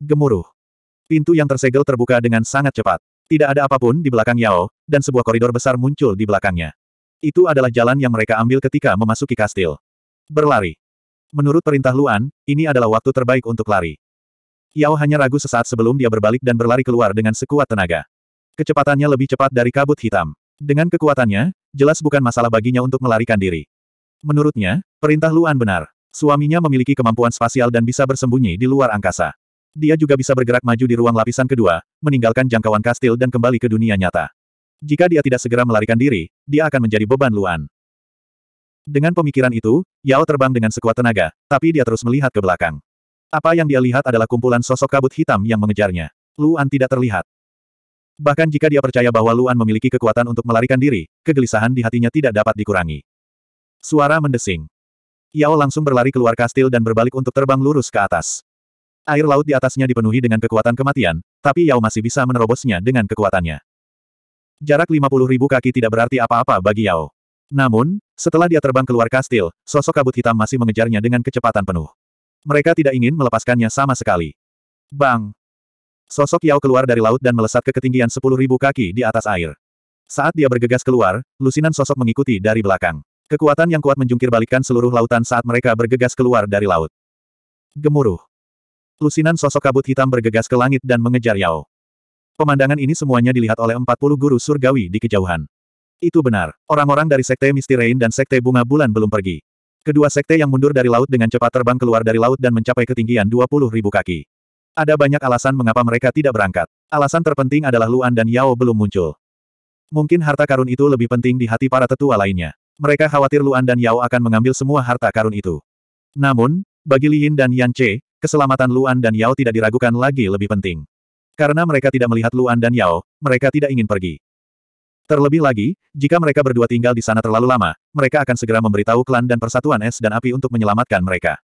Gemuruh. Pintu yang tersegel terbuka dengan sangat cepat. Tidak ada apapun di belakang Yao, dan sebuah koridor besar muncul di belakangnya. Itu adalah jalan yang mereka ambil ketika memasuki kastil. Berlari. Menurut perintah Luan, ini adalah waktu terbaik untuk lari. Yao hanya ragu sesaat sebelum dia berbalik dan berlari keluar dengan sekuat tenaga. Kecepatannya lebih cepat dari kabut hitam. Dengan kekuatannya, jelas bukan masalah baginya untuk melarikan diri. Menurutnya, perintah Luan benar. Suaminya memiliki kemampuan spasial dan bisa bersembunyi di luar angkasa. Dia juga bisa bergerak maju di ruang lapisan kedua, meninggalkan jangkauan kastil dan kembali ke dunia nyata. Jika dia tidak segera melarikan diri, dia akan menjadi beban Luan. Dengan pemikiran itu, Yao terbang dengan sekuat tenaga, tapi dia terus melihat ke belakang. Apa yang dia lihat adalah kumpulan sosok kabut hitam yang mengejarnya. Luan tidak terlihat. Bahkan jika dia percaya bahwa Luan memiliki kekuatan untuk melarikan diri, kegelisahan di hatinya tidak dapat dikurangi. Suara mendesing. Yao langsung berlari keluar kastil dan berbalik untuk terbang lurus ke atas. Air laut di atasnya dipenuhi dengan kekuatan kematian, tapi Yao masih bisa menerobosnya dengan kekuatannya. Jarak 50 ribu kaki tidak berarti apa-apa bagi Yao. Namun, setelah dia terbang keluar kastil, sosok kabut hitam masih mengejarnya dengan kecepatan penuh. Mereka tidak ingin melepaskannya sama sekali. Bang! Sosok Yao keluar dari laut dan melesat ke ketinggian sepuluh ribu kaki di atas air. Saat dia bergegas keluar, lusinan sosok mengikuti dari belakang. Kekuatan yang kuat menjungkir balikan seluruh lautan saat mereka bergegas keluar dari laut. Gemuruh. Lusinan sosok kabut hitam bergegas ke langit dan mengejar Yao. Pemandangan ini semuanya dilihat oleh 40 guru surgawi di kejauhan. Itu benar. Orang-orang dari Sekte Rain dan Sekte Bunga Bulan belum pergi. Kedua sekte yang mundur dari laut dengan cepat terbang keluar dari laut dan mencapai ketinggian 20.000 kaki. Ada banyak alasan mengapa mereka tidak berangkat. Alasan terpenting adalah Luan dan Yao belum muncul. Mungkin harta karun itu lebih penting di hati para tetua lainnya. Mereka khawatir Luan dan Yao akan mengambil semua harta karun itu. Namun, bagi Li Yin dan Yan Che, keselamatan Luan dan Yao tidak diragukan lagi lebih penting. Karena mereka tidak melihat Luan dan Yao, mereka tidak ingin pergi. Terlebih lagi, jika mereka berdua tinggal di sana terlalu lama, mereka akan segera memberitahu klan dan persatuan es dan api untuk menyelamatkan mereka.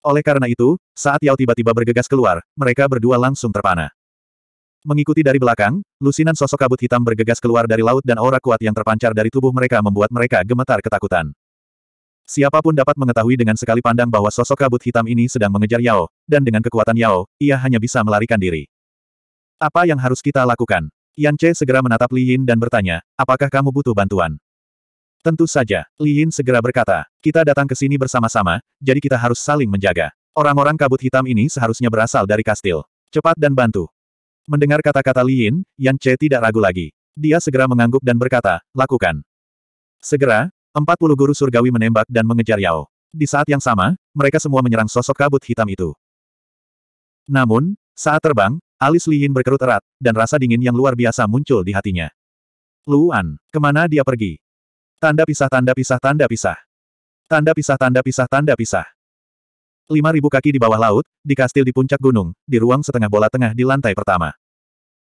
Oleh karena itu, saat Yao tiba-tiba bergegas keluar, mereka berdua langsung terpana. Mengikuti dari belakang, lusinan sosok kabut hitam bergegas keluar dari laut dan aura kuat yang terpancar dari tubuh mereka membuat mereka gemetar ketakutan. Siapapun dapat mengetahui dengan sekali pandang bahwa sosok kabut hitam ini sedang mengejar Yao, dan dengan kekuatan Yao, ia hanya bisa melarikan diri. Apa yang harus kita lakukan? Yan Che segera menatap Li Yin dan bertanya, apakah kamu butuh bantuan? Tentu saja, Li Yin segera berkata, kita datang ke sini bersama-sama, jadi kita harus saling menjaga. Orang-orang kabut hitam ini seharusnya berasal dari kastil. Cepat dan bantu. Mendengar kata-kata Li Yin, Yan Che tidak ragu lagi. Dia segera mengangguk dan berkata, lakukan. Segera, empat puluh guru surgawi menembak dan mengejar Yao. Di saat yang sama, mereka semua menyerang sosok kabut hitam itu. Namun, saat terbang, alis Li Yin berkerut erat, dan rasa dingin yang luar biasa muncul di hatinya. Luan, kemana dia pergi? Tanda pisah tanda pisah tanda pisah. Tanda pisah tanda pisah tanda pisah. 5.000 kaki di bawah laut, di kastil di puncak gunung, di ruang setengah bola tengah di lantai pertama.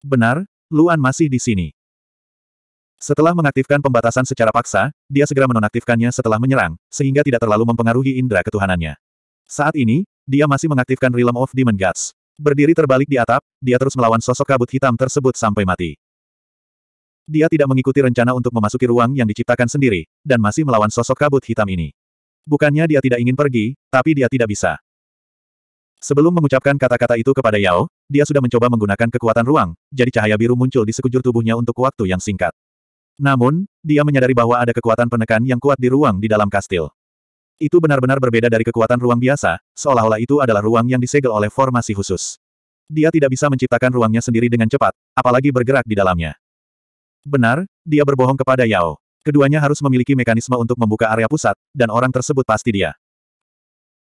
Benar, Luan masih di sini. Setelah mengaktifkan pembatasan secara paksa, dia segera menonaktifkannya setelah menyerang, sehingga tidak terlalu mempengaruhi indera ketuhanannya. Saat ini, dia masih mengaktifkan Realm of Demon Gods. Berdiri terbalik di atap, dia terus melawan sosok kabut hitam tersebut sampai mati. Dia tidak mengikuti rencana untuk memasuki ruang yang diciptakan sendiri, dan masih melawan sosok kabut hitam ini. Bukannya dia tidak ingin pergi, tapi dia tidak bisa. Sebelum mengucapkan kata-kata itu kepada Yao, dia sudah mencoba menggunakan kekuatan ruang, jadi cahaya biru muncul di sekujur tubuhnya untuk waktu yang singkat. Namun, dia menyadari bahwa ada kekuatan penekan yang kuat di ruang di dalam kastil. Itu benar-benar berbeda dari kekuatan ruang biasa, seolah-olah itu adalah ruang yang disegel oleh formasi khusus. Dia tidak bisa menciptakan ruangnya sendiri dengan cepat, apalagi bergerak di dalamnya. Benar, dia berbohong kepada Yao. Keduanya harus memiliki mekanisme untuk membuka area pusat, dan orang tersebut pasti dia.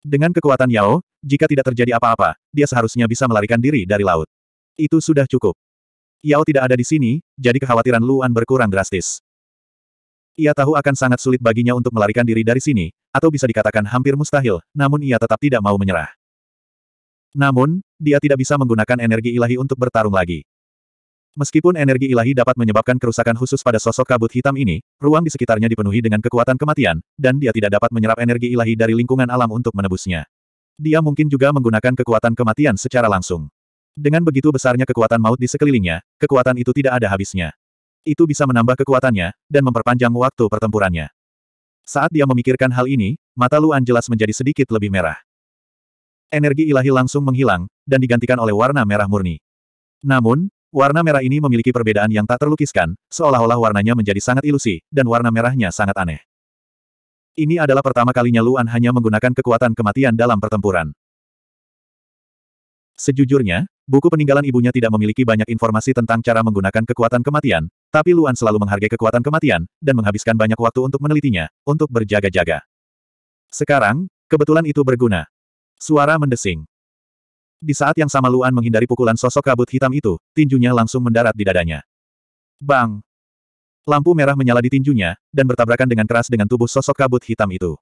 Dengan kekuatan Yao, jika tidak terjadi apa-apa, dia seharusnya bisa melarikan diri dari laut. Itu sudah cukup. Yao tidak ada di sini, jadi kekhawatiran Luan berkurang drastis. Ia tahu akan sangat sulit baginya untuk melarikan diri dari sini, atau bisa dikatakan hampir mustahil, namun ia tetap tidak mau menyerah. Namun, dia tidak bisa menggunakan energi ilahi untuk bertarung lagi. Meskipun energi ilahi dapat menyebabkan kerusakan khusus pada sosok kabut hitam ini, ruang di sekitarnya dipenuhi dengan kekuatan kematian, dan dia tidak dapat menyerap energi ilahi dari lingkungan alam untuk menebusnya. Dia mungkin juga menggunakan kekuatan kematian secara langsung. Dengan begitu besarnya kekuatan maut di sekelilingnya, kekuatan itu tidak ada habisnya. Itu bisa menambah kekuatannya, dan memperpanjang waktu pertempurannya. Saat dia memikirkan hal ini, mata Luan jelas menjadi sedikit lebih merah. Energi ilahi langsung menghilang, dan digantikan oleh warna merah murni. Namun, Warna merah ini memiliki perbedaan yang tak terlukiskan, seolah-olah warnanya menjadi sangat ilusi, dan warna merahnya sangat aneh. Ini adalah pertama kalinya Luan hanya menggunakan kekuatan kematian dalam pertempuran. Sejujurnya, buku peninggalan ibunya tidak memiliki banyak informasi tentang cara menggunakan kekuatan kematian, tapi Luan selalu menghargai kekuatan kematian, dan menghabiskan banyak waktu untuk menelitinya, untuk berjaga-jaga. Sekarang, kebetulan itu berguna. Suara mendesing. Di saat yang sama Luan menghindari pukulan sosok kabut hitam itu, tinjunya langsung mendarat di dadanya. Bang! Lampu merah menyala di tinjunya, dan bertabrakan dengan keras dengan tubuh sosok kabut hitam itu.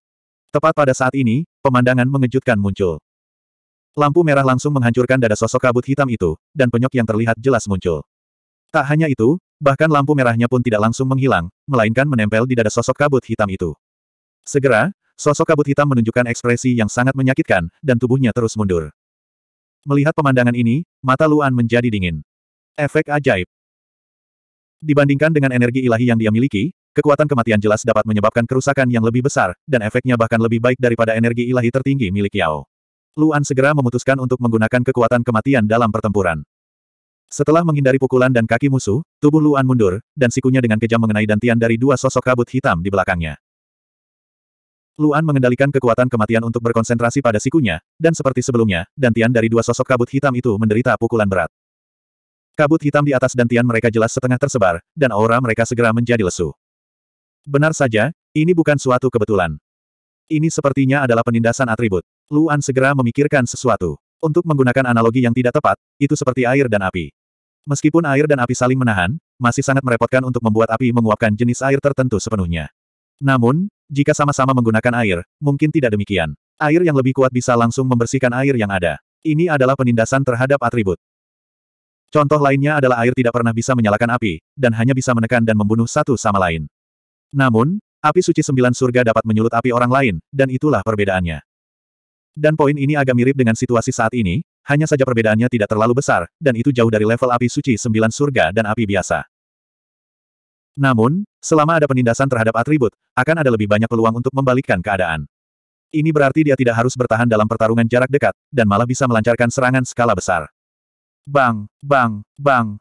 Tepat pada saat ini, pemandangan mengejutkan muncul. Lampu merah langsung menghancurkan dada sosok kabut hitam itu, dan penyok yang terlihat jelas muncul. Tak hanya itu, bahkan lampu merahnya pun tidak langsung menghilang, melainkan menempel di dada sosok kabut hitam itu. Segera, sosok kabut hitam menunjukkan ekspresi yang sangat menyakitkan, dan tubuhnya terus mundur. Melihat pemandangan ini, mata Luan menjadi dingin. Efek ajaib. Dibandingkan dengan energi ilahi yang dia miliki, kekuatan kematian jelas dapat menyebabkan kerusakan yang lebih besar, dan efeknya bahkan lebih baik daripada energi ilahi tertinggi milik Yao. Luan segera memutuskan untuk menggunakan kekuatan kematian dalam pertempuran. Setelah menghindari pukulan dan kaki musuh, tubuh Luan mundur, dan sikunya dengan kejam mengenai dantian dari dua sosok kabut hitam di belakangnya. Luan mengendalikan kekuatan kematian untuk berkonsentrasi pada sikunya, dan seperti sebelumnya, dantian dari dua sosok kabut hitam itu menderita pukulan berat. Kabut hitam di atas dantian mereka jelas setengah tersebar, dan aura mereka segera menjadi lesu. Benar saja, ini bukan suatu kebetulan. Ini sepertinya adalah penindasan atribut. Luan segera memikirkan sesuatu. Untuk menggunakan analogi yang tidak tepat, itu seperti air dan api. Meskipun air dan api saling menahan, masih sangat merepotkan untuk membuat api menguapkan jenis air tertentu sepenuhnya. Namun, jika sama-sama menggunakan air, mungkin tidak demikian. Air yang lebih kuat bisa langsung membersihkan air yang ada. Ini adalah penindasan terhadap atribut. Contoh lainnya adalah air tidak pernah bisa menyalakan api, dan hanya bisa menekan dan membunuh satu sama lain. Namun, api suci sembilan surga dapat menyulut api orang lain, dan itulah perbedaannya. Dan poin ini agak mirip dengan situasi saat ini, hanya saja perbedaannya tidak terlalu besar, dan itu jauh dari level api suci sembilan surga dan api biasa. Namun, selama ada penindasan terhadap atribut, akan ada lebih banyak peluang untuk membalikkan keadaan. Ini berarti dia tidak harus bertahan dalam pertarungan jarak dekat, dan malah bisa melancarkan serangan skala besar. Bang, bang, bang.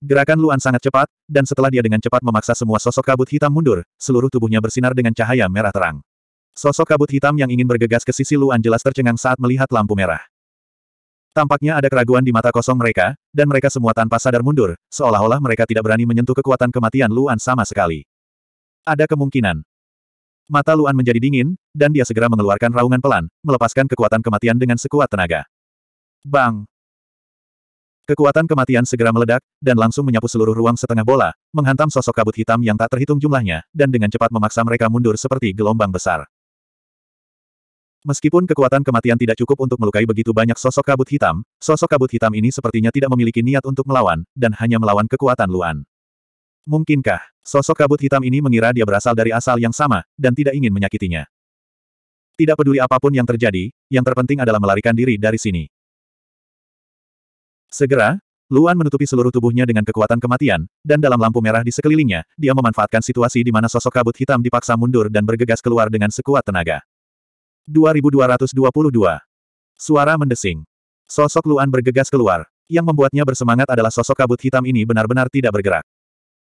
Gerakan Luan sangat cepat, dan setelah dia dengan cepat memaksa semua sosok kabut hitam mundur, seluruh tubuhnya bersinar dengan cahaya merah terang. Sosok kabut hitam yang ingin bergegas ke sisi Luan jelas tercengang saat melihat lampu merah. Tampaknya ada keraguan di mata kosong mereka, dan mereka semua tanpa sadar mundur, seolah-olah mereka tidak berani menyentuh kekuatan kematian Luan sama sekali. Ada kemungkinan. Mata Luan menjadi dingin, dan dia segera mengeluarkan raungan pelan, melepaskan kekuatan kematian dengan sekuat tenaga. Bang! Kekuatan kematian segera meledak, dan langsung menyapu seluruh ruang setengah bola, menghantam sosok kabut hitam yang tak terhitung jumlahnya, dan dengan cepat memaksa mereka mundur seperti gelombang besar. Meskipun kekuatan kematian tidak cukup untuk melukai begitu banyak sosok kabut hitam, sosok kabut hitam ini sepertinya tidak memiliki niat untuk melawan, dan hanya melawan kekuatan Luan. Mungkinkah, sosok kabut hitam ini mengira dia berasal dari asal yang sama, dan tidak ingin menyakitinya. Tidak peduli apapun yang terjadi, yang terpenting adalah melarikan diri dari sini. Segera, Luan menutupi seluruh tubuhnya dengan kekuatan kematian, dan dalam lampu merah di sekelilingnya, dia memanfaatkan situasi di mana sosok kabut hitam dipaksa mundur dan bergegas keluar dengan sekuat tenaga. 2222. Suara mendesing. Sosok Luan bergegas keluar. Yang membuatnya bersemangat adalah sosok kabut hitam ini benar-benar tidak bergerak.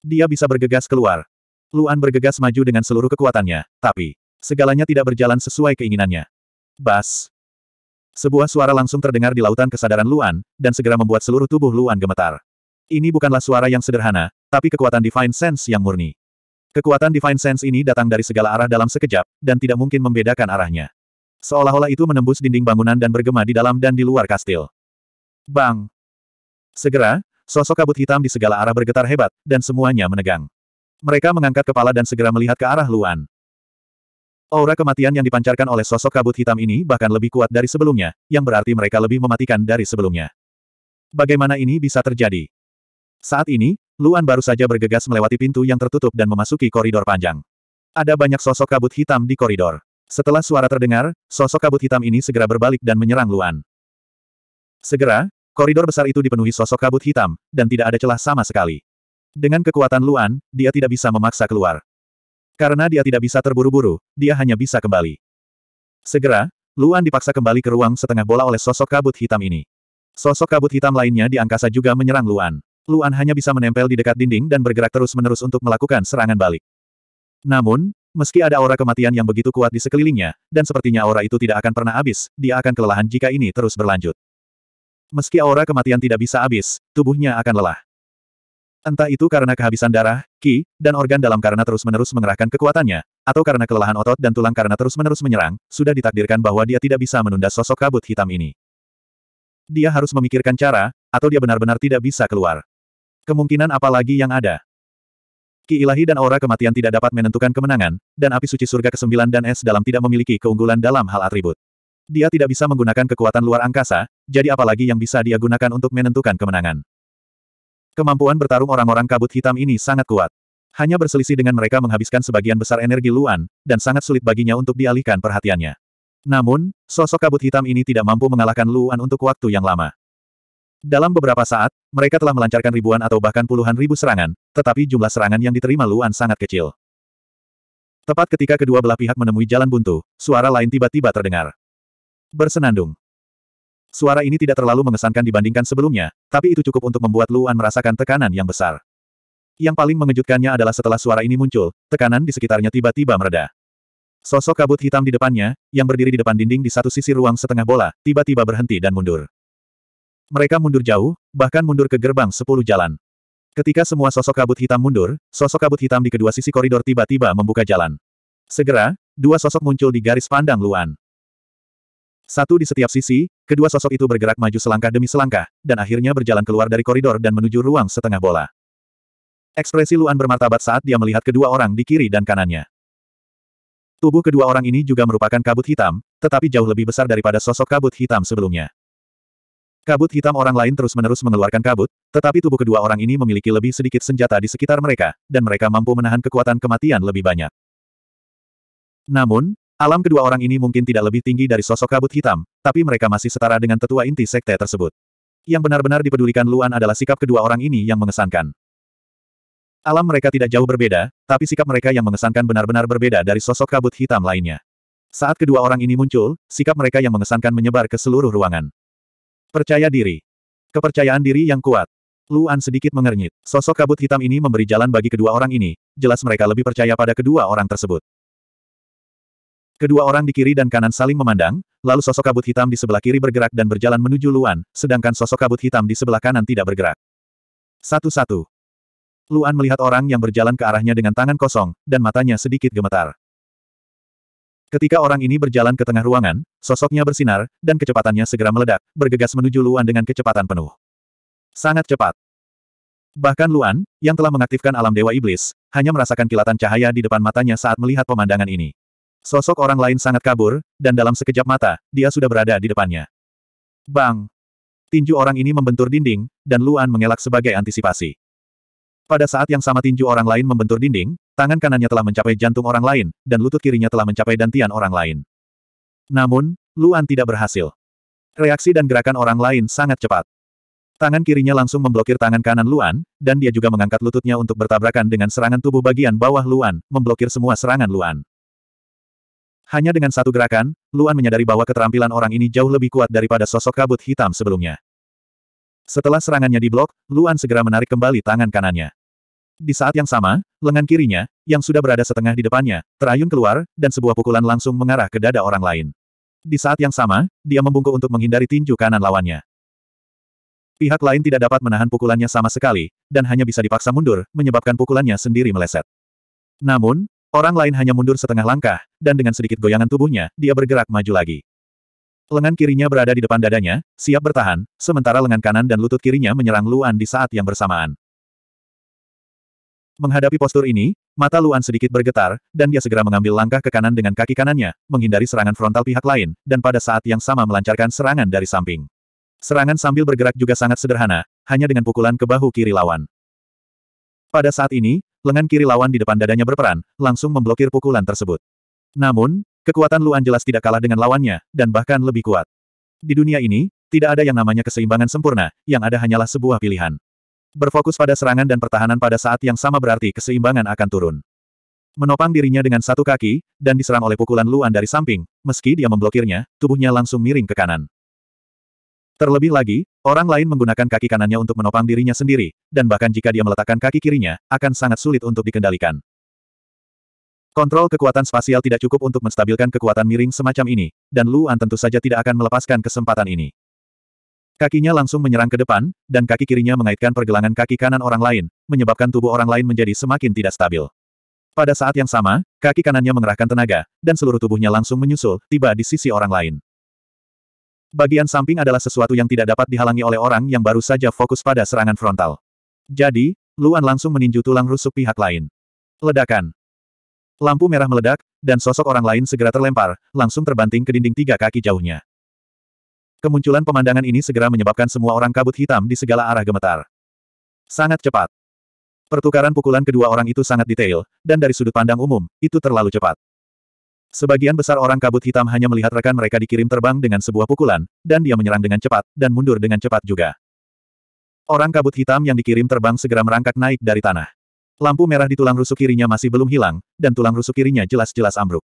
Dia bisa bergegas keluar. Luan bergegas maju dengan seluruh kekuatannya, tapi segalanya tidak berjalan sesuai keinginannya. Bas. Sebuah suara langsung terdengar di lautan kesadaran Luan, dan segera membuat seluruh tubuh Luan gemetar. Ini bukanlah suara yang sederhana, tapi kekuatan Divine Sense yang murni. Kekuatan Divine Sense ini datang dari segala arah dalam sekejap, dan tidak mungkin membedakan arahnya. Seolah-olah itu menembus dinding bangunan dan bergema di dalam dan di luar kastil. Bang! Segera, sosok kabut hitam di segala arah bergetar hebat, dan semuanya menegang. Mereka mengangkat kepala dan segera melihat ke arah Luan. Aura kematian yang dipancarkan oleh sosok kabut hitam ini bahkan lebih kuat dari sebelumnya, yang berarti mereka lebih mematikan dari sebelumnya. Bagaimana ini bisa terjadi? Saat ini, Luan baru saja bergegas melewati pintu yang tertutup dan memasuki koridor panjang. Ada banyak sosok kabut hitam di koridor. Setelah suara terdengar, sosok kabut hitam ini segera berbalik dan menyerang Luan. Segera, koridor besar itu dipenuhi sosok kabut hitam, dan tidak ada celah sama sekali. Dengan kekuatan Luan, dia tidak bisa memaksa keluar. Karena dia tidak bisa terburu-buru, dia hanya bisa kembali. Segera, Luan dipaksa kembali ke ruang setengah bola oleh sosok kabut hitam ini. Sosok kabut hitam lainnya di angkasa juga menyerang Luan. Luan hanya bisa menempel di dekat dinding dan bergerak terus-menerus untuk melakukan serangan balik. Namun, Meski ada aura kematian yang begitu kuat di sekelilingnya, dan sepertinya aura itu tidak akan pernah habis, dia akan kelelahan jika ini terus berlanjut. Meski aura kematian tidak bisa habis, tubuhnya akan lelah. Entah itu karena kehabisan darah, ki, dan organ dalam karena terus-menerus mengerahkan kekuatannya, atau karena kelelahan otot dan tulang karena terus-menerus menyerang, sudah ditakdirkan bahwa dia tidak bisa menunda sosok kabut hitam ini. Dia harus memikirkan cara, atau dia benar-benar tidak bisa keluar. Kemungkinan apa lagi yang ada? Ki ilahi dan aura kematian tidak dapat menentukan kemenangan, dan api suci surga ke-9 dan es dalam tidak memiliki keunggulan dalam hal atribut. Dia tidak bisa menggunakan kekuatan luar angkasa, jadi apalagi yang bisa dia gunakan untuk menentukan kemenangan. Kemampuan bertarung orang-orang kabut hitam ini sangat kuat. Hanya berselisih dengan mereka menghabiskan sebagian besar energi Luan, dan sangat sulit baginya untuk dialihkan perhatiannya. Namun, sosok kabut hitam ini tidak mampu mengalahkan Luan untuk waktu yang lama. Dalam beberapa saat, mereka telah melancarkan ribuan atau bahkan puluhan ribu serangan, tetapi jumlah serangan yang diterima Luan sangat kecil. Tepat ketika kedua belah pihak menemui jalan buntu, suara lain tiba-tiba terdengar. Bersenandung. Suara ini tidak terlalu mengesankan dibandingkan sebelumnya, tapi itu cukup untuk membuat Luan merasakan tekanan yang besar. Yang paling mengejutkannya adalah setelah suara ini muncul, tekanan di sekitarnya tiba-tiba mereda. Sosok kabut hitam di depannya, yang berdiri di depan dinding di satu sisi ruang setengah bola, tiba-tiba berhenti dan mundur. Mereka mundur jauh, bahkan mundur ke gerbang sepuluh jalan. Ketika semua sosok kabut hitam mundur, sosok kabut hitam di kedua sisi koridor tiba-tiba membuka jalan. Segera, dua sosok muncul di garis pandang Luan. Satu di setiap sisi, kedua sosok itu bergerak maju selangkah demi selangkah, dan akhirnya berjalan keluar dari koridor dan menuju ruang setengah bola. Ekspresi Luan bermartabat saat dia melihat kedua orang di kiri dan kanannya. Tubuh kedua orang ini juga merupakan kabut hitam, tetapi jauh lebih besar daripada sosok kabut hitam sebelumnya. Kabut hitam orang lain terus-menerus mengeluarkan kabut, tetapi tubuh kedua orang ini memiliki lebih sedikit senjata di sekitar mereka, dan mereka mampu menahan kekuatan kematian lebih banyak. Namun, alam kedua orang ini mungkin tidak lebih tinggi dari sosok kabut hitam, tapi mereka masih setara dengan tetua inti sekte tersebut. Yang benar-benar dipedulikan Luan adalah sikap kedua orang ini yang mengesankan. Alam mereka tidak jauh berbeda, tapi sikap mereka yang mengesankan benar-benar berbeda dari sosok kabut hitam lainnya. Saat kedua orang ini muncul, sikap mereka yang mengesankan menyebar ke seluruh ruangan. Percaya diri. Kepercayaan diri yang kuat. Luan sedikit mengernyit. Sosok kabut hitam ini memberi jalan bagi kedua orang ini, jelas mereka lebih percaya pada kedua orang tersebut. Kedua orang di kiri dan kanan saling memandang, lalu sosok kabut hitam di sebelah kiri bergerak dan berjalan menuju Luan, sedangkan sosok kabut hitam di sebelah kanan tidak bergerak. Satu-satu. Luan melihat orang yang berjalan ke arahnya dengan tangan kosong, dan matanya sedikit gemetar. Ketika orang ini berjalan ke tengah ruangan, sosoknya bersinar, dan kecepatannya segera meledak, bergegas menuju Luan dengan kecepatan penuh. Sangat cepat. Bahkan Luan, yang telah mengaktifkan alam Dewa Iblis, hanya merasakan kilatan cahaya di depan matanya saat melihat pemandangan ini. Sosok orang lain sangat kabur, dan dalam sekejap mata, dia sudah berada di depannya. Bang! Tinju orang ini membentur dinding, dan Luan mengelak sebagai antisipasi. Pada saat yang sama tinju orang lain membentur dinding, Tangan kanannya telah mencapai jantung orang lain, dan lutut kirinya telah mencapai dantian orang lain. Namun, Luan tidak berhasil. Reaksi dan gerakan orang lain sangat cepat. Tangan kirinya langsung memblokir tangan kanan Luan, dan dia juga mengangkat lututnya untuk bertabrakan dengan serangan tubuh bagian bawah Luan, memblokir semua serangan Luan. Hanya dengan satu gerakan, Luan menyadari bahwa keterampilan orang ini jauh lebih kuat daripada sosok kabut hitam sebelumnya. Setelah serangannya diblok, Luan segera menarik kembali tangan kanannya. Di saat yang sama, lengan kirinya, yang sudah berada setengah di depannya, terayun keluar, dan sebuah pukulan langsung mengarah ke dada orang lain. Di saat yang sama, dia membungkuk untuk menghindari tinju kanan lawannya. Pihak lain tidak dapat menahan pukulannya sama sekali, dan hanya bisa dipaksa mundur, menyebabkan pukulannya sendiri meleset. Namun, orang lain hanya mundur setengah langkah, dan dengan sedikit goyangan tubuhnya, dia bergerak maju lagi. Lengan kirinya berada di depan dadanya, siap bertahan, sementara lengan kanan dan lutut kirinya menyerang Luan di saat yang bersamaan. Menghadapi postur ini, mata Luan sedikit bergetar, dan dia segera mengambil langkah ke kanan dengan kaki kanannya, menghindari serangan frontal pihak lain, dan pada saat yang sama melancarkan serangan dari samping. Serangan sambil bergerak juga sangat sederhana, hanya dengan pukulan ke bahu kiri lawan. Pada saat ini, lengan kiri lawan di depan dadanya berperan, langsung memblokir pukulan tersebut. Namun, kekuatan Luan jelas tidak kalah dengan lawannya, dan bahkan lebih kuat. Di dunia ini, tidak ada yang namanya keseimbangan sempurna, yang ada hanyalah sebuah pilihan. Berfokus pada serangan dan pertahanan pada saat yang sama berarti keseimbangan akan turun. Menopang dirinya dengan satu kaki, dan diserang oleh pukulan Luan dari samping, meski dia memblokirnya, tubuhnya langsung miring ke kanan. Terlebih lagi, orang lain menggunakan kaki kanannya untuk menopang dirinya sendiri, dan bahkan jika dia meletakkan kaki kirinya, akan sangat sulit untuk dikendalikan. Kontrol kekuatan spasial tidak cukup untuk menstabilkan kekuatan miring semacam ini, dan Luan tentu saja tidak akan melepaskan kesempatan ini. Kakinya langsung menyerang ke depan, dan kaki kirinya mengaitkan pergelangan kaki kanan orang lain, menyebabkan tubuh orang lain menjadi semakin tidak stabil. Pada saat yang sama, kaki kanannya mengerahkan tenaga, dan seluruh tubuhnya langsung menyusul, tiba di sisi orang lain. Bagian samping adalah sesuatu yang tidak dapat dihalangi oleh orang yang baru saja fokus pada serangan frontal. Jadi, Luan langsung meninju tulang rusuk pihak lain. Ledakan. Lampu merah meledak, dan sosok orang lain segera terlempar, langsung terbanting ke dinding tiga kaki jauhnya. Kemunculan pemandangan ini segera menyebabkan semua orang kabut hitam di segala arah gemetar. Sangat cepat. Pertukaran pukulan kedua orang itu sangat detail, dan dari sudut pandang umum, itu terlalu cepat. Sebagian besar orang kabut hitam hanya melihat rekan mereka dikirim terbang dengan sebuah pukulan, dan dia menyerang dengan cepat, dan mundur dengan cepat juga. Orang kabut hitam yang dikirim terbang segera merangkak naik dari tanah. Lampu merah di tulang rusuk kirinya masih belum hilang, dan tulang rusuk kirinya jelas-jelas ambruk.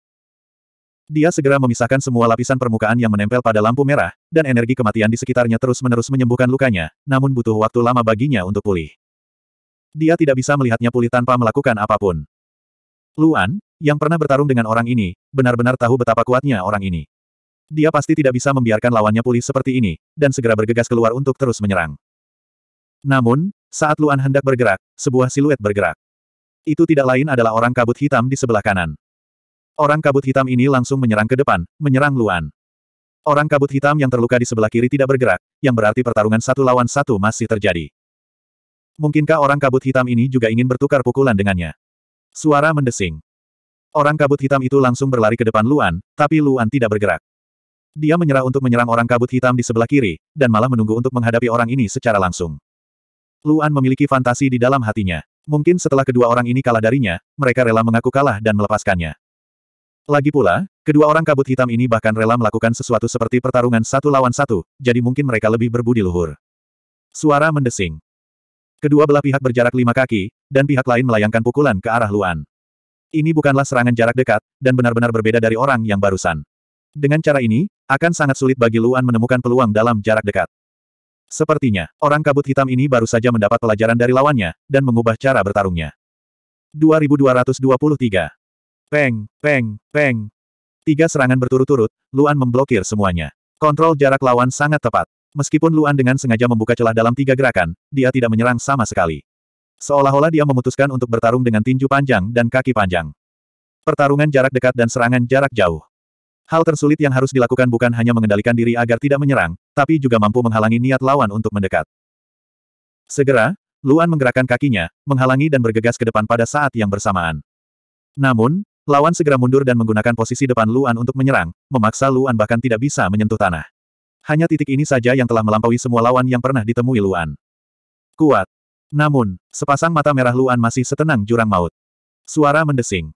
Dia segera memisahkan semua lapisan permukaan yang menempel pada lampu merah, dan energi kematian di sekitarnya terus-menerus menyembuhkan lukanya, namun butuh waktu lama baginya untuk pulih. Dia tidak bisa melihatnya pulih tanpa melakukan apapun. Luan, yang pernah bertarung dengan orang ini, benar-benar tahu betapa kuatnya orang ini. Dia pasti tidak bisa membiarkan lawannya pulih seperti ini, dan segera bergegas keluar untuk terus menyerang. Namun, saat Luan hendak bergerak, sebuah siluet bergerak. Itu tidak lain adalah orang kabut hitam di sebelah kanan. Orang kabut hitam ini langsung menyerang ke depan, menyerang Luan. Orang kabut hitam yang terluka di sebelah kiri tidak bergerak, yang berarti pertarungan satu lawan satu masih terjadi. Mungkinkah orang kabut hitam ini juga ingin bertukar pukulan dengannya? Suara mendesing. Orang kabut hitam itu langsung berlari ke depan Luan, tapi Luan tidak bergerak. Dia menyerah untuk menyerang orang kabut hitam di sebelah kiri, dan malah menunggu untuk menghadapi orang ini secara langsung. Luan memiliki fantasi di dalam hatinya. Mungkin setelah kedua orang ini kalah darinya, mereka rela mengaku kalah dan melepaskannya. Lagi pula, kedua orang kabut hitam ini bahkan rela melakukan sesuatu seperti pertarungan satu lawan satu, jadi mungkin mereka lebih berbudi luhur. Suara mendesing. Kedua belah pihak berjarak lima kaki, dan pihak lain melayangkan pukulan ke arah Luan. Ini bukanlah serangan jarak dekat, dan benar-benar berbeda dari orang yang barusan. Dengan cara ini, akan sangat sulit bagi Luan menemukan peluang dalam jarak dekat. Sepertinya, orang kabut hitam ini baru saja mendapat pelajaran dari lawannya, dan mengubah cara bertarungnya. 2223 Peng, peng, peng. Tiga serangan berturut-turut, Luan memblokir semuanya. Kontrol jarak lawan sangat tepat. Meskipun Luan dengan sengaja membuka celah dalam tiga gerakan, dia tidak menyerang sama sekali. Seolah-olah dia memutuskan untuk bertarung dengan tinju panjang dan kaki panjang. Pertarungan jarak dekat dan serangan jarak jauh. Hal tersulit yang harus dilakukan bukan hanya mengendalikan diri agar tidak menyerang, tapi juga mampu menghalangi niat lawan untuk mendekat. Segera, Luan menggerakkan kakinya, menghalangi dan bergegas ke depan pada saat yang bersamaan. Namun, Lawan segera mundur dan menggunakan posisi depan Luan untuk menyerang, memaksa Luan bahkan tidak bisa menyentuh tanah. Hanya titik ini saja yang telah melampaui semua lawan yang pernah ditemui Luan. Kuat. Namun, sepasang mata merah Luan masih setenang jurang maut. Suara mendesing.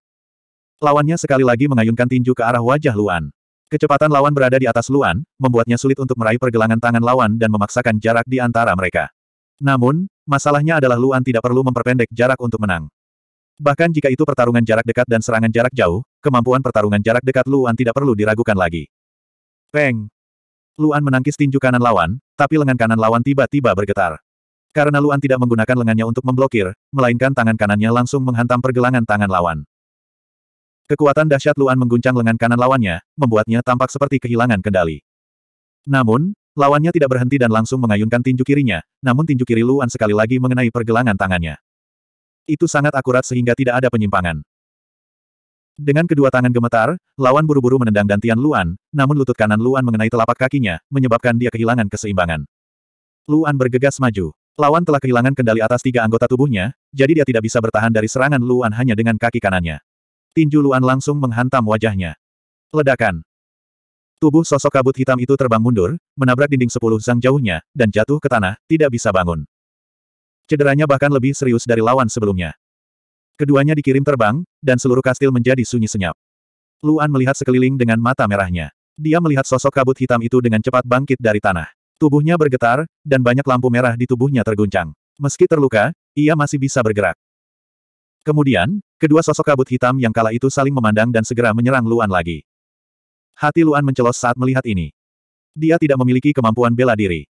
Lawannya sekali lagi mengayunkan tinju ke arah wajah Luan. Kecepatan lawan berada di atas Luan, membuatnya sulit untuk meraih pergelangan tangan lawan dan memaksakan jarak di antara mereka. Namun, masalahnya adalah Luan tidak perlu memperpendek jarak untuk menang. Bahkan jika itu pertarungan jarak dekat dan serangan jarak jauh, kemampuan pertarungan jarak dekat Luan tidak perlu diragukan lagi. Peng! Luan menangkis tinju kanan lawan, tapi lengan kanan lawan tiba-tiba bergetar. Karena Luan tidak menggunakan lengannya untuk memblokir, melainkan tangan kanannya langsung menghantam pergelangan tangan lawan. Kekuatan dahsyat Luan mengguncang lengan kanan lawannya, membuatnya tampak seperti kehilangan kendali. Namun, lawannya tidak berhenti dan langsung mengayunkan tinju kirinya, namun tinju kiri Luan sekali lagi mengenai pergelangan tangannya. Itu sangat akurat sehingga tidak ada penyimpangan. Dengan kedua tangan gemetar, lawan buru-buru menendang dantian Luan, namun lutut kanan Luan mengenai telapak kakinya, menyebabkan dia kehilangan keseimbangan. Luan bergegas maju. Lawan telah kehilangan kendali atas tiga anggota tubuhnya, jadi dia tidak bisa bertahan dari serangan Luan hanya dengan kaki kanannya. Tinju Luan langsung menghantam wajahnya. Ledakan. Tubuh sosok kabut hitam itu terbang mundur, menabrak dinding sepuluh zang jauhnya, dan jatuh ke tanah, tidak bisa bangun. Cederanya bahkan lebih serius dari lawan sebelumnya. Keduanya dikirim terbang, dan seluruh kastil menjadi sunyi senyap. Luan melihat sekeliling dengan mata merahnya. Dia melihat sosok kabut hitam itu dengan cepat bangkit dari tanah. Tubuhnya bergetar, dan banyak lampu merah di tubuhnya terguncang. Meski terluka, ia masih bisa bergerak. Kemudian, kedua sosok kabut hitam yang kala itu saling memandang dan segera menyerang Luan lagi. Hati Luan mencelos saat melihat ini. Dia tidak memiliki kemampuan bela diri.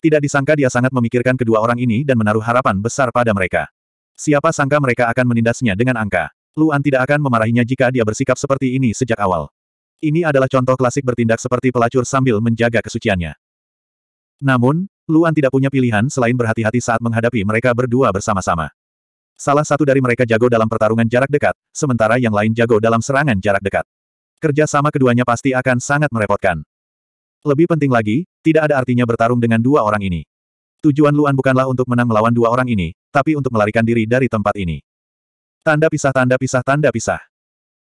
Tidak disangka dia sangat memikirkan kedua orang ini dan menaruh harapan besar pada mereka. Siapa sangka mereka akan menindasnya dengan angka. Luan tidak akan memarahinya jika dia bersikap seperti ini sejak awal. Ini adalah contoh klasik bertindak seperti pelacur sambil menjaga kesuciannya. Namun, Luan tidak punya pilihan selain berhati-hati saat menghadapi mereka berdua bersama-sama. Salah satu dari mereka jago dalam pertarungan jarak dekat, sementara yang lain jago dalam serangan jarak dekat. Kerja sama keduanya pasti akan sangat merepotkan. Lebih penting lagi, tidak ada artinya bertarung dengan dua orang ini. Tujuan Luan bukanlah untuk menang melawan dua orang ini, tapi untuk melarikan diri dari tempat ini. Tanda pisah tanda pisah tanda pisah.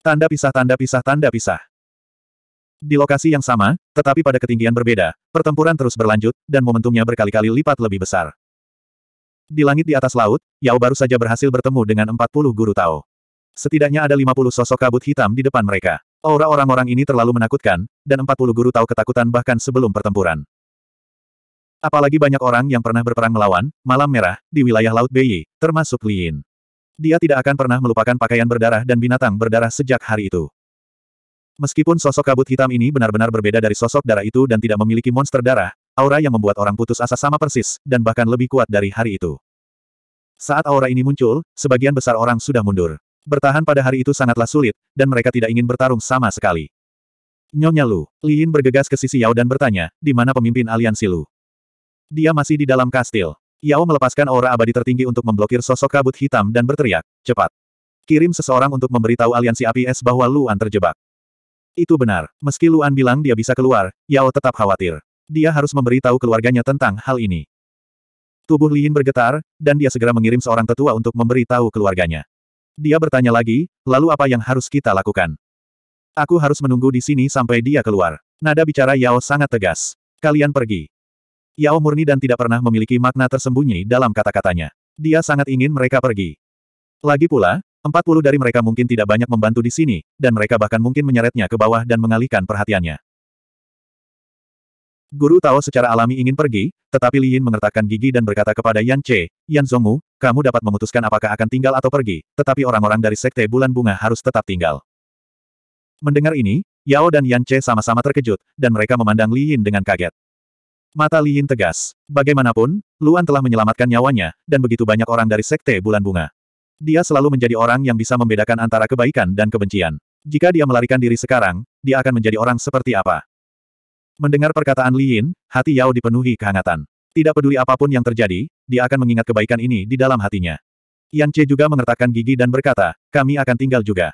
Tanda pisah tanda pisah tanda pisah. Di lokasi yang sama, tetapi pada ketinggian berbeda, pertempuran terus berlanjut, dan momentumnya berkali-kali lipat lebih besar. Di langit di atas laut, Yao baru saja berhasil bertemu dengan 40 guru Tao. Setidaknya ada 50 sosok kabut hitam di depan mereka. Aura orang-orang ini terlalu menakutkan, dan 40 guru tahu ketakutan bahkan sebelum pertempuran. Apalagi banyak orang yang pernah berperang melawan, Malam Merah, di wilayah Laut Beiyi, termasuk Liin. Dia tidak akan pernah melupakan pakaian berdarah dan binatang berdarah sejak hari itu. Meskipun sosok kabut hitam ini benar-benar berbeda dari sosok darah itu dan tidak memiliki monster darah, aura yang membuat orang putus asa sama persis, dan bahkan lebih kuat dari hari itu. Saat aura ini muncul, sebagian besar orang sudah mundur. Bertahan pada hari itu sangatlah sulit, dan mereka tidak ingin bertarung sama sekali. Nyonya Lu, Liin bergegas ke sisi Yao dan bertanya, di mana pemimpin aliansi Lu? Dia masih di dalam kastil. Yao melepaskan aura abadi tertinggi untuk memblokir sosok kabut hitam dan berteriak, cepat. Kirim seseorang untuk memberitahu aliansi api es bahwa Luan terjebak. Itu benar, meski Luan bilang dia bisa keluar, Yao tetap khawatir. Dia harus memberitahu keluarganya tentang hal ini. Tubuh Liin bergetar, dan dia segera mengirim seorang tetua untuk memberitahu keluarganya. Dia bertanya lagi, lalu apa yang harus kita lakukan? Aku harus menunggu di sini sampai dia keluar. Nada bicara Yao sangat tegas. Kalian pergi. Yao murni dan tidak pernah memiliki makna tersembunyi dalam kata-katanya. Dia sangat ingin mereka pergi. Lagi pula, 40 dari mereka mungkin tidak banyak membantu di sini, dan mereka bahkan mungkin menyeretnya ke bawah dan mengalihkan perhatiannya. Guru Tao secara alami ingin pergi, tetapi Li Yin mengertakkan gigi dan berkata kepada Yan Che, Yan Zongmu, kamu dapat memutuskan apakah akan tinggal atau pergi, tetapi orang-orang dari Sekte Bulan Bunga harus tetap tinggal. Mendengar ini, Yao dan Yan Che sama-sama terkejut, dan mereka memandang Li Yin dengan kaget. Mata Li Yin tegas. Bagaimanapun, Luan telah menyelamatkan nyawanya, dan begitu banyak orang dari Sekte Bulan Bunga. Dia selalu menjadi orang yang bisa membedakan antara kebaikan dan kebencian. Jika dia melarikan diri sekarang, dia akan menjadi orang seperti apa? Mendengar perkataan Li Yin, hati Yao dipenuhi kehangatan. Tidak peduli apapun yang terjadi, dia akan mengingat kebaikan ini di dalam hatinya. Yan Che juga mengertakkan gigi dan berkata, kami akan tinggal juga.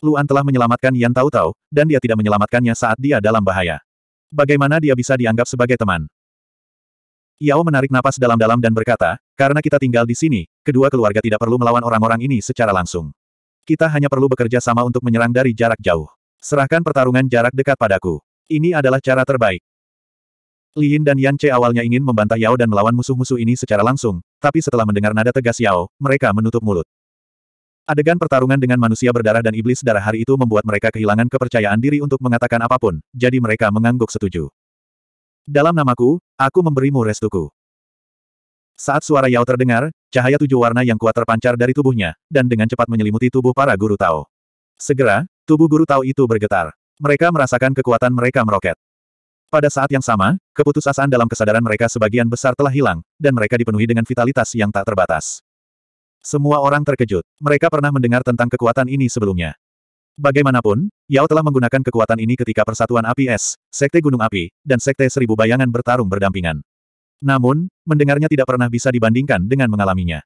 Luan telah menyelamatkan Yan Tao Tao, dan dia tidak menyelamatkannya saat dia dalam bahaya. Bagaimana dia bisa dianggap sebagai teman? Yao menarik napas dalam-dalam dan berkata, karena kita tinggal di sini, kedua keluarga tidak perlu melawan orang-orang ini secara langsung. Kita hanya perlu bekerja sama untuk menyerang dari jarak jauh. Serahkan pertarungan jarak dekat padaku. Ini adalah cara terbaik. Li Yin dan Yan Che awalnya ingin membantah Yao dan melawan musuh-musuh ini secara langsung, tapi setelah mendengar nada tegas Yao, mereka menutup mulut. Adegan pertarungan dengan manusia berdarah dan iblis darah hari itu membuat mereka kehilangan kepercayaan diri untuk mengatakan apapun, jadi mereka mengangguk setuju. Dalam namaku, aku memberimu restuku. Saat suara Yao terdengar, cahaya tujuh warna yang kuat terpancar dari tubuhnya, dan dengan cepat menyelimuti tubuh para guru Tao. Segera, tubuh guru Tao itu bergetar. Mereka merasakan kekuatan mereka meroket. Pada saat yang sama, keputusasaan dalam kesadaran mereka sebagian besar telah hilang, dan mereka dipenuhi dengan vitalitas yang tak terbatas. Semua orang terkejut. Mereka pernah mendengar tentang kekuatan ini sebelumnya. Bagaimanapun, Yao telah menggunakan kekuatan ini ketika Persatuan Api Es, Sekte Gunung Api, dan Sekte Seribu Bayangan bertarung berdampingan. Namun, mendengarnya tidak pernah bisa dibandingkan dengan mengalaminya.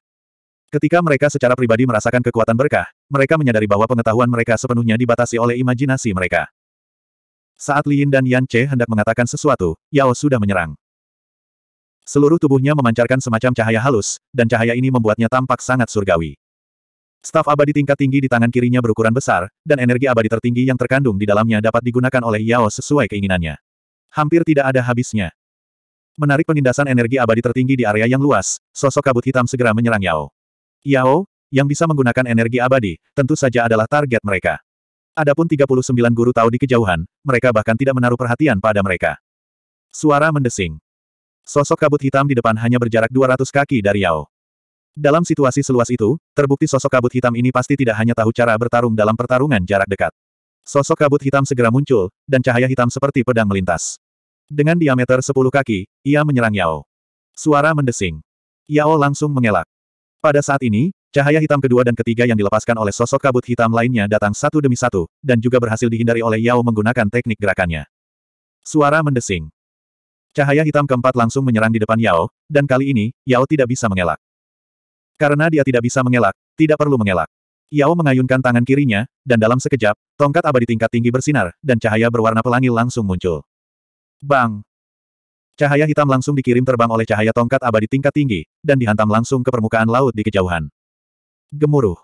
Ketika mereka secara pribadi merasakan kekuatan berkah, mereka menyadari bahwa pengetahuan mereka sepenuhnya dibatasi oleh imajinasi mereka. Saat Lin dan Yan Che hendak mengatakan sesuatu, Yao sudah menyerang. Seluruh tubuhnya memancarkan semacam cahaya halus, dan cahaya ini membuatnya tampak sangat surgawi. Staf abadi tingkat tinggi di tangan kirinya berukuran besar, dan energi abadi tertinggi yang terkandung di dalamnya dapat digunakan oleh Yao sesuai keinginannya. Hampir tidak ada habisnya. Menarik penindasan energi abadi tertinggi di area yang luas, sosok kabut hitam segera menyerang Yao. Yao, yang bisa menggunakan energi abadi, tentu saja adalah target mereka. Adapun 39 guru tahu di kejauhan, mereka bahkan tidak menaruh perhatian pada mereka. Suara mendesing. Sosok kabut hitam di depan hanya berjarak 200 kaki dari Yao. Dalam situasi seluas itu, terbukti sosok kabut hitam ini pasti tidak hanya tahu cara bertarung dalam pertarungan jarak dekat. Sosok kabut hitam segera muncul, dan cahaya hitam seperti pedang melintas. Dengan diameter 10 kaki, ia menyerang Yao. Suara mendesing. Yao langsung mengelak. Pada saat ini, Cahaya hitam kedua dan ketiga yang dilepaskan oleh sosok kabut hitam lainnya datang satu demi satu, dan juga berhasil dihindari oleh Yao menggunakan teknik gerakannya. Suara mendesing. Cahaya hitam keempat langsung menyerang di depan Yao, dan kali ini, Yao tidak bisa mengelak. Karena dia tidak bisa mengelak, tidak perlu mengelak. Yao mengayunkan tangan kirinya, dan dalam sekejap, tongkat abadi tingkat tinggi bersinar, dan cahaya berwarna pelangi langsung muncul. Bang! Cahaya hitam langsung dikirim terbang oleh cahaya tongkat abadi tingkat tinggi, dan dihantam langsung ke permukaan laut di kejauhan gemuruh.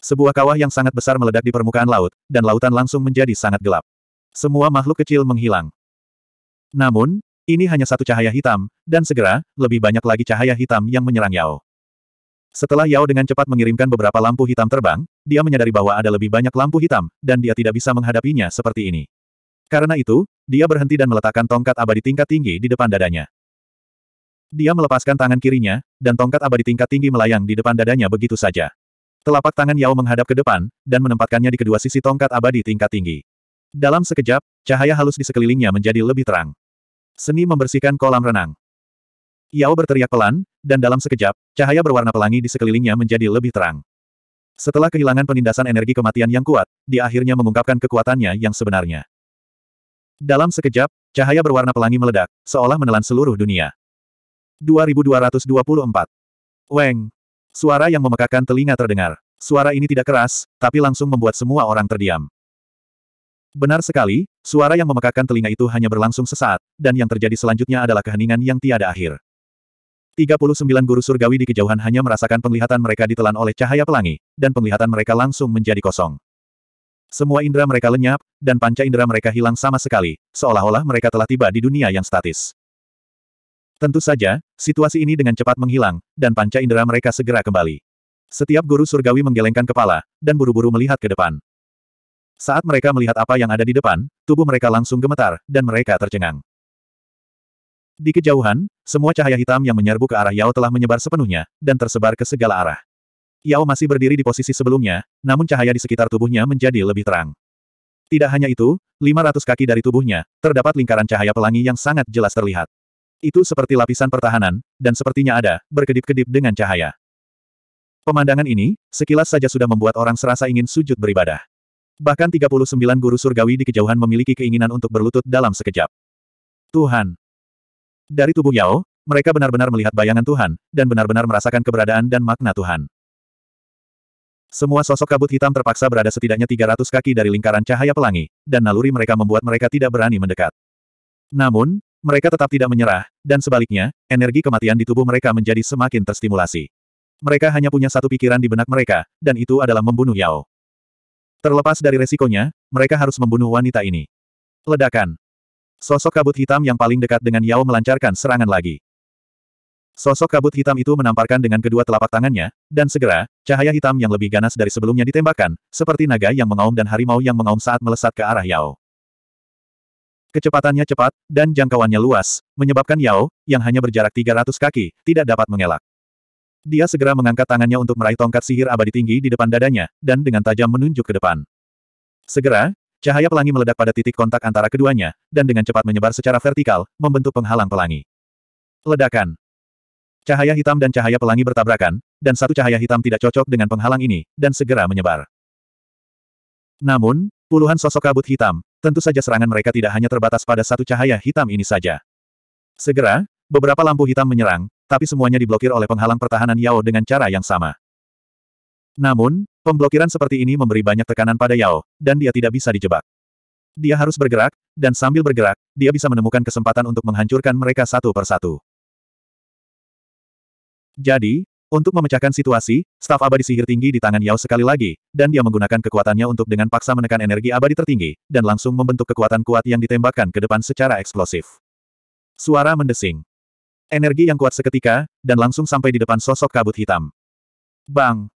Sebuah kawah yang sangat besar meledak di permukaan laut, dan lautan langsung menjadi sangat gelap. Semua makhluk kecil menghilang. Namun, ini hanya satu cahaya hitam, dan segera, lebih banyak lagi cahaya hitam yang menyerang Yao. Setelah Yao dengan cepat mengirimkan beberapa lampu hitam terbang, dia menyadari bahwa ada lebih banyak lampu hitam, dan dia tidak bisa menghadapinya seperti ini. Karena itu, dia berhenti dan meletakkan tongkat abadi tingkat tinggi di depan dadanya. Dia melepaskan tangan kirinya, dan tongkat abadi tingkat tinggi melayang di depan dadanya begitu saja. Telapak tangan Yao menghadap ke depan, dan menempatkannya di kedua sisi tongkat abadi tingkat tinggi. Dalam sekejap, cahaya halus di sekelilingnya menjadi lebih terang. Seni membersihkan kolam renang. Yao berteriak pelan, dan dalam sekejap, cahaya berwarna pelangi di sekelilingnya menjadi lebih terang. Setelah kehilangan penindasan energi kematian yang kuat, dia akhirnya mengungkapkan kekuatannya yang sebenarnya. Dalam sekejap, cahaya berwarna pelangi meledak, seolah menelan seluruh dunia. 2224. Weng. Suara yang memekakan telinga terdengar. Suara ini tidak keras, tapi langsung membuat semua orang terdiam. Benar sekali, suara yang memekakan telinga itu hanya berlangsung sesaat, dan yang terjadi selanjutnya adalah keheningan yang tiada akhir. 39 guru surgawi di kejauhan hanya merasakan penglihatan mereka ditelan oleh cahaya pelangi, dan penglihatan mereka langsung menjadi kosong. Semua indera mereka lenyap, dan panca indera mereka hilang sama sekali, seolah-olah mereka telah tiba di dunia yang statis. Tentu saja, situasi ini dengan cepat menghilang, dan panca indera mereka segera kembali. Setiap guru surgawi menggelengkan kepala, dan buru-buru melihat ke depan. Saat mereka melihat apa yang ada di depan, tubuh mereka langsung gemetar, dan mereka tercengang. Di kejauhan, semua cahaya hitam yang menyerbu ke arah Yao telah menyebar sepenuhnya, dan tersebar ke segala arah. Yao masih berdiri di posisi sebelumnya, namun cahaya di sekitar tubuhnya menjadi lebih terang. Tidak hanya itu, 500 kaki dari tubuhnya, terdapat lingkaran cahaya pelangi yang sangat jelas terlihat. Itu seperti lapisan pertahanan, dan sepertinya ada, berkedip-kedip dengan cahaya. Pemandangan ini, sekilas saja sudah membuat orang serasa ingin sujud beribadah. Bahkan 39 guru surgawi di kejauhan memiliki keinginan untuk berlutut dalam sekejap. Tuhan. Dari tubuh Yao, mereka benar-benar melihat bayangan Tuhan, dan benar-benar merasakan keberadaan dan makna Tuhan. Semua sosok kabut hitam terpaksa berada setidaknya 300 kaki dari lingkaran cahaya pelangi, dan naluri mereka membuat mereka tidak berani mendekat. Namun, mereka tetap tidak menyerah, dan sebaliknya, energi kematian di tubuh mereka menjadi semakin terstimulasi. Mereka hanya punya satu pikiran di benak mereka, dan itu adalah membunuh Yao. Terlepas dari resikonya, mereka harus membunuh wanita ini. Ledakan. Sosok kabut hitam yang paling dekat dengan Yao melancarkan serangan lagi. Sosok kabut hitam itu menamparkan dengan kedua telapak tangannya, dan segera, cahaya hitam yang lebih ganas dari sebelumnya ditembakkan, seperti naga yang mengaum dan harimau yang mengaum saat melesat ke arah Yao. Kecepatannya cepat, dan jangkauannya luas, menyebabkan Yao, yang hanya berjarak 300 kaki, tidak dapat mengelak. Dia segera mengangkat tangannya untuk meraih tongkat sihir abadi tinggi di depan dadanya, dan dengan tajam menunjuk ke depan. Segera, cahaya pelangi meledak pada titik kontak antara keduanya, dan dengan cepat menyebar secara vertikal, membentuk penghalang pelangi. Ledakan. Cahaya hitam dan cahaya pelangi bertabrakan, dan satu cahaya hitam tidak cocok dengan penghalang ini, dan segera menyebar. Namun, puluhan sosok kabut hitam, Tentu saja serangan mereka tidak hanya terbatas pada satu cahaya hitam ini saja. Segera, beberapa lampu hitam menyerang, tapi semuanya diblokir oleh penghalang pertahanan Yao dengan cara yang sama. Namun, pemblokiran seperti ini memberi banyak tekanan pada Yao, dan dia tidak bisa dijebak. Dia harus bergerak, dan sambil bergerak, dia bisa menemukan kesempatan untuk menghancurkan mereka satu per satu. Jadi, untuk memecahkan situasi, staf abadi sihir tinggi di tangan Yao sekali lagi, dan dia menggunakan kekuatannya untuk dengan paksa menekan energi abadi tertinggi, dan langsung membentuk kekuatan kuat yang ditembakkan ke depan secara eksplosif. Suara mendesing. Energi yang kuat seketika, dan langsung sampai di depan sosok kabut hitam. Bang!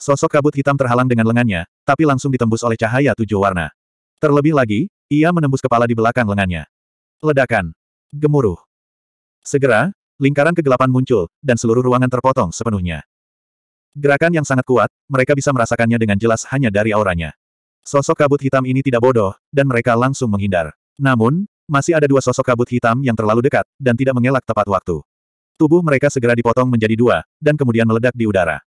Sosok kabut hitam terhalang dengan lengannya, tapi langsung ditembus oleh cahaya tujuh warna. Terlebih lagi, ia menembus kepala di belakang lengannya. Ledakan. Gemuruh. Segera, Lingkaran kegelapan muncul, dan seluruh ruangan terpotong sepenuhnya. Gerakan yang sangat kuat, mereka bisa merasakannya dengan jelas hanya dari auranya. Sosok kabut hitam ini tidak bodoh, dan mereka langsung menghindar. Namun, masih ada dua sosok kabut hitam yang terlalu dekat, dan tidak mengelak tepat waktu. Tubuh mereka segera dipotong menjadi dua, dan kemudian meledak di udara.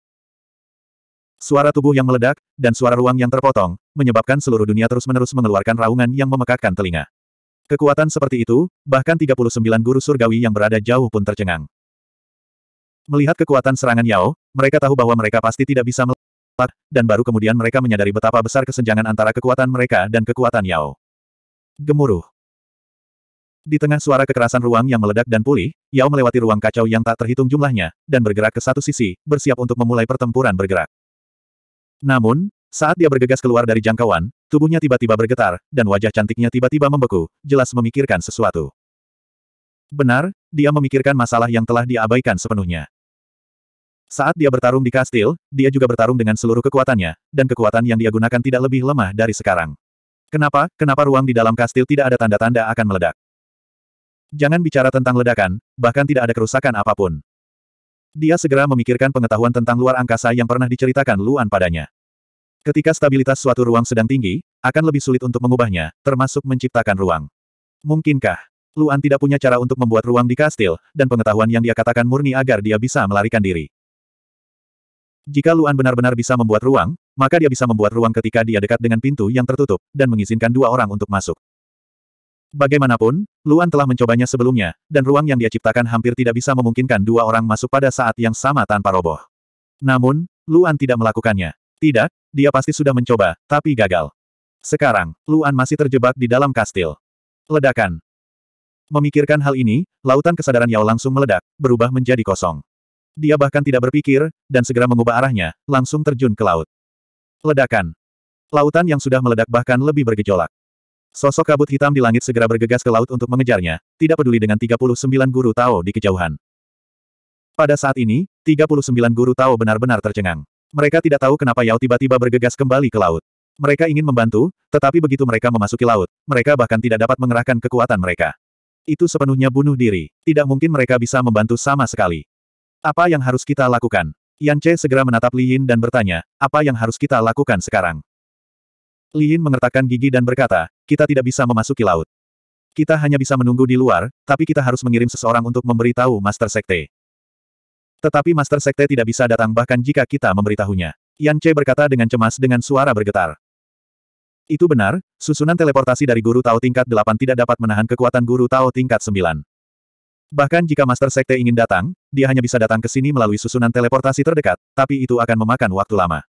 Suara tubuh yang meledak, dan suara ruang yang terpotong, menyebabkan seluruh dunia terus-menerus mengeluarkan raungan yang memekakkan telinga. Kekuatan seperti itu, bahkan 39 guru surgawi yang berada jauh pun tercengang. Melihat kekuatan serangan Yao, mereka tahu bahwa mereka pasti tidak bisa melawan, dan baru kemudian mereka menyadari betapa besar kesenjangan antara kekuatan mereka dan kekuatan Yao. Gemuruh. Di tengah suara kekerasan ruang yang meledak dan pulih, Yao melewati ruang kacau yang tak terhitung jumlahnya, dan bergerak ke satu sisi, bersiap untuk memulai pertempuran bergerak. Namun, saat dia bergegas keluar dari jangkauan, tubuhnya tiba-tiba bergetar, dan wajah cantiknya tiba-tiba membeku, jelas memikirkan sesuatu. Benar, dia memikirkan masalah yang telah diabaikan sepenuhnya. Saat dia bertarung di kastil, dia juga bertarung dengan seluruh kekuatannya, dan kekuatan yang dia gunakan tidak lebih lemah dari sekarang. Kenapa, kenapa ruang di dalam kastil tidak ada tanda-tanda akan meledak? Jangan bicara tentang ledakan, bahkan tidak ada kerusakan apapun. Dia segera memikirkan pengetahuan tentang luar angkasa yang pernah diceritakan Luan padanya. Ketika stabilitas suatu ruang sedang tinggi, akan lebih sulit untuk mengubahnya, termasuk menciptakan ruang. Mungkinkah? Luan tidak punya cara untuk membuat ruang di kastil, dan pengetahuan yang dia katakan murni agar dia bisa melarikan diri. Jika Luan benar-benar bisa membuat ruang, maka dia bisa membuat ruang ketika dia dekat dengan pintu yang tertutup, dan mengizinkan dua orang untuk masuk. Bagaimanapun, Luan telah mencobanya sebelumnya, dan ruang yang dia ciptakan hampir tidak bisa memungkinkan dua orang masuk pada saat yang sama tanpa roboh. Namun, Luan tidak melakukannya. Tidak, dia pasti sudah mencoba, tapi gagal. Sekarang, Luan masih terjebak di dalam kastil. Ledakan. Memikirkan hal ini, lautan kesadaran Yao langsung meledak, berubah menjadi kosong. Dia bahkan tidak berpikir, dan segera mengubah arahnya, langsung terjun ke laut. Ledakan. Lautan yang sudah meledak bahkan lebih bergejolak. Sosok kabut hitam di langit segera bergegas ke laut untuk mengejarnya, tidak peduli dengan 39 guru Tao di kejauhan. Pada saat ini, 39 guru Tao benar-benar tercengang. Mereka tidak tahu kenapa Yao tiba-tiba bergegas kembali ke laut. Mereka ingin membantu, tetapi begitu mereka memasuki laut, mereka bahkan tidak dapat mengerahkan kekuatan mereka. Itu sepenuhnya bunuh diri. Tidak mungkin mereka bisa membantu sama sekali. Apa yang harus kita lakukan? Yan Che segera menatap Li Yin dan bertanya, apa yang harus kita lakukan sekarang? Li Yin mengertakkan gigi dan berkata, kita tidak bisa memasuki laut. Kita hanya bisa menunggu di luar, tapi kita harus mengirim seseorang untuk memberitahu Master Sekte. Tetapi Master Sekte tidak bisa datang bahkan jika kita memberitahunya. Yan Che berkata dengan cemas dengan suara bergetar. Itu benar, susunan teleportasi dari guru Tao tingkat 8 tidak dapat menahan kekuatan guru Tao tingkat 9. Bahkan jika Master Sekte ingin datang, dia hanya bisa datang ke sini melalui susunan teleportasi terdekat, tapi itu akan memakan waktu lama.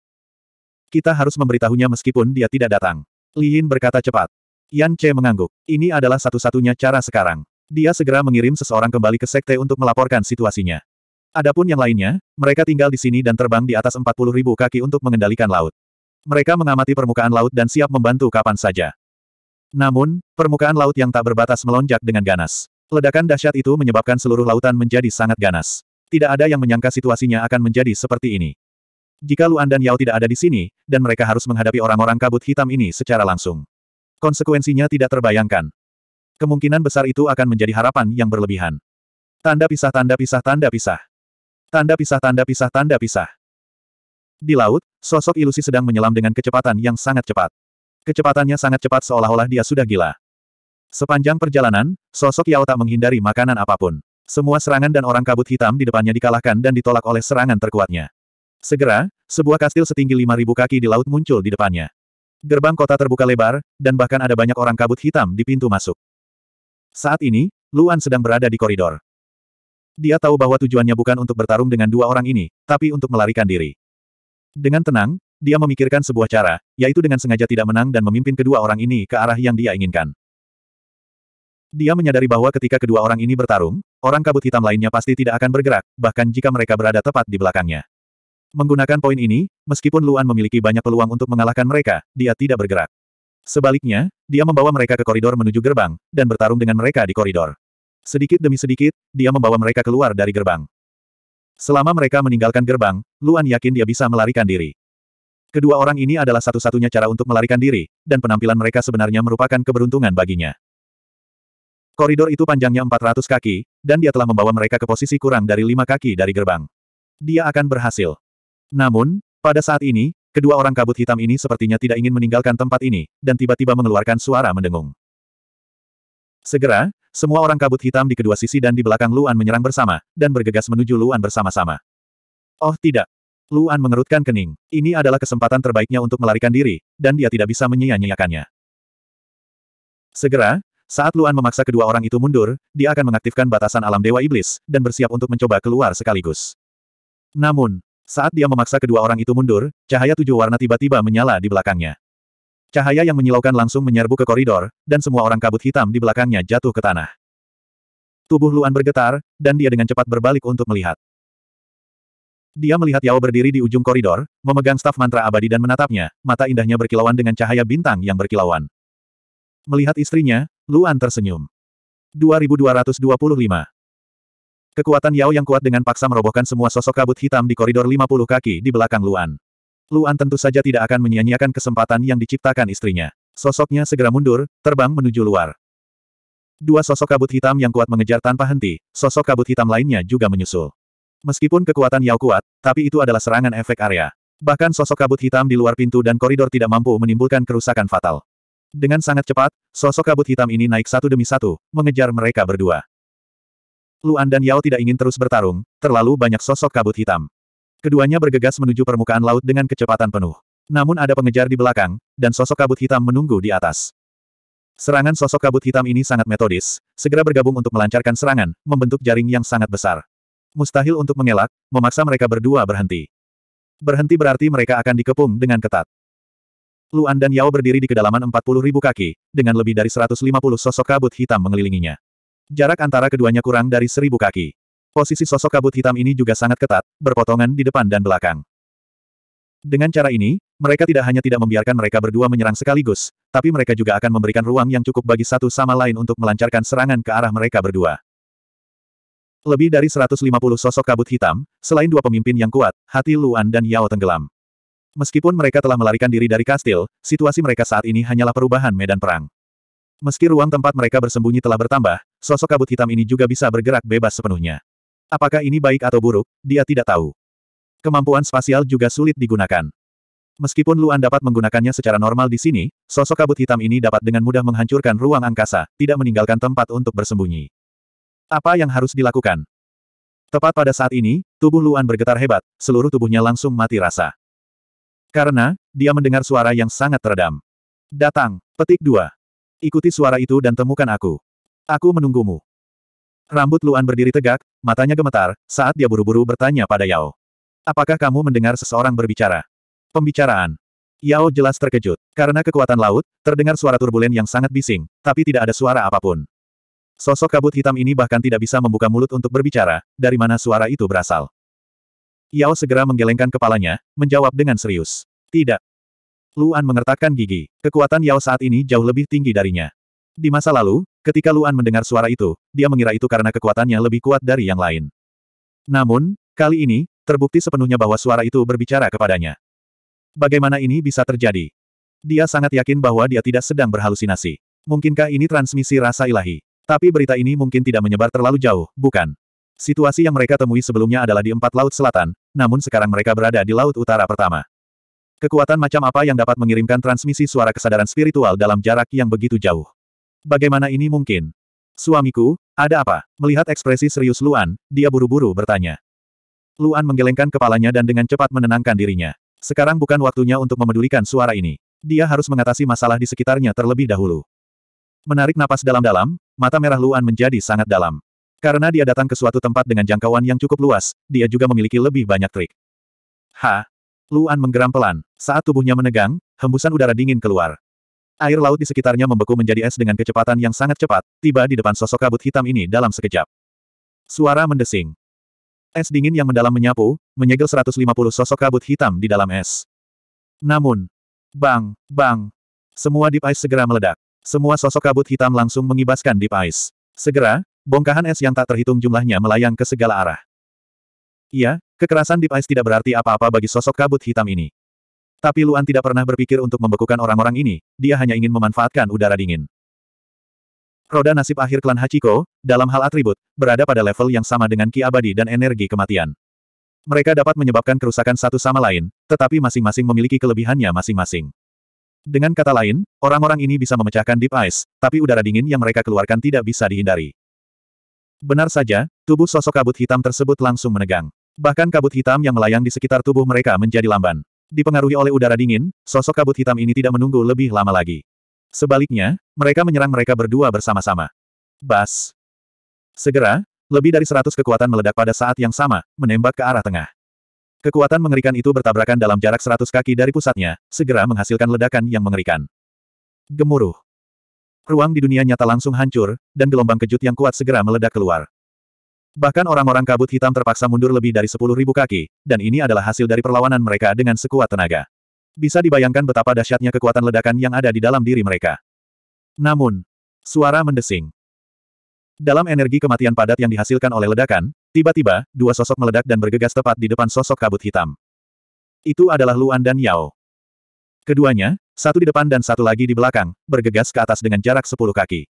Kita harus memberitahunya meskipun dia tidak datang. Li Yin berkata cepat. Yan Che mengangguk. Ini adalah satu-satunya cara sekarang. Dia segera mengirim seseorang kembali ke sekte untuk melaporkan situasinya. Adapun yang lainnya, mereka tinggal di sini dan terbang di atas 40.000 kaki untuk mengendalikan laut. Mereka mengamati permukaan laut dan siap membantu kapan saja. Namun, permukaan laut yang tak berbatas melonjak dengan ganas. Ledakan dahsyat itu menyebabkan seluruh lautan menjadi sangat ganas. Tidak ada yang menyangka situasinya akan menjadi seperti ini. Jika Luan dan Yao tidak ada di sini, dan mereka harus menghadapi orang-orang kabut hitam ini secara langsung. Konsekuensinya tidak terbayangkan. Kemungkinan besar itu akan menjadi harapan yang berlebihan. Tanda pisah tanda pisah tanda pisah. Tanda pisah tanda pisah tanda pisah. Di laut, sosok ilusi sedang menyelam dengan kecepatan yang sangat cepat. Kecepatannya sangat cepat seolah-olah dia sudah gila. Sepanjang perjalanan, sosok Yao tak menghindari makanan apapun. Semua serangan dan orang kabut hitam di depannya dikalahkan dan ditolak oleh serangan terkuatnya. Segera, sebuah kastil setinggi 5.000 kaki di laut muncul di depannya. Gerbang kota terbuka lebar, dan bahkan ada banyak orang kabut hitam di pintu masuk. Saat ini, Luan sedang berada di koridor. Dia tahu bahwa tujuannya bukan untuk bertarung dengan dua orang ini, tapi untuk melarikan diri. Dengan tenang, dia memikirkan sebuah cara, yaitu dengan sengaja tidak menang dan memimpin kedua orang ini ke arah yang dia inginkan. Dia menyadari bahwa ketika kedua orang ini bertarung, orang kabut hitam lainnya pasti tidak akan bergerak, bahkan jika mereka berada tepat di belakangnya. Menggunakan poin ini, meskipun Luan memiliki banyak peluang untuk mengalahkan mereka, dia tidak bergerak. Sebaliknya, dia membawa mereka ke koridor menuju gerbang, dan bertarung dengan mereka di koridor. Sedikit demi sedikit, dia membawa mereka keluar dari gerbang. Selama mereka meninggalkan gerbang, Luan yakin dia bisa melarikan diri. Kedua orang ini adalah satu-satunya cara untuk melarikan diri, dan penampilan mereka sebenarnya merupakan keberuntungan baginya. Koridor itu panjangnya 400 kaki, dan dia telah membawa mereka ke posisi kurang dari lima kaki dari gerbang. Dia akan berhasil. Namun, pada saat ini, kedua orang kabut hitam ini sepertinya tidak ingin meninggalkan tempat ini, dan tiba-tiba mengeluarkan suara mendengung. Segera, semua orang kabut hitam di kedua sisi dan di belakang Luan menyerang bersama, dan bergegas menuju Luan bersama-sama. Oh tidak. Luan mengerutkan kening. Ini adalah kesempatan terbaiknya untuk melarikan diri, dan dia tidak bisa menyia-nyiakannya. Segera, saat Luan memaksa kedua orang itu mundur, dia akan mengaktifkan batasan alam Dewa Iblis, dan bersiap untuk mencoba keluar sekaligus. Namun, saat dia memaksa kedua orang itu mundur, cahaya tujuh warna tiba-tiba menyala di belakangnya. Cahaya yang menyilaukan langsung menyerbu ke koridor, dan semua orang kabut hitam di belakangnya jatuh ke tanah. Tubuh Luan bergetar, dan dia dengan cepat berbalik untuk melihat. Dia melihat Yao berdiri di ujung koridor, memegang staf mantra abadi dan menatapnya, mata indahnya berkilauan dengan cahaya bintang yang berkilauan. Melihat istrinya, Luan tersenyum. 2225 Kekuatan Yao yang kuat dengan paksa merobohkan semua sosok kabut hitam di koridor 50 kaki di belakang Luan. Luan tentu saja tidak akan menyia-nyiakan kesempatan yang diciptakan istrinya. Sosoknya segera mundur, terbang menuju luar. Dua sosok kabut hitam yang kuat mengejar tanpa henti, sosok kabut hitam lainnya juga menyusul. Meskipun kekuatan Yao kuat, tapi itu adalah serangan efek area. Bahkan sosok kabut hitam di luar pintu dan koridor tidak mampu menimbulkan kerusakan fatal. Dengan sangat cepat, sosok kabut hitam ini naik satu demi satu, mengejar mereka berdua. Luan dan Yao tidak ingin terus bertarung, terlalu banyak sosok kabut hitam. Keduanya bergegas menuju permukaan laut dengan kecepatan penuh. Namun ada pengejar di belakang, dan sosok kabut hitam menunggu di atas. Serangan sosok kabut hitam ini sangat metodis, segera bergabung untuk melancarkan serangan, membentuk jaring yang sangat besar. Mustahil untuk mengelak, memaksa mereka berdua berhenti. Berhenti berarti mereka akan dikepung dengan ketat. Luan dan Yao berdiri di kedalaman 40 ribu kaki, dengan lebih dari 150 sosok kabut hitam mengelilinginya. Jarak antara keduanya kurang dari seribu kaki. Posisi sosok kabut hitam ini juga sangat ketat, berpotongan di depan dan belakang. Dengan cara ini, mereka tidak hanya tidak membiarkan mereka berdua menyerang sekaligus, tapi mereka juga akan memberikan ruang yang cukup bagi satu sama lain untuk melancarkan serangan ke arah mereka berdua. Lebih dari 150 sosok kabut hitam, selain dua pemimpin yang kuat, hati Luan dan Yao tenggelam. Meskipun mereka telah melarikan diri dari kastil, situasi mereka saat ini hanyalah perubahan medan perang. Meski ruang tempat mereka bersembunyi telah bertambah, sosok kabut hitam ini juga bisa bergerak bebas sepenuhnya. Apakah ini baik atau buruk, dia tidak tahu. Kemampuan spasial juga sulit digunakan. Meskipun Luan dapat menggunakannya secara normal di sini, sosok kabut hitam ini dapat dengan mudah menghancurkan ruang angkasa, tidak meninggalkan tempat untuk bersembunyi. Apa yang harus dilakukan? Tepat pada saat ini, tubuh Luan bergetar hebat, seluruh tubuhnya langsung mati rasa. Karena, dia mendengar suara yang sangat teredam. Datang, petik dua. Ikuti suara itu dan temukan aku. Aku menunggumu. Rambut Luan berdiri tegak, matanya gemetar, saat dia buru-buru bertanya pada Yao. Apakah kamu mendengar seseorang berbicara? Pembicaraan. Yao jelas terkejut. Karena kekuatan laut, terdengar suara turbulen yang sangat bising, tapi tidak ada suara apapun. Sosok kabut hitam ini bahkan tidak bisa membuka mulut untuk berbicara, dari mana suara itu berasal. Yao segera menggelengkan kepalanya, menjawab dengan serius. Tidak. Luan mengertakkan gigi. Kekuatan Yao saat ini jauh lebih tinggi darinya. Di masa lalu, ketika Luan mendengar suara itu, dia mengira itu karena kekuatannya lebih kuat dari yang lain. Namun, kali ini, terbukti sepenuhnya bahwa suara itu berbicara kepadanya. Bagaimana ini bisa terjadi? Dia sangat yakin bahwa dia tidak sedang berhalusinasi. Mungkinkah ini transmisi rasa ilahi? Tapi berita ini mungkin tidak menyebar terlalu jauh, bukan? Situasi yang mereka temui sebelumnya adalah di empat laut selatan, namun sekarang mereka berada di laut utara pertama. Kekuatan macam apa yang dapat mengirimkan transmisi suara kesadaran spiritual dalam jarak yang begitu jauh? Bagaimana ini mungkin? Suamiku, ada apa? Melihat ekspresi serius Luan, dia buru-buru bertanya. Luan menggelengkan kepalanya dan dengan cepat menenangkan dirinya. Sekarang bukan waktunya untuk memedulikan suara ini. Dia harus mengatasi masalah di sekitarnya terlebih dahulu. Menarik napas dalam-dalam, mata merah Luan menjadi sangat dalam. Karena dia datang ke suatu tempat dengan jangkauan yang cukup luas, dia juga memiliki lebih banyak trik. Ha! Luan menggeram pelan. Saat tubuhnya menegang, hembusan udara dingin keluar. Air laut di sekitarnya membeku menjadi es dengan kecepatan yang sangat cepat, tiba di depan sosok kabut hitam ini dalam sekejap. Suara mendesing. Es dingin yang mendalam menyapu, menyegel 150 sosok kabut hitam di dalam es. Namun, bang, bang, semua deep ice segera meledak. Semua sosok kabut hitam langsung mengibaskan deep ice. Segera, bongkahan es yang tak terhitung jumlahnya melayang ke segala arah. Iya, kekerasan deep ice tidak berarti apa-apa bagi sosok kabut hitam ini. Tapi Luan tidak pernah berpikir untuk membekukan orang-orang ini, dia hanya ingin memanfaatkan udara dingin. Roda nasib akhir klan Hachiko, dalam hal atribut, berada pada level yang sama dengan ki abadi dan energi kematian. Mereka dapat menyebabkan kerusakan satu sama lain, tetapi masing-masing memiliki kelebihannya masing-masing. Dengan kata lain, orang-orang ini bisa memecahkan deep ice, tapi udara dingin yang mereka keluarkan tidak bisa dihindari. Benar saja, tubuh sosok kabut hitam tersebut langsung menegang. Bahkan kabut hitam yang melayang di sekitar tubuh mereka menjadi lamban. Dipengaruhi oleh udara dingin, sosok kabut hitam ini tidak menunggu lebih lama lagi. Sebaliknya, mereka menyerang mereka berdua bersama-sama. Bas. Segera, lebih dari seratus kekuatan meledak pada saat yang sama, menembak ke arah tengah. Kekuatan mengerikan itu bertabrakan dalam jarak seratus kaki dari pusatnya, segera menghasilkan ledakan yang mengerikan. Gemuruh. Ruang di dunia nyata langsung hancur, dan gelombang kejut yang kuat segera meledak keluar. Bahkan orang-orang kabut hitam terpaksa mundur lebih dari sepuluh ribu kaki, dan ini adalah hasil dari perlawanan mereka dengan sekuat tenaga. Bisa dibayangkan betapa dahsyatnya kekuatan ledakan yang ada di dalam diri mereka. Namun, suara mendesing. Dalam energi kematian padat yang dihasilkan oleh ledakan, tiba-tiba, dua sosok meledak dan bergegas tepat di depan sosok kabut hitam. Itu adalah Luan dan Yao. Keduanya, satu di depan dan satu lagi di belakang, bergegas ke atas dengan jarak sepuluh kaki.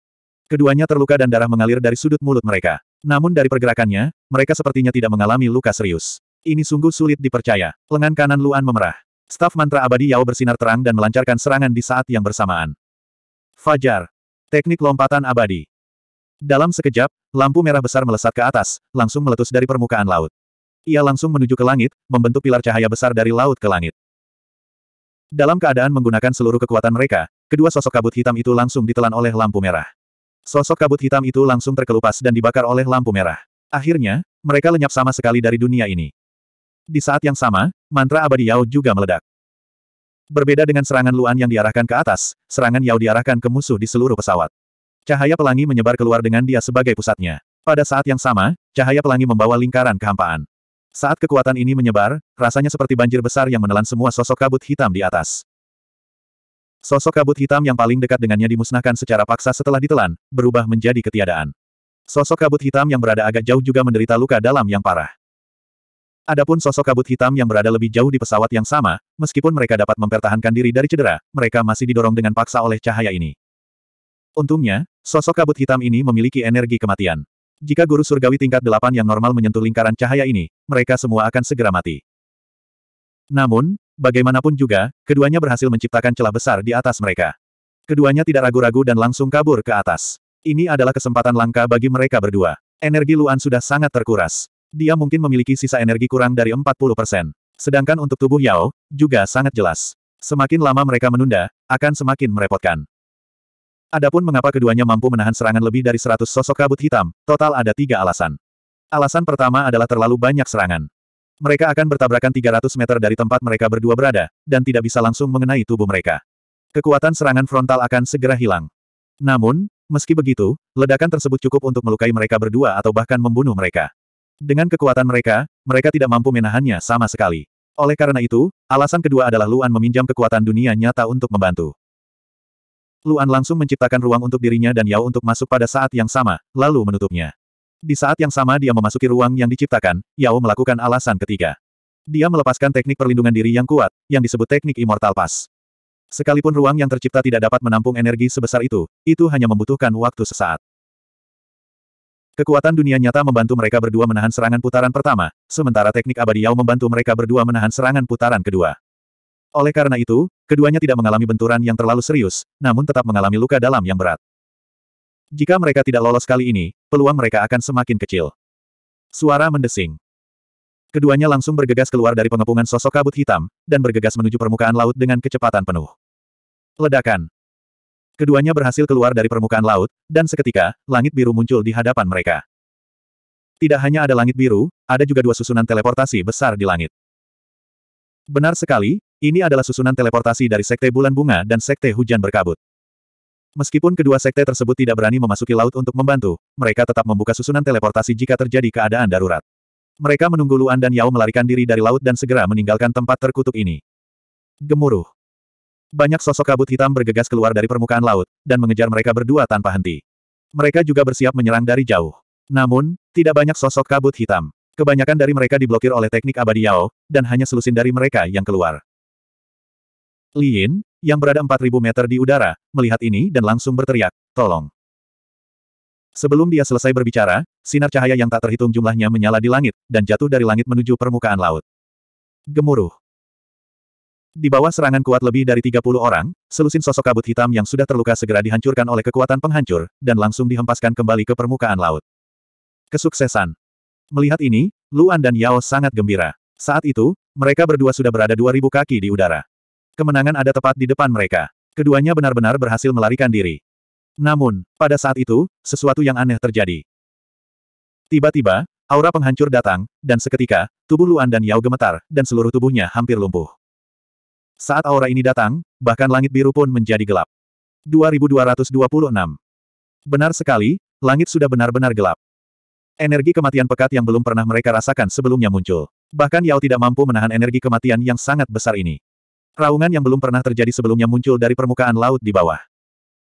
Keduanya terluka dan darah mengalir dari sudut mulut mereka. Namun dari pergerakannya, mereka sepertinya tidak mengalami luka serius. Ini sungguh sulit dipercaya. Lengan kanan Luan memerah. Staf mantra abadi Yao bersinar terang dan melancarkan serangan di saat yang bersamaan. Fajar. Teknik lompatan abadi. Dalam sekejap, lampu merah besar melesat ke atas, langsung meletus dari permukaan laut. Ia langsung menuju ke langit, membentuk pilar cahaya besar dari laut ke langit. Dalam keadaan menggunakan seluruh kekuatan mereka, kedua sosok kabut hitam itu langsung ditelan oleh lampu merah. Sosok kabut hitam itu langsung terkelupas dan dibakar oleh lampu merah. Akhirnya, mereka lenyap sama sekali dari dunia ini. Di saat yang sama, mantra abadi Yao juga meledak. Berbeda dengan serangan Luan yang diarahkan ke atas, serangan Yao diarahkan ke musuh di seluruh pesawat. Cahaya pelangi menyebar keluar dengan dia sebagai pusatnya. Pada saat yang sama, cahaya pelangi membawa lingkaran kehampaan. Saat kekuatan ini menyebar, rasanya seperti banjir besar yang menelan semua sosok kabut hitam di atas. Sosok kabut hitam yang paling dekat dengannya dimusnahkan secara paksa setelah ditelan, berubah menjadi ketiadaan. Sosok kabut hitam yang berada agak jauh juga menderita luka dalam yang parah. Adapun sosok kabut hitam yang berada lebih jauh di pesawat yang sama, meskipun mereka dapat mempertahankan diri dari cedera, mereka masih didorong dengan paksa oleh cahaya ini. Untungnya, sosok kabut hitam ini memiliki energi kematian. Jika guru surgawi tingkat delapan yang normal menyentuh lingkaran cahaya ini, mereka semua akan segera mati. Namun, Bagaimanapun juga, keduanya berhasil menciptakan celah besar di atas mereka. Keduanya tidak ragu-ragu dan langsung kabur ke atas. Ini adalah kesempatan langka bagi mereka berdua. Energi Luan sudah sangat terkuras. Dia mungkin memiliki sisa energi kurang dari 40%. Sedangkan untuk tubuh Yao, juga sangat jelas. Semakin lama mereka menunda, akan semakin merepotkan. Adapun mengapa keduanya mampu menahan serangan lebih dari 100 sosok kabut hitam, total ada tiga alasan. Alasan pertama adalah terlalu banyak serangan. Mereka akan bertabrakan 300 meter dari tempat mereka berdua berada, dan tidak bisa langsung mengenai tubuh mereka. Kekuatan serangan frontal akan segera hilang. Namun, meski begitu, ledakan tersebut cukup untuk melukai mereka berdua atau bahkan membunuh mereka. Dengan kekuatan mereka, mereka tidak mampu menahannya sama sekali. Oleh karena itu, alasan kedua adalah Luan meminjam kekuatan dunia nyata untuk membantu. Luan langsung menciptakan ruang untuk dirinya dan Yao untuk masuk pada saat yang sama, lalu menutupnya. Di saat yang sama dia memasuki ruang yang diciptakan, Yao melakukan alasan ketiga. Dia melepaskan teknik perlindungan diri yang kuat, yang disebut teknik Immortal Pass. Sekalipun ruang yang tercipta tidak dapat menampung energi sebesar itu, itu hanya membutuhkan waktu sesaat. Kekuatan dunia nyata membantu mereka berdua menahan serangan putaran pertama, sementara teknik abadi Yao membantu mereka berdua menahan serangan putaran kedua. Oleh karena itu, keduanya tidak mengalami benturan yang terlalu serius, namun tetap mengalami luka dalam yang berat. Jika mereka tidak lolos kali ini, peluang mereka akan semakin kecil. Suara mendesing. Keduanya langsung bergegas keluar dari pengepungan sosok kabut hitam, dan bergegas menuju permukaan laut dengan kecepatan penuh. Ledakan. Keduanya berhasil keluar dari permukaan laut, dan seketika, langit biru muncul di hadapan mereka. Tidak hanya ada langit biru, ada juga dua susunan teleportasi besar di langit. Benar sekali, ini adalah susunan teleportasi dari Sekte Bulan Bunga dan Sekte Hujan Berkabut. Meskipun kedua sekte tersebut tidak berani memasuki laut untuk membantu, mereka tetap membuka susunan teleportasi jika terjadi keadaan darurat. Mereka menunggu Luan dan Yao melarikan diri dari laut dan segera meninggalkan tempat terkutuk ini. Gemuruh. Banyak sosok kabut hitam bergegas keluar dari permukaan laut, dan mengejar mereka berdua tanpa henti. Mereka juga bersiap menyerang dari jauh. Namun, tidak banyak sosok kabut hitam. Kebanyakan dari mereka diblokir oleh teknik abadi Yao, dan hanya selusin dari mereka yang keluar. Lin, yang berada 4.000 meter di udara, melihat ini dan langsung berteriak, tolong. Sebelum dia selesai berbicara, sinar cahaya yang tak terhitung jumlahnya menyala di langit, dan jatuh dari langit menuju permukaan laut. Gemuruh. Di bawah serangan kuat lebih dari 30 orang, selusin sosok kabut hitam yang sudah terluka segera dihancurkan oleh kekuatan penghancur, dan langsung dihempaskan kembali ke permukaan laut. Kesuksesan. Melihat ini, Luan dan Yao sangat gembira. Saat itu, mereka berdua sudah berada 2000 kaki di udara. Kemenangan ada tepat di depan mereka. Keduanya benar-benar berhasil melarikan diri. Namun, pada saat itu, sesuatu yang aneh terjadi. Tiba-tiba, aura penghancur datang, dan seketika, tubuh Luan dan Yao gemetar, dan seluruh tubuhnya hampir lumpuh. Saat aura ini datang, bahkan langit biru pun menjadi gelap. 2226 Benar sekali, langit sudah benar-benar gelap. Energi kematian pekat yang belum pernah mereka rasakan sebelumnya muncul. Bahkan Yao tidak mampu menahan energi kematian yang sangat besar ini. Raungan yang belum pernah terjadi sebelumnya muncul dari permukaan laut di bawah.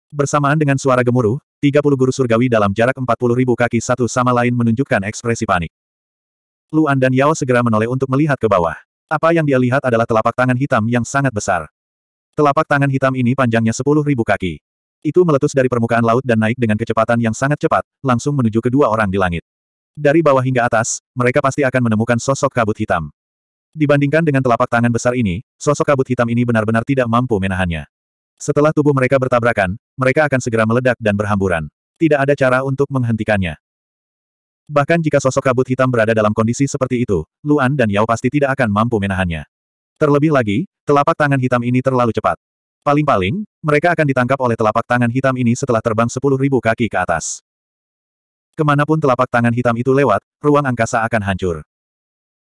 Bersamaan dengan suara gemuruh, 30 guru surgawi dalam jarak 40 ribu kaki satu sama lain menunjukkan ekspresi panik. Luan dan Yao segera menoleh untuk melihat ke bawah. Apa yang dia lihat adalah telapak tangan hitam yang sangat besar. Telapak tangan hitam ini panjangnya 10 ribu kaki. Itu meletus dari permukaan laut dan naik dengan kecepatan yang sangat cepat, langsung menuju kedua orang di langit. Dari bawah hingga atas, mereka pasti akan menemukan sosok kabut hitam. Dibandingkan dengan telapak tangan besar ini, sosok kabut hitam ini benar-benar tidak mampu menahannya. Setelah tubuh mereka bertabrakan, mereka akan segera meledak dan berhamburan. Tidak ada cara untuk menghentikannya. Bahkan jika sosok kabut hitam berada dalam kondisi seperti itu, Luan dan Yao pasti tidak akan mampu menahannya. Terlebih lagi, telapak tangan hitam ini terlalu cepat. Paling-paling, mereka akan ditangkap oleh telapak tangan hitam ini setelah terbang 10.000 kaki ke atas. Kemanapun telapak tangan hitam itu lewat, ruang angkasa akan hancur.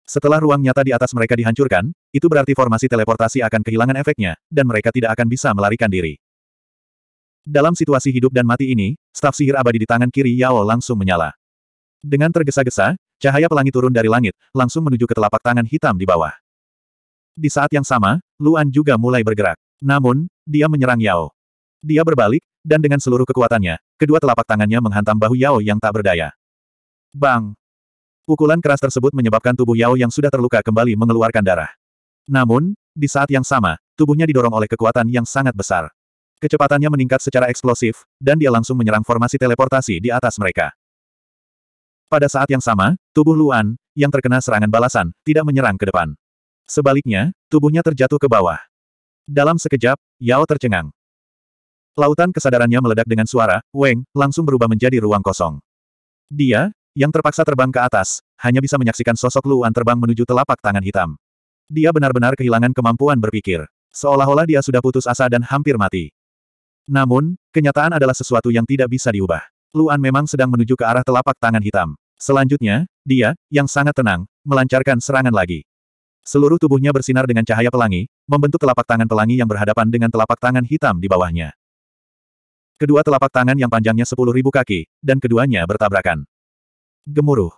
Setelah ruang nyata di atas mereka dihancurkan, itu berarti formasi teleportasi akan kehilangan efeknya, dan mereka tidak akan bisa melarikan diri. Dalam situasi hidup dan mati ini, staf sihir abadi di tangan kiri Yao langsung menyala. Dengan tergesa-gesa, cahaya pelangi turun dari langit, langsung menuju ke telapak tangan hitam di bawah. Di saat yang sama, Luan juga mulai bergerak. Namun, dia menyerang Yao. Dia berbalik, dan dengan seluruh kekuatannya, kedua telapak tangannya menghantam bahu Yao yang tak berdaya. Bang! Pukulan keras tersebut menyebabkan tubuh Yao yang sudah terluka kembali mengeluarkan darah. Namun, di saat yang sama, tubuhnya didorong oleh kekuatan yang sangat besar. Kecepatannya meningkat secara eksplosif, dan dia langsung menyerang formasi teleportasi di atas mereka. Pada saat yang sama, tubuh Luan, yang terkena serangan balasan, tidak menyerang ke depan. Sebaliknya, tubuhnya terjatuh ke bawah. Dalam sekejap, Yao tercengang. Lautan kesadarannya meledak dengan suara, Weng, langsung berubah menjadi ruang kosong. Dia, yang terpaksa terbang ke atas, hanya bisa menyaksikan sosok Luan terbang menuju telapak tangan hitam. Dia benar-benar kehilangan kemampuan berpikir. Seolah-olah dia sudah putus asa dan hampir mati. Namun, kenyataan adalah sesuatu yang tidak bisa diubah. Luan memang sedang menuju ke arah telapak tangan hitam. Selanjutnya, dia, yang sangat tenang, melancarkan serangan lagi. Seluruh tubuhnya bersinar dengan cahaya pelangi, membentuk telapak tangan pelangi yang berhadapan dengan telapak tangan hitam di bawahnya. Kedua telapak tangan yang panjangnya 10.000 kaki, dan keduanya bertabrakan. Gemuruh.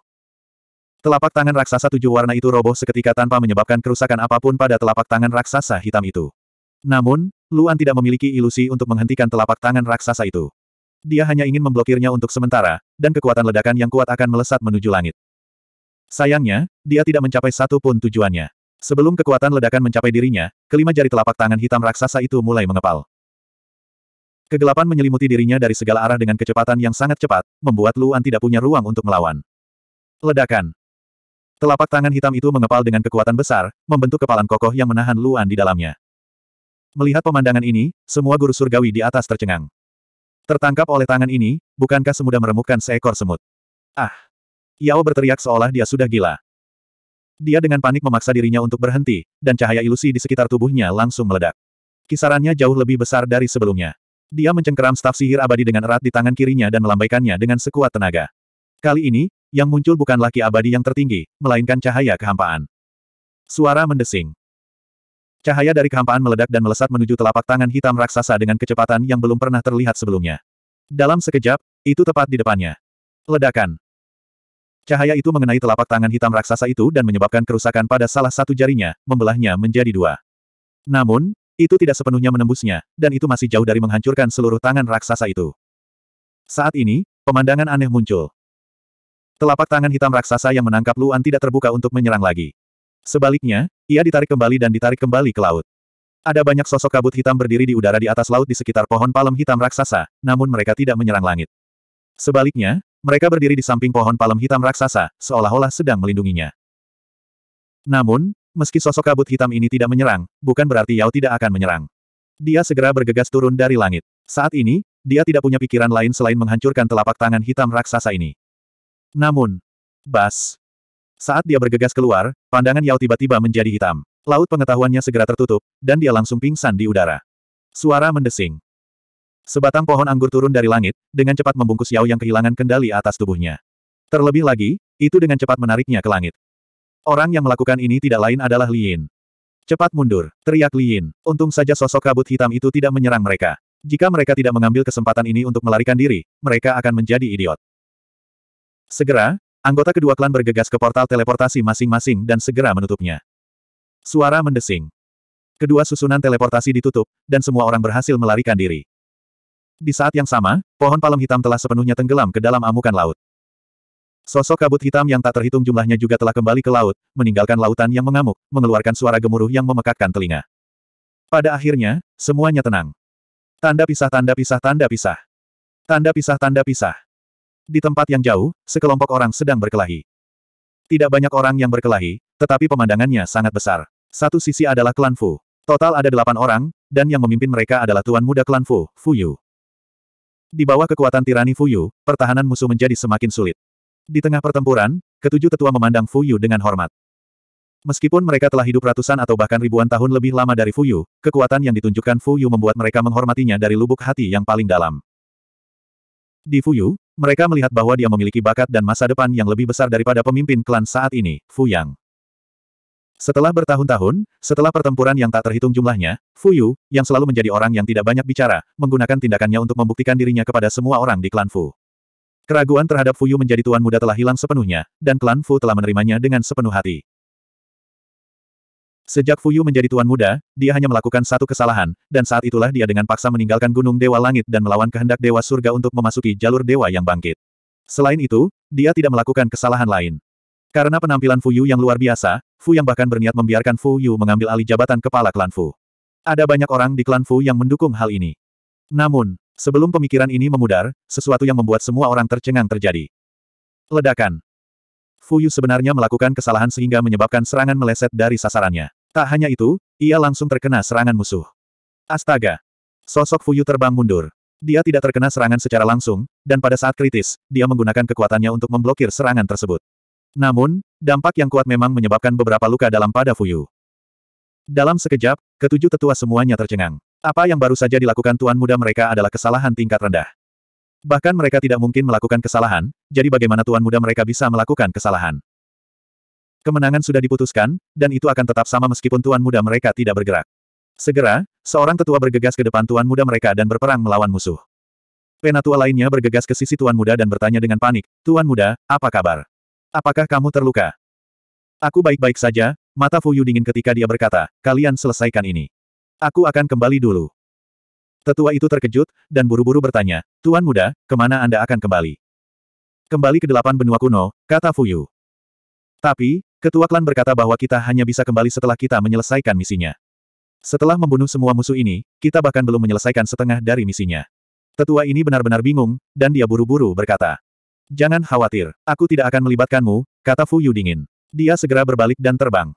Telapak tangan raksasa tujuh warna itu roboh seketika tanpa menyebabkan kerusakan apapun pada telapak tangan raksasa hitam itu. Namun, Luan tidak memiliki ilusi untuk menghentikan telapak tangan raksasa itu. Dia hanya ingin memblokirnya untuk sementara, dan kekuatan ledakan yang kuat akan melesat menuju langit. Sayangnya, dia tidak mencapai satu pun tujuannya. Sebelum kekuatan ledakan mencapai dirinya, kelima jari telapak tangan hitam raksasa itu mulai mengepal. Kegelapan menyelimuti dirinya dari segala arah dengan kecepatan yang sangat cepat, membuat Luan tidak punya ruang untuk melawan. Ledakan. Telapak tangan hitam itu mengepal dengan kekuatan besar, membentuk kepalan kokoh yang menahan Luan di dalamnya. Melihat pemandangan ini, semua guru surgawi di atas tercengang. Tertangkap oleh tangan ini, bukankah semudah meremukkan seekor semut? Ah! Yao berteriak seolah dia sudah gila. Dia dengan panik memaksa dirinya untuk berhenti, dan cahaya ilusi di sekitar tubuhnya langsung meledak. Kisarannya jauh lebih besar dari sebelumnya. Dia mencengkeram staf sihir abadi dengan erat di tangan kirinya dan melambaikannya dengan sekuat tenaga. Kali ini, yang muncul bukan laki abadi yang tertinggi, melainkan cahaya kehampaan. Suara mendesing. Cahaya dari kehampaan meledak dan melesat menuju telapak tangan hitam raksasa dengan kecepatan yang belum pernah terlihat sebelumnya. Dalam sekejap, itu tepat di depannya. Ledakan. Cahaya itu mengenai telapak tangan hitam raksasa itu dan menyebabkan kerusakan pada salah satu jarinya, membelahnya menjadi dua. Namun, itu tidak sepenuhnya menembusnya, dan itu masih jauh dari menghancurkan seluruh tangan raksasa itu. Saat ini, pemandangan aneh muncul. Telapak tangan hitam raksasa yang menangkap Luan tidak terbuka untuk menyerang lagi. Sebaliknya, ia ditarik kembali dan ditarik kembali ke laut. Ada banyak sosok kabut hitam berdiri di udara di atas laut di sekitar pohon palem hitam raksasa, namun mereka tidak menyerang langit. Sebaliknya, mereka berdiri di samping pohon palem hitam raksasa, seolah-olah sedang melindunginya. Namun, Meski sosok kabut hitam ini tidak menyerang, bukan berarti Yao tidak akan menyerang. Dia segera bergegas turun dari langit. Saat ini, dia tidak punya pikiran lain selain menghancurkan telapak tangan hitam raksasa ini. Namun, bas. Saat dia bergegas keluar, pandangan Yao tiba-tiba menjadi hitam. Laut pengetahuannya segera tertutup, dan dia langsung pingsan di udara. Suara mendesing. Sebatang pohon anggur turun dari langit, dengan cepat membungkus Yao yang kehilangan kendali atas tubuhnya. Terlebih lagi, itu dengan cepat menariknya ke langit. Orang yang melakukan ini tidak lain adalah Li Yin. Cepat mundur, teriak Li Yin. Untung saja sosok kabut hitam itu tidak menyerang mereka. Jika mereka tidak mengambil kesempatan ini untuk melarikan diri, mereka akan menjadi idiot. Segera, anggota kedua klan bergegas ke portal teleportasi masing-masing dan segera menutupnya. Suara mendesing. Kedua susunan teleportasi ditutup, dan semua orang berhasil melarikan diri. Di saat yang sama, pohon palem hitam telah sepenuhnya tenggelam ke dalam amukan laut. Sosok kabut hitam yang tak terhitung jumlahnya juga telah kembali ke laut, meninggalkan lautan yang mengamuk, mengeluarkan suara gemuruh yang memekakkan telinga. Pada akhirnya, semuanya tenang. Tanda pisah tanda pisah tanda pisah. Tanda pisah tanda pisah. Di tempat yang jauh, sekelompok orang sedang berkelahi. Tidak banyak orang yang berkelahi, tetapi pemandangannya sangat besar. Satu sisi adalah klan Fu. Total ada delapan orang, dan yang memimpin mereka adalah tuan muda klan Fu, Fu Yu. Di bawah kekuatan tirani Fu Yu, pertahanan musuh menjadi semakin sulit. Di tengah pertempuran, ketujuh tetua memandang Fuyu dengan hormat. Meskipun mereka telah hidup ratusan atau bahkan ribuan tahun lebih lama dari Fuyu, kekuatan yang ditunjukkan Fuyu membuat mereka menghormatinya dari lubuk hati yang paling dalam. Di Fuyu, mereka melihat bahwa dia memiliki bakat dan masa depan yang lebih besar daripada pemimpin klan saat ini, Fuyang. Setelah bertahun-tahun, setelah pertempuran yang tak terhitung jumlahnya, Fuyu, yang selalu menjadi orang yang tidak banyak bicara, menggunakan tindakannya untuk membuktikan dirinya kepada semua orang di klan Fu. Keraguan terhadap Fuyu menjadi tuan muda telah hilang sepenuhnya, dan klan Fu telah menerimanya dengan sepenuh hati. Sejak Fuyu menjadi tuan muda, dia hanya melakukan satu kesalahan, dan saat itulah dia dengan paksa meninggalkan Gunung Dewa Langit dan melawan kehendak Dewa Surga untuk memasuki jalur Dewa yang bangkit. Selain itu, dia tidak melakukan kesalahan lain. Karena penampilan Fuyu yang luar biasa, Fu yang bahkan berniat membiarkan Fuyu mengambil alih jabatan kepala klan Fu. Ada banyak orang di klan Fu yang mendukung hal ini. Namun, Sebelum pemikiran ini memudar, sesuatu yang membuat semua orang tercengang terjadi. Ledakan. Fuyu sebenarnya melakukan kesalahan sehingga menyebabkan serangan meleset dari sasarannya. Tak hanya itu, ia langsung terkena serangan musuh. Astaga! Sosok Fuyu terbang mundur. Dia tidak terkena serangan secara langsung, dan pada saat kritis, dia menggunakan kekuatannya untuk memblokir serangan tersebut. Namun, dampak yang kuat memang menyebabkan beberapa luka dalam pada Fuyu. Dalam sekejap, ketujuh tetua semuanya tercengang. Apa yang baru saja dilakukan tuan muda mereka adalah kesalahan tingkat rendah. Bahkan mereka tidak mungkin melakukan kesalahan, jadi bagaimana tuan muda mereka bisa melakukan kesalahan? Kemenangan sudah diputuskan, dan itu akan tetap sama meskipun tuan muda mereka tidak bergerak. Segera, seorang tetua bergegas ke depan tuan muda mereka dan berperang melawan musuh. Penatua lainnya bergegas ke sisi tuan muda dan bertanya dengan panik, Tuan muda, apa kabar? Apakah kamu terluka? Aku baik-baik saja, mata Fuyu dingin ketika dia berkata, kalian selesaikan ini. Aku akan kembali dulu. Tetua itu terkejut, dan buru-buru bertanya, Tuan muda, kemana Anda akan kembali? Kembali ke delapan benua kuno, kata Fuyu. Tapi, ketua klan berkata bahwa kita hanya bisa kembali setelah kita menyelesaikan misinya. Setelah membunuh semua musuh ini, kita bahkan belum menyelesaikan setengah dari misinya. Tetua ini benar-benar bingung, dan dia buru-buru berkata, Jangan khawatir, aku tidak akan melibatkanmu, kata Fuyu dingin. Dia segera berbalik dan terbang.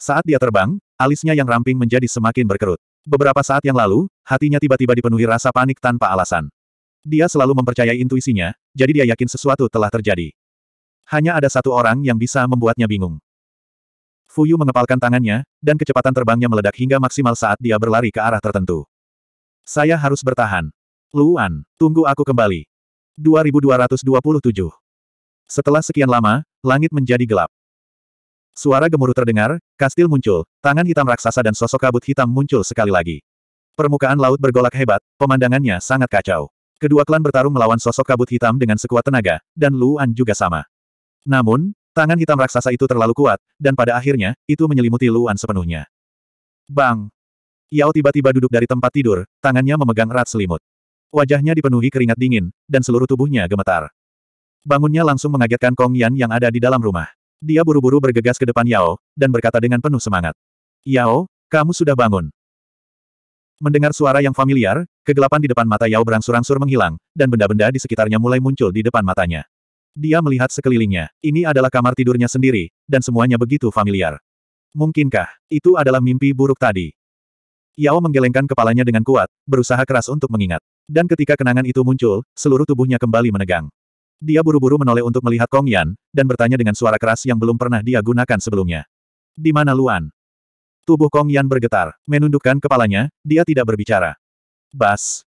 Saat dia terbang, Alisnya yang ramping menjadi semakin berkerut. Beberapa saat yang lalu, hatinya tiba-tiba dipenuhi rasa panik tanpa alasan. Dia selalu mempercayai intuisinya, jadi dia yakin sesuatu telah terjadi. Hanya ada satu orang yang bisa membuatnya bingung. Fuyu mengepalkan tangannya, dan kecepatan terbangnya meledak hingga maksimal saat dia berlari ke arah tertentu. Saya harus bertahan. Luan, tunggu aku kembali. 2227 Setelah sekian lama, langit menjadi gelap. Suara gemuruh terdengar, kastil muncul, tangan hitam raksasa dan sosok kabut hitam muncul sekali lagi. Permukaan laut bergolak hebat, pemandangannya sangat kacau. Kedua klan bertarung melawan sosok kabut hitam dengan sekuat tenaga, dan Luan juga sama. Namun, tangan hitam raksasa itu terlalu kuat, dan pada akhirnya, itu menyelimuti Luan sepenuhnya. Bang! Yao tiba-tiba duduk dari tempat tidur, tangannya memegang erat selimut. Wajahnya dipenuhi keringat dingin, dan seluruh tubuhnya gemetar. Bangunnya langsung mengagetkan Kong Yan yang ada di dalam rumah. Dia buru-buru bergegas ke depan Yao, dan berkata dengan penuh semangat. Yao, kamu sudah bangun. Mendengar suara yang familiar, kegelapan di depan mata Yao berangsur-angsur menghilang, dan benda-benda di sekitarnya mulai muncul di depan matanya. Dia melihat sekelilingnya. Ini adalah kamar tidurnya sendiri, dan semuanya begitu familiar. Mungkinkah, itu adalah mimpi buruk tadi? Yao menggelengkan kepalanya dengan kuat, berusaha keras untuk mengingat. Dan ketika kenangan itu muncul, seluruh tubuhnya kembali menegang. Dia buru-buru menoleh untuk melihat Kong Yan, dan bertanya dengan suara keras yang belum pernah dia gunakan sebelumnya. Di mana Luan? Tubuh Kong Yan bergetar, menundukkan kepalanya, dia tidak berbicara. Bas.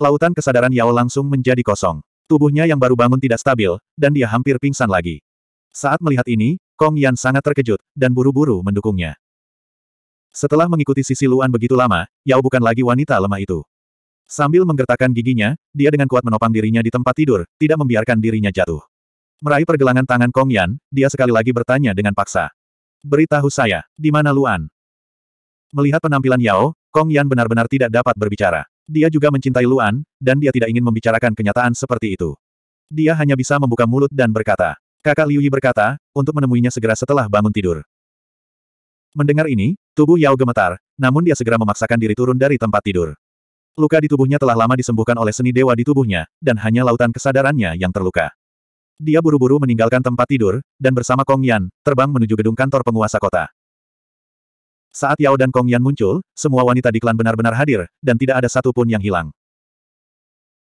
Lautan kesadaran Yao langsung menjadi kosong. Tubuhnya yang baru bangun tidak stabil, dan dia hampir pingsan lagi. Saat melihat ini, Kong Yan sangat terkejut, dan buru-buru mendukungnya. Setelah mengikuti sisi Luan begitu lama, Yao bukan lagi wanita lemah itu. Sambil menggertakkan giginya, dia dengan kuat menopang dirinya di tempat tidur, tidak membiarkan dirinya jatuh. Meraih pergelangan tangan Kong Yan, dia sekali lagi bertanya dengan paksa. Beritahu saya, di mana Luan? Melihat penampilan Yao, Kong Yan benar-benar tidak dapat berbicara. Dia juga mencintai Luan, dan dia tidak ingin membicarakan kenyataan seperti itu. Dia hanya bisa membuka mulut dan berkata. Kakak Liu Yi berkata, untuk menemuinya segera setelah bangun tidur. Mendengar ini, tubuh Yao gemetar, namun dia segera memaksakan diri turun dari tempat tidur. Luka di tubuhnya telah lama disembuhkan oleh seni dewa di tubuhnya, dan hanya lautan kesadarannya yang terluka. Dia buru-buru meninggalkan tempat tidur, dan bersama Kong Yan, terbang menuju gedung kantor penguasa kota. Saat Yao dan Kong Yan muncul, semua wanita di klan benar-benar hadir, dan tidak ada satupun yang hilang.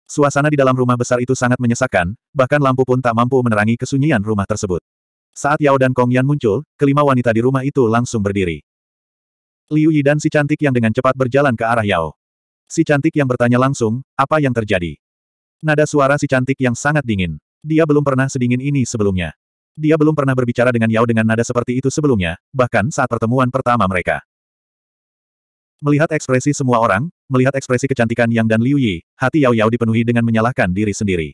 Suasana di dalam rumah besar itu sangat menyesakkan, bahkan lampu pun tak mampu menerangi kesunyian rumah tersebut. Saat Yao dan Kong Yan muncul, kelima wanita di rumah itu langsung berdiri. Liu Yi dan si cantik yang dengan cepat berjalan ke arah Yao. Si cantik yang bertanya langsung, apa yang terjadi? Nada suara si cantik yang sangat dingin. Dia belum pernah sedingin ini sebelumnya. Dia belum pernah berbicara dengan Yao dengan nada seperti itu sebelumnya, bahkan saat pertemuan pertama mereka. Melihat ekspresi semua orang, melihat ekspresi kecantikan Yang dan Liu Yi, hati Yao Yao dipenuhi dengan menyalahkan diri sendiri.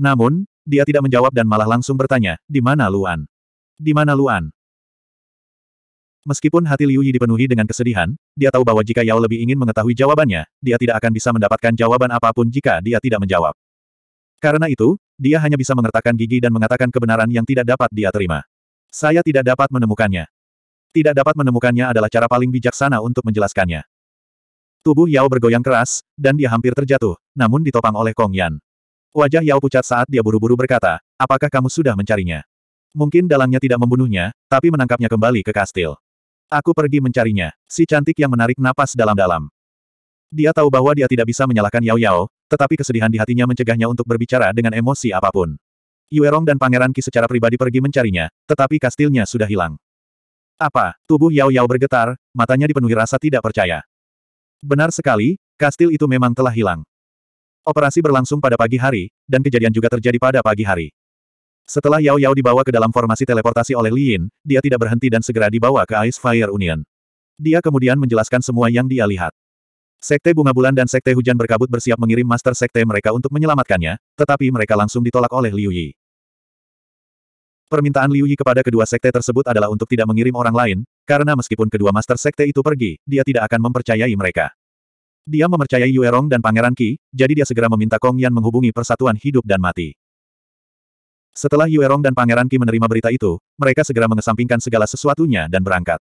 Namun, dia tidak menjawab dan malah langsung bertanya, di mana Luan? Di mana Luan? Meskipun hati Liu Yi dipenuhi dengan kesedihan, dia tahu bahwa jika Yao lebih ingin mengetahui jawabannya, dia tidak akan bisa mendapatkan jawaban apapun jika dia tidak menjawab. Karena itu, dia hanya bisa mengertakkan gigi dan mengatakan kebenaran yang tidak dapat dia terima. Saya tidak dapat menemukannya. Tidak dapat menemukannya adalah cara paling bijaksana untuk menjelaskannya. Tubuh Yao bergoyang keras, dan dia hampir terjatuh, namun ditopang oleh Kong Yan. Wajah Yao pucat saat dia buru-buru berkata, apakah kamu sudah mencarinya? Mungkin dalangnya tidak membunuhnya, tapi menangkapnya kembali ke kastil. Aku pergi mencarinya. Si cantik yang menarik napas dalam-dalam. Dia tahu bahwa dia tidak bisa menyalahkan Yao Yao, tetapi kesedihan di hatinya mencegahnya untuk berbicara dengan emosi apapun. Yuerong dan Pangeran Ki secara pribadi pergi mencarinya, tetapi kastilnya sudah hilang. Apa? Tubuh Yao Yao bergetar, matanya dipenuhi rasa tidak percaya. Benar sekali, kastil itu memang telah hilang. Operasi berlangsung pada pagi hari, dan kejadian juga terjadi pada pagi hari. Setelah Yao Yao dibawa ke dalam formasi teleportasi oleh Li Yin, dia tidak berhenti dan segera dibawa ke Ice Fire Union. Dia kemudian menjelaskan semua yang dia lihat. Sekte Bunga Bulan dan Sekte Hujan Berkabut bersiap mengirim master sekte mereka untuk menyelamatkannya, tetapi mereka langsung ditolak oleh Liu Yi. Permintaan Liu Yi kepada kedua sekte tersebut adalah untuk tidak mengirim orang lain, karena meskipun kedua master sekte itu pergi, dia tidak akan mempercayai mereka. Dia mempercayai Yuerong dan Pangeran Qi, jadi dia segera meminta Kong Yan menghubungi persatuan hidup dan mati. Setelah Yuerong dan Pangeran Qi menerima berita itu, mereka segera mengesampingkan segala sesuatunya dan berangkat.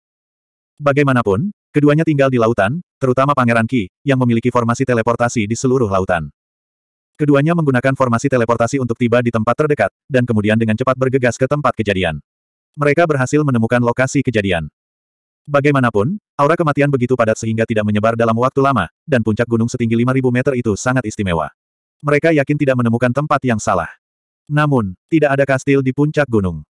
Bagaimanapun, keduanya tinggal di lautan, terutama Pangeran Qi, yang memiliki formasi teleportasi di seluruh lautan. Keduanya menggunakan formasi teleportasi untuk tiba di tempat terdekat, dan kemudian dengan cepat bergegas ke tempat kejadian. Mereka berhasil menemukan lokasi kejadian. Bagaimanapun, aura kematian begitu padat sehingga tidak menyebar dalam waktu lama, dan puncak gunung setinggi 5000 meter itu sangat istimewa. Mereka yakin tidak menemukan tempat yang salah. Namun, tidak ada kastil di puncak gunung.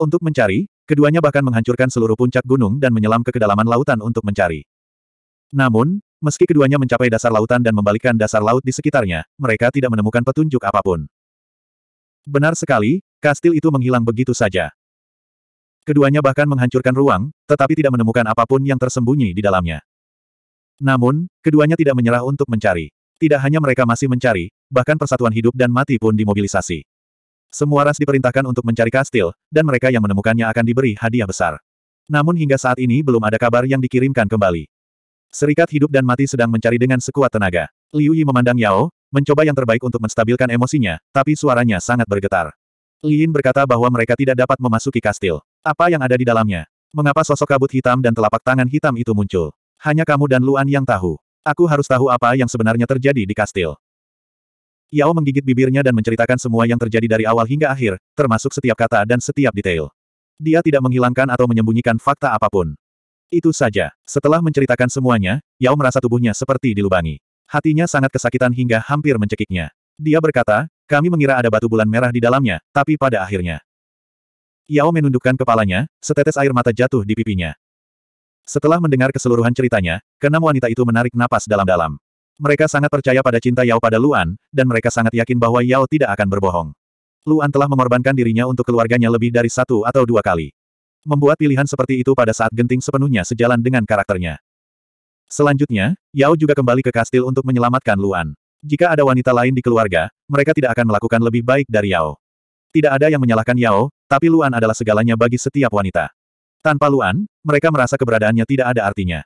Untuk mencari, keduanya bahkan menghancurkan seluruh puncak gunung dan menyelam ke kedalaman lautan untuk mencari. Namun, meski keduanya mencapai dasar lautan dan membalikkan dasar laut di sekitarnya, mereka tidak menemukan petunjuk apapun. Benar sekali, kastil itu menghilang begitu saja. Keduanya bahkan menghancurkan ruang, tetapi tidak menemukan apapun yang tersembunyi di dalamnya. Namun, keduanya tidak menyerah untuk mencari. Tidak hanya mereka masih mencari, bahkan persatuan hidup dan mati pun dimobilisasi. Semua ras diperintahkan untuk mencari kastil, dan mereka yang menemukannya akan diberi hadiah besar. Namun hingga saat ini belum ada kabar yang dikirimkan kembali. Serikat hidup dan mati sedang mencari dengan sekuat tenaga. Liu Yi memandang Yao, mencoba yang terbaik untuk menstabilkan emosinya, tapi suaranya sangat bergetar. Lin berkata bahwa mereka tidak dapat memasuki kastil. Apa yang ada di dalamnya? Mengapa sosok kabut hitam dan telapak tangan hitam itu muncul? Hanya kamu dan Luan yang tahu. Aku harus tahu apa yang sebenarnya terjadi di kastil. Yao menggigit bibirnya dan menceritakan semua yang terjadi dari awal hingga akhir, termasuk setiap kata dan setiap detail. Dia tidak menghilangkan atau menyembunyikan fakta apapun. Itu saja. Setelah menceritakan semuanya, Yao merasa tubuhnya seperti dilubangi. Hatinya sangat kesakitan hingga hampir mencekiknya. Dia berkata, kami mengira ada batu bulan merah di dalamnya, tapi pada akhirnya. Yao menundukkan kepalanya, setetes air mata jatuh di pipinya. Setelah mendengar keseluruhan ceritanya, keenam wanita itu menarik napas dalam-dalam. Mereka sangat percaya pada cinta Yao pada Luan, dan mereka sangat yakin bahwa Yao tidak akan berbohong. Luan telah mengorbankan dirinya untuk keluarganya lebih dari satu atau dua kali. Membuat pilihan seperti itu pada saat genting sepenuhnya sejalan dengan karakternya. Selanjutnya, Yao juga kembali ke kastil untuk menyelamatkan Luan. Jika ada wanita lain di keluarga, mereka tidak akan melakukan lebih baik dari Yao. Tidak ada yang menyalahkan Yao, tapi Luan adalah segalanya bagi setiap wanita. Tanpa Luan, mereka merasa keberadaannya tidak ada artinya.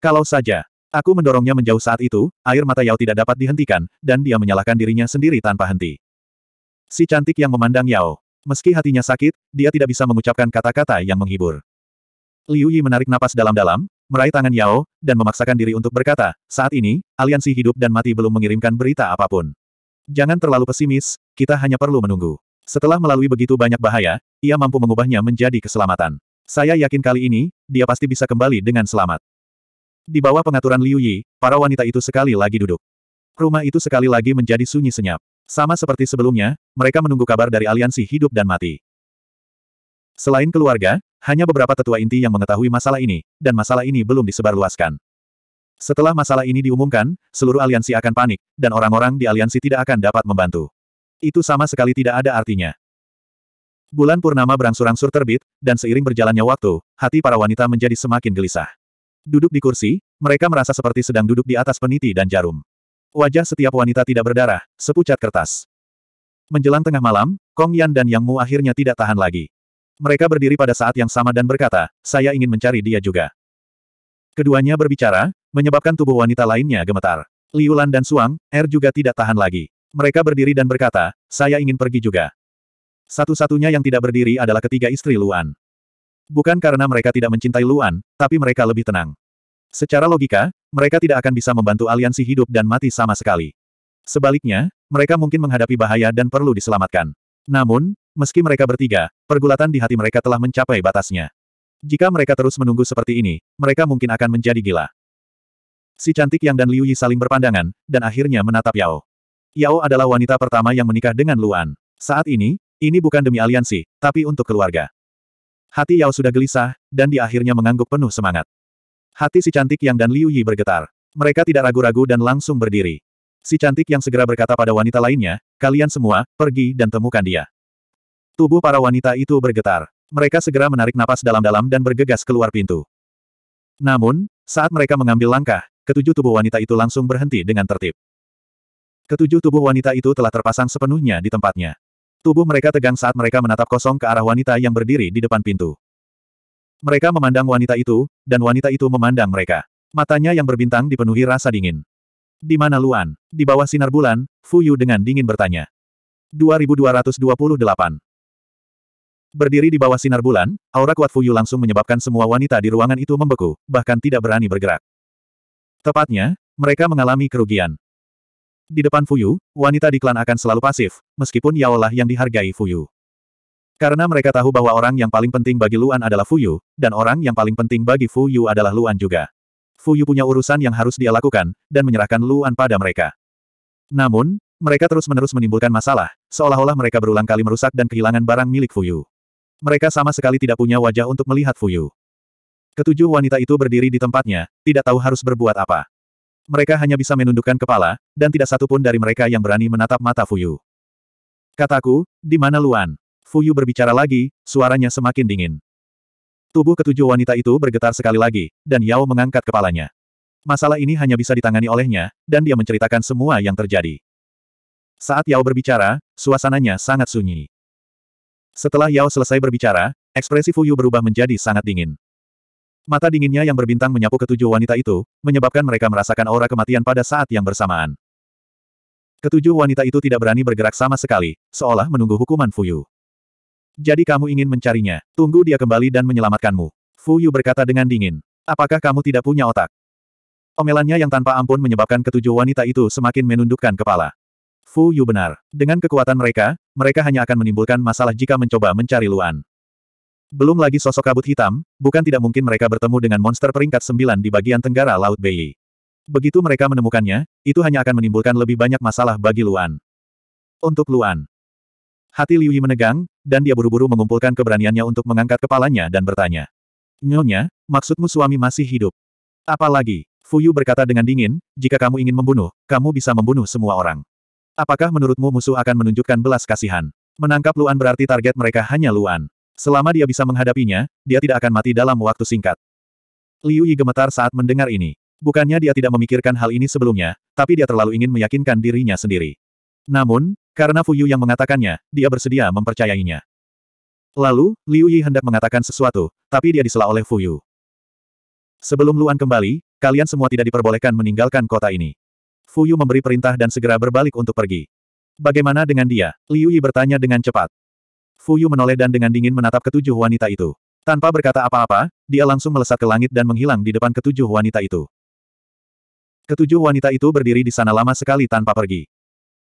Kalau saja, aku mendorongnya menjauh saat itu, air mata Yao tidak dapat dihentikan, dan dia menyalahkan dirinya sendiri tanpa henti. Si cantik yang memandang Yao. Meski hatinya sakit, dia tidak bisa mengucapkan kata-kata yang menghibur. Liu Yi menarik napas dalam-dalam, meraih tangan Yao, dan memaksakan diri untuk berkata, saat ini, aliansi hidup dan mati belum mengirimkan berita apapun. Jangan terlalu pesimis, kita hanya perlu menunggu. Setelah melalui begitu banyak bahaya, ia mampu mengubahnya menjadi keselamatan. Saya yakin kali ini, dia pasti bisa kembali dengan selamat. Di bawah pengaturan Liu Yi, para wanita itu sekali lagi duduk. Rumah itu sekali lagi menjadi sunyi senyap. Sama seperti sebelumnya, mereka menunggu kabar dari aliansi hidup dan mati. Selain keluarga, hanya beberapa tetua inti yang mengetahui masalah ini, dan masalah ini belum disebarluaskan. Setelah masalah ini diumumkan, seluruh aliansi akan panik, dan orang-orang di aliansi tidak akan dapat membantu. Itu sama sekali tidak ada artinya. Bulan purnama berangsur-angsur terbit, dan seiring berjalannya waktu, hati para wanita menjadi semakin gelisah. Duduk di kursi, mereka merasa seperti sedang duduk di atas peniti dan jarum. Wajah setiap wanita tidak berdarah, sepucat kertas. Menjelang tengah malam, Kong Yan dan Yang Mu akhirnya tidak tahan lagi. Mereka berdiri pada saat yang sama dan berkata, saya ingin mencari dia juga. Keduanya berbicara, menyebabkan tubuh wanita lainnya gemetar. Liulan dan Suang, Er juga tidak tahan lagi. Mereka berdiri dan berkata, saya ingin pergi juga. Satu-satunya yang tidak berdiri adalah ketiga istri Luan. Bukan karena mereka tidak mencintai Luan, tapi mereka lebih tenang. Secara logika, mereka tidak akan bisa membantu aliansi hidup dan mati sama sekali. Sebaliknya, mereka mungkin menghadapi bahaya dan perlu diselamatkan. Namun, meski mereka bertiga, pergulatan di hati mereka telah mencapai batasnya. Jika mereka terus menunggu seperti ini, mereka mungkin akan menjadi gila. Si cantik Yang dan Liu Yi saling berpandangan, dan akhirnya menatap Yao. Yao adalah wanita pertama yang menikah dengan Luan. Saat ini, ini bukan demi aliansi, tapi untuk keluarga. Hati Yao sudah gelisah, dan di akhirnya mengangguk penuh semangat. Hati si cantik Yang dan Liu Yi bergetar. Mereka tidak ragu-ragu dan langsung berdiri. Si cantik Yang segera berkata pada wanita lainnya, kalian semua, pergi dan temukan dia. Tubuh para wanita itu bergetar. Mereka segera menarik napas dalam-dalam dan bergegas keluar pintu. Namun, saat mereka mengambil langkah, ketujuh tubuh wanita itu langsung berhenti dengan tertib. Ketujuh tubuh wanita itu telah terpasang sepenuhnya di tempatnya. Tubuh mereka tegang saat mereka menatap kosong ke arah wanita yang berdiri di depan pintu. Mereka memandang wanita itu, dan wanita itu memandang mereka. Matanya yang berbintang dipenuhi rasa dingin. Di mana Luan? Di bawah sinar bulan, Fu Yu dengan dingin bertanya. 2228. Berdiri di bawah sinar bulan, aura kuat Fu Yu langsung menyebabkan semua wanita di ruangan itu membeku, bahkan tidak berani bergerak. Tepatnya, mereka mengalami kerugian. Di depan Fuyu, wanita di klan akan selalu pasif, meskipun Yaolah yang dihargai Fuyu. Karena mereka tahu bahwa orang yang paling penting bagi Luan adalah Fuyu, dan orang yang paling penting bagi Fuyu adalah Luan juga. Fuyu punya urusan yang harus dia lakukan, dan menyerahkan Luan pada mereka. Namun, mereka terus-menerus menimbulkan masalah, seolah-olah mereka berulang kali merusak dan kehilangan barang milik Fuyu. Mereka sama sekali tidak punya wajah untuk melihat Fuyu. Ketujuh wanita itu berdiri di tempatnya, tidak tahu harus berbuat apa mereka hanya bisa menundukkan kepala, dan tidak satu pun dari mereka yang berani menatap mata Fuyu. Kataku, di mana Luan? Fuyu berbicara lagi, suaranya semakin dingin. Tubuh ketujuh wanita itu bergetar sekali lagi, dan Yao mengangkat kepalanya. Masalah ini hanya bisa ditangani olehnya, dan dia menceritakan semua yang terjadi. Saat Yao berbicara, suasananya sangat sunyi. Setelah Yao selesai berbicara, ekspresi Fuyu berubah menjadi sangat dingin. Mata dinginnya yang berbintang menyapu ketujuh wanita itu, menyebabkan mereka merasakan aura kematian pada saat yang bersamaan. Ketujuh wanita itu tidak berani bergerak sama sekali, seolah menunggu hukuman Fuyu. Jadi kamu ingin mencarinya, tunggu dia kembali dan menyelamatkanmu. Fuyu berkata dengan dingin. Apakah kamu tidak punya otak? Omelannya yang tanpa ampun menyebabkan ketujuh wanita itu semakin menundukkan kepala. Fuyu benar. Dengan kekuatan mereka, mereka hanya akan menimbulkan masalah jika mencoba mencari Luan. Belum lagi sosok kabut hitam, bukan tidak mungkin mereka bertemu dengan monster peringkat sembilan di bagian tenggara Laut Bei. Begitu mereka menemukannya, itu hanya akan menimbulkan lebih banyak masalah bagi Luan. Untuk Luan. Hati Liu Yi menegang, dan dia buru-buru mengumpulkan keberaniannya untuk mengangkat kepalanya dan bertanya. Nyonya, maksudmu suami masih hidup? Apalagi, Fu Yu berkata dengan dingin, jika kamu ingin membunuh, kamu bisa membunuh semua orang. Apakah menurutmu musuh akan menunjukkan belas kasihan? Menangkap Luan berarti target mereka hanya Luan. Selama dia bisa menghadapinya, dia tidak akan mati dalam waktu singkat. Liu Yi gemetar saat mendengar ini. Bukannya dia tidak memikirkan hal ini sebelumnya, tapi dia terlalu ingin meyakinkan dirinya sendiri. Namun, karena Fu Yu yang mengatakannya, dia bersedia mempercayainya. Lalu, Liu Yi hendak mengatakan sesuatu, tapi dia disela oleh Fu Yu. Sebelum Luan kembali, kalian semua tidak diperbolehkan meninggalkan kota ini. Fu Yu memberi perintah dan segera berbalik untuk pergi. Bagaimana dengan dia? Liu Yi bertanya dengan cepat. Fuyu menoleh dan dengan dingin menatap ketujuh wanita itu. Tanpa berkata apa-apa, dia langsung melesat ke langit dan menghilang di depan ketujuh wanita itu. Ketujuh wanita itu berdiri di sana lama sekali tanpa pergi.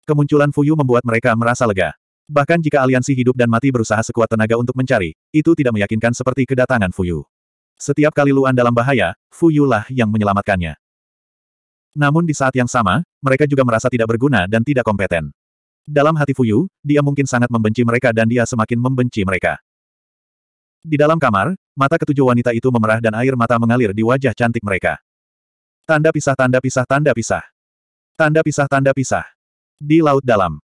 Kemunculan Fuyu membuat mereka merasa lega. Bahkan jika aliansi hidup dan mati berusaha sekuat tenaga untuk mencari, itu tidak meyakinkan seperti kedatangan Fuyu. Setiap kali Luan dalam bahaya, Fuyu lah yang menyelamatkannya. Namun di saat yang sama, mereka juga merasa tidak berguna dan tidak kompeten. Dalam hati Fuyu, dia mungkin sangat membenci mereka dan dia semakin membenci mereka. Di dalam kamar, mata ketujuh wanita itu memerah dan air mata mengalir di wajah cantik mereka. Tanda pisah tanda pisah tanda pisah. Tanda pisah tanda pisah. Di laut dalam.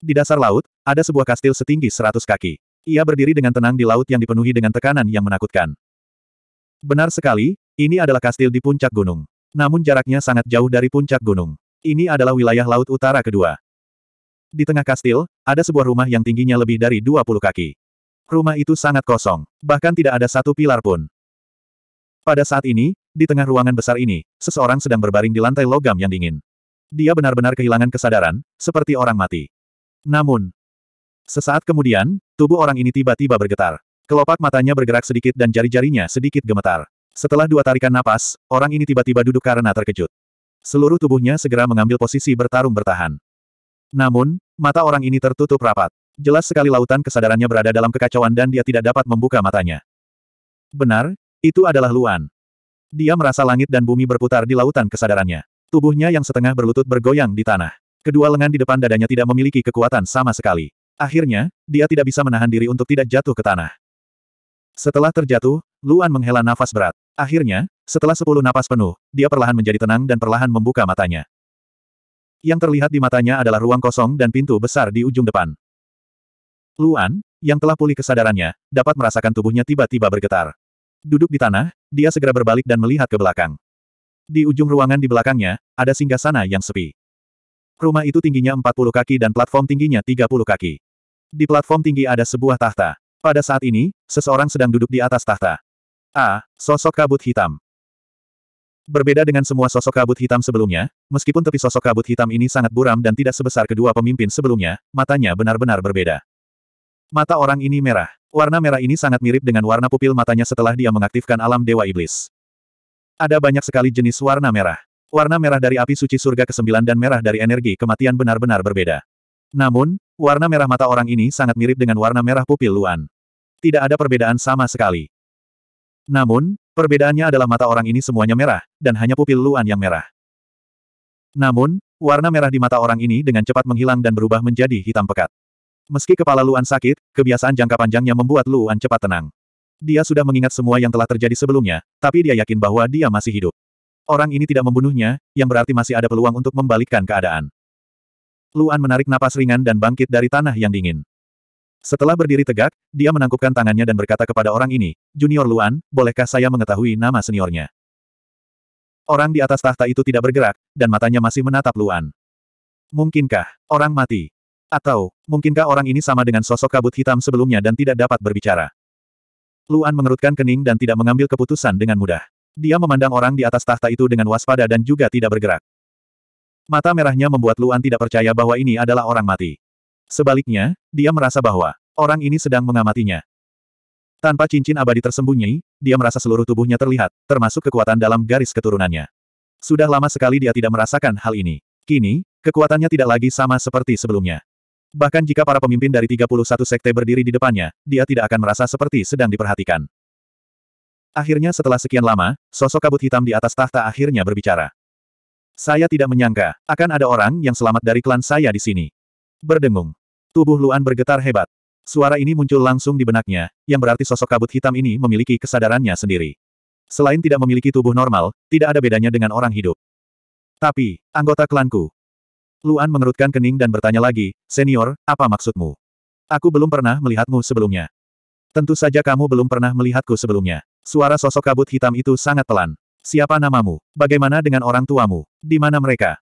Di dasar laut, ada sebuah kastil setinggi seratus kaki. Ia berdiri dengan tenang di laut yang dipenuhi dengan tekanan yang menakutkan. Benar sekali, ini adalah kastil di puncak gunung. Namun jaraknya sangat jauh dari puncak gunung. Ini adalah wilayah laut utara kedua. Di tengah kastil, ada sebuah rumah yang tingginya lebih dari 20 kaki. Rumah itu sangat kosong, bahkan tidak ada satu pilar pun. Pada saat ini, di tengah ruangan besar ini, seseorang sedang berbaring di lantai logam yang dingin. Dia benar-benar kehilangan kesadaran, seperti orang mati. Namun, sesaat kemudian, tubuh orang ini tiba-tiba bergetar. Kelopak matanya bergerak sedikit dan jari-jarinya sedikit gemetar. Setelah dua tarikan napas, orang ini tiba-tiba duduk karena terkejut. Seluruh tubuhnya segera mengambil posisi bertarung bertahan. Namun, mata orang ini tertutup rapat. Jelas sekali lautan kesadarannya berada dalam kekacauan dan dia tidak dapat membuka matanya. Benar, itu adalah Luan. Dia merasa langit dan bumi berputar di lautan kesadarannya. Tubuhnya yang setengah berlutut bergoyang di tanah. Kedua lengan di depan dadanya tidak memiliki kekuatan sama sekali. Akhirnya, dia tidak bisa menahan diri untuk tidak jatuh ke tanah. Setelah terjatuh, Luan menghela nafas berat. Akhirnya, setelah sepuluh napas penuh, dia perlahan menjadi tenang dan perlahan membuka matanya. Yang terlihat di matanya adalah ruang kosong dan pintu besar di ujung depan. Luan, yang telah pulih kesadarannya, dapat merasakan tubuhnya tiba-tiba bergetar. Duduk di tanah, dia segera berbalik dan melihat ke belakang. Di ujung ruangan di belakangnya, ada singgah sana yang sepi. Rumah itu tingginya 40 kaki dan platform tingginya 30 kaki. Di platform tinggi ada sebuah tahta. Pada saat ini, seseorang sedang duduk di atas tahta. A. Ah, sosok kabut hitam. Berbeda dengan semua sosok kabut hitam sebelumnya, meskipun tepi sosok kabut hitam ini sangat buram dan tidak sebesar kedua pemimpin sebelumnya, matanya benar-benar berbeda. Mata orang ini merah. Warna merah ini sangat mirip dengan warna pupil matanya setelah dia mengaktifkan alam Dewa Iblis. Ada banyak sekali jenis warna merah. Warna merah dari api suci surga ke-9 dan merah dari energi kematian benar-benar berbeda. Namun, warna merah mata orang ini sangat mirip dengan warna merah pupil Luan. Tidak ada perbedaan sama sekali. Namun, perbedaannya adalah mata orang ini semuanya merah, dan hanya pupil Luan yang merah. Namun, warna merah di mata orang ini dengan cepat menghilang dan berubah menjadi hitam pekat. Meski kepala Luan sakit, kebiasaan jangka panjangnya membuat Luan cepat tenang. Dia sudah mengingat semua yang telah terjadi sebelumnya, tapi dia yakin bahwa dia masih hidup. Orang ini tidak membunuhnya, yang berarti masih ada peluang untuk membalikkan keadaan. Luan menarik napas ringan dan bangkit dari tanah yang dingin. Setelah berdiri tegak, dia menangkupkan tangannya dan berkata kepada orang ini, Junior Luan, bolehkah saya mengetahui nama seniornya? Orang di atas tahta itu tidak bergerak, dan matanya masih menatap Luan. Mungkinkah orang mati? Atau, mungkinkah orang ini sama dengan sosok kabut hitam sebelumnya dan tidak dapat berbicara? Luan mengerutkan kening dan tidak mengambil keputusan dengan mudah. Dia memandang orang di atas tahta itu dengan waspada dan juga tidak bergerak. Mata merahnya membuat Luan tidak percaya bahwa ini adalah orang mati. Sebaliknya, dia merasa bahwa orang ini sedang mengamatinya. Tanpa cincin abadi tersembunyi, dia merasa seluruh tubuhnya terlihat, termasuk kekuatan dalam garis keturunannya. Sudah lama sekali dia tidak merasakan hal ini. Kini, kekuatannya tidak lagi sama seperti sebelumnya. Bahkan jika para pemimpin dari 31 sekte berdiri di depannya, dia tidak akan merasa seperti sedang diperhatikan. Akhirnya setelah sekian lama, sosok kabut hitam di atas tahta akhirnya berbicara. Saya tidak menyangka, akan ada orang yang selamat dari klan saya di sini berdengung. Tubuh Luan bergetar hebat. Suara ini muncul langsung di benaknya, yang berarti sosok kabut hitam ini memiliki kesadarannya sendiri. Selain tidak memiliki tubuh normal, tidak ada bedanya dengan orang hidup. Tapi, anggota klanku. Luan mengerutkan kening dan bertanya lagi, Senior, apa maksudmu? Aku belum pernah melihatmu sebelumnya. Tentu saja kamu belum pernah melihatku sebelumnya. Suara sosok kabut hitam itu sangat pelan. Siapa namamu? Bagaimana dengan orang tuamu? Di mana mereka?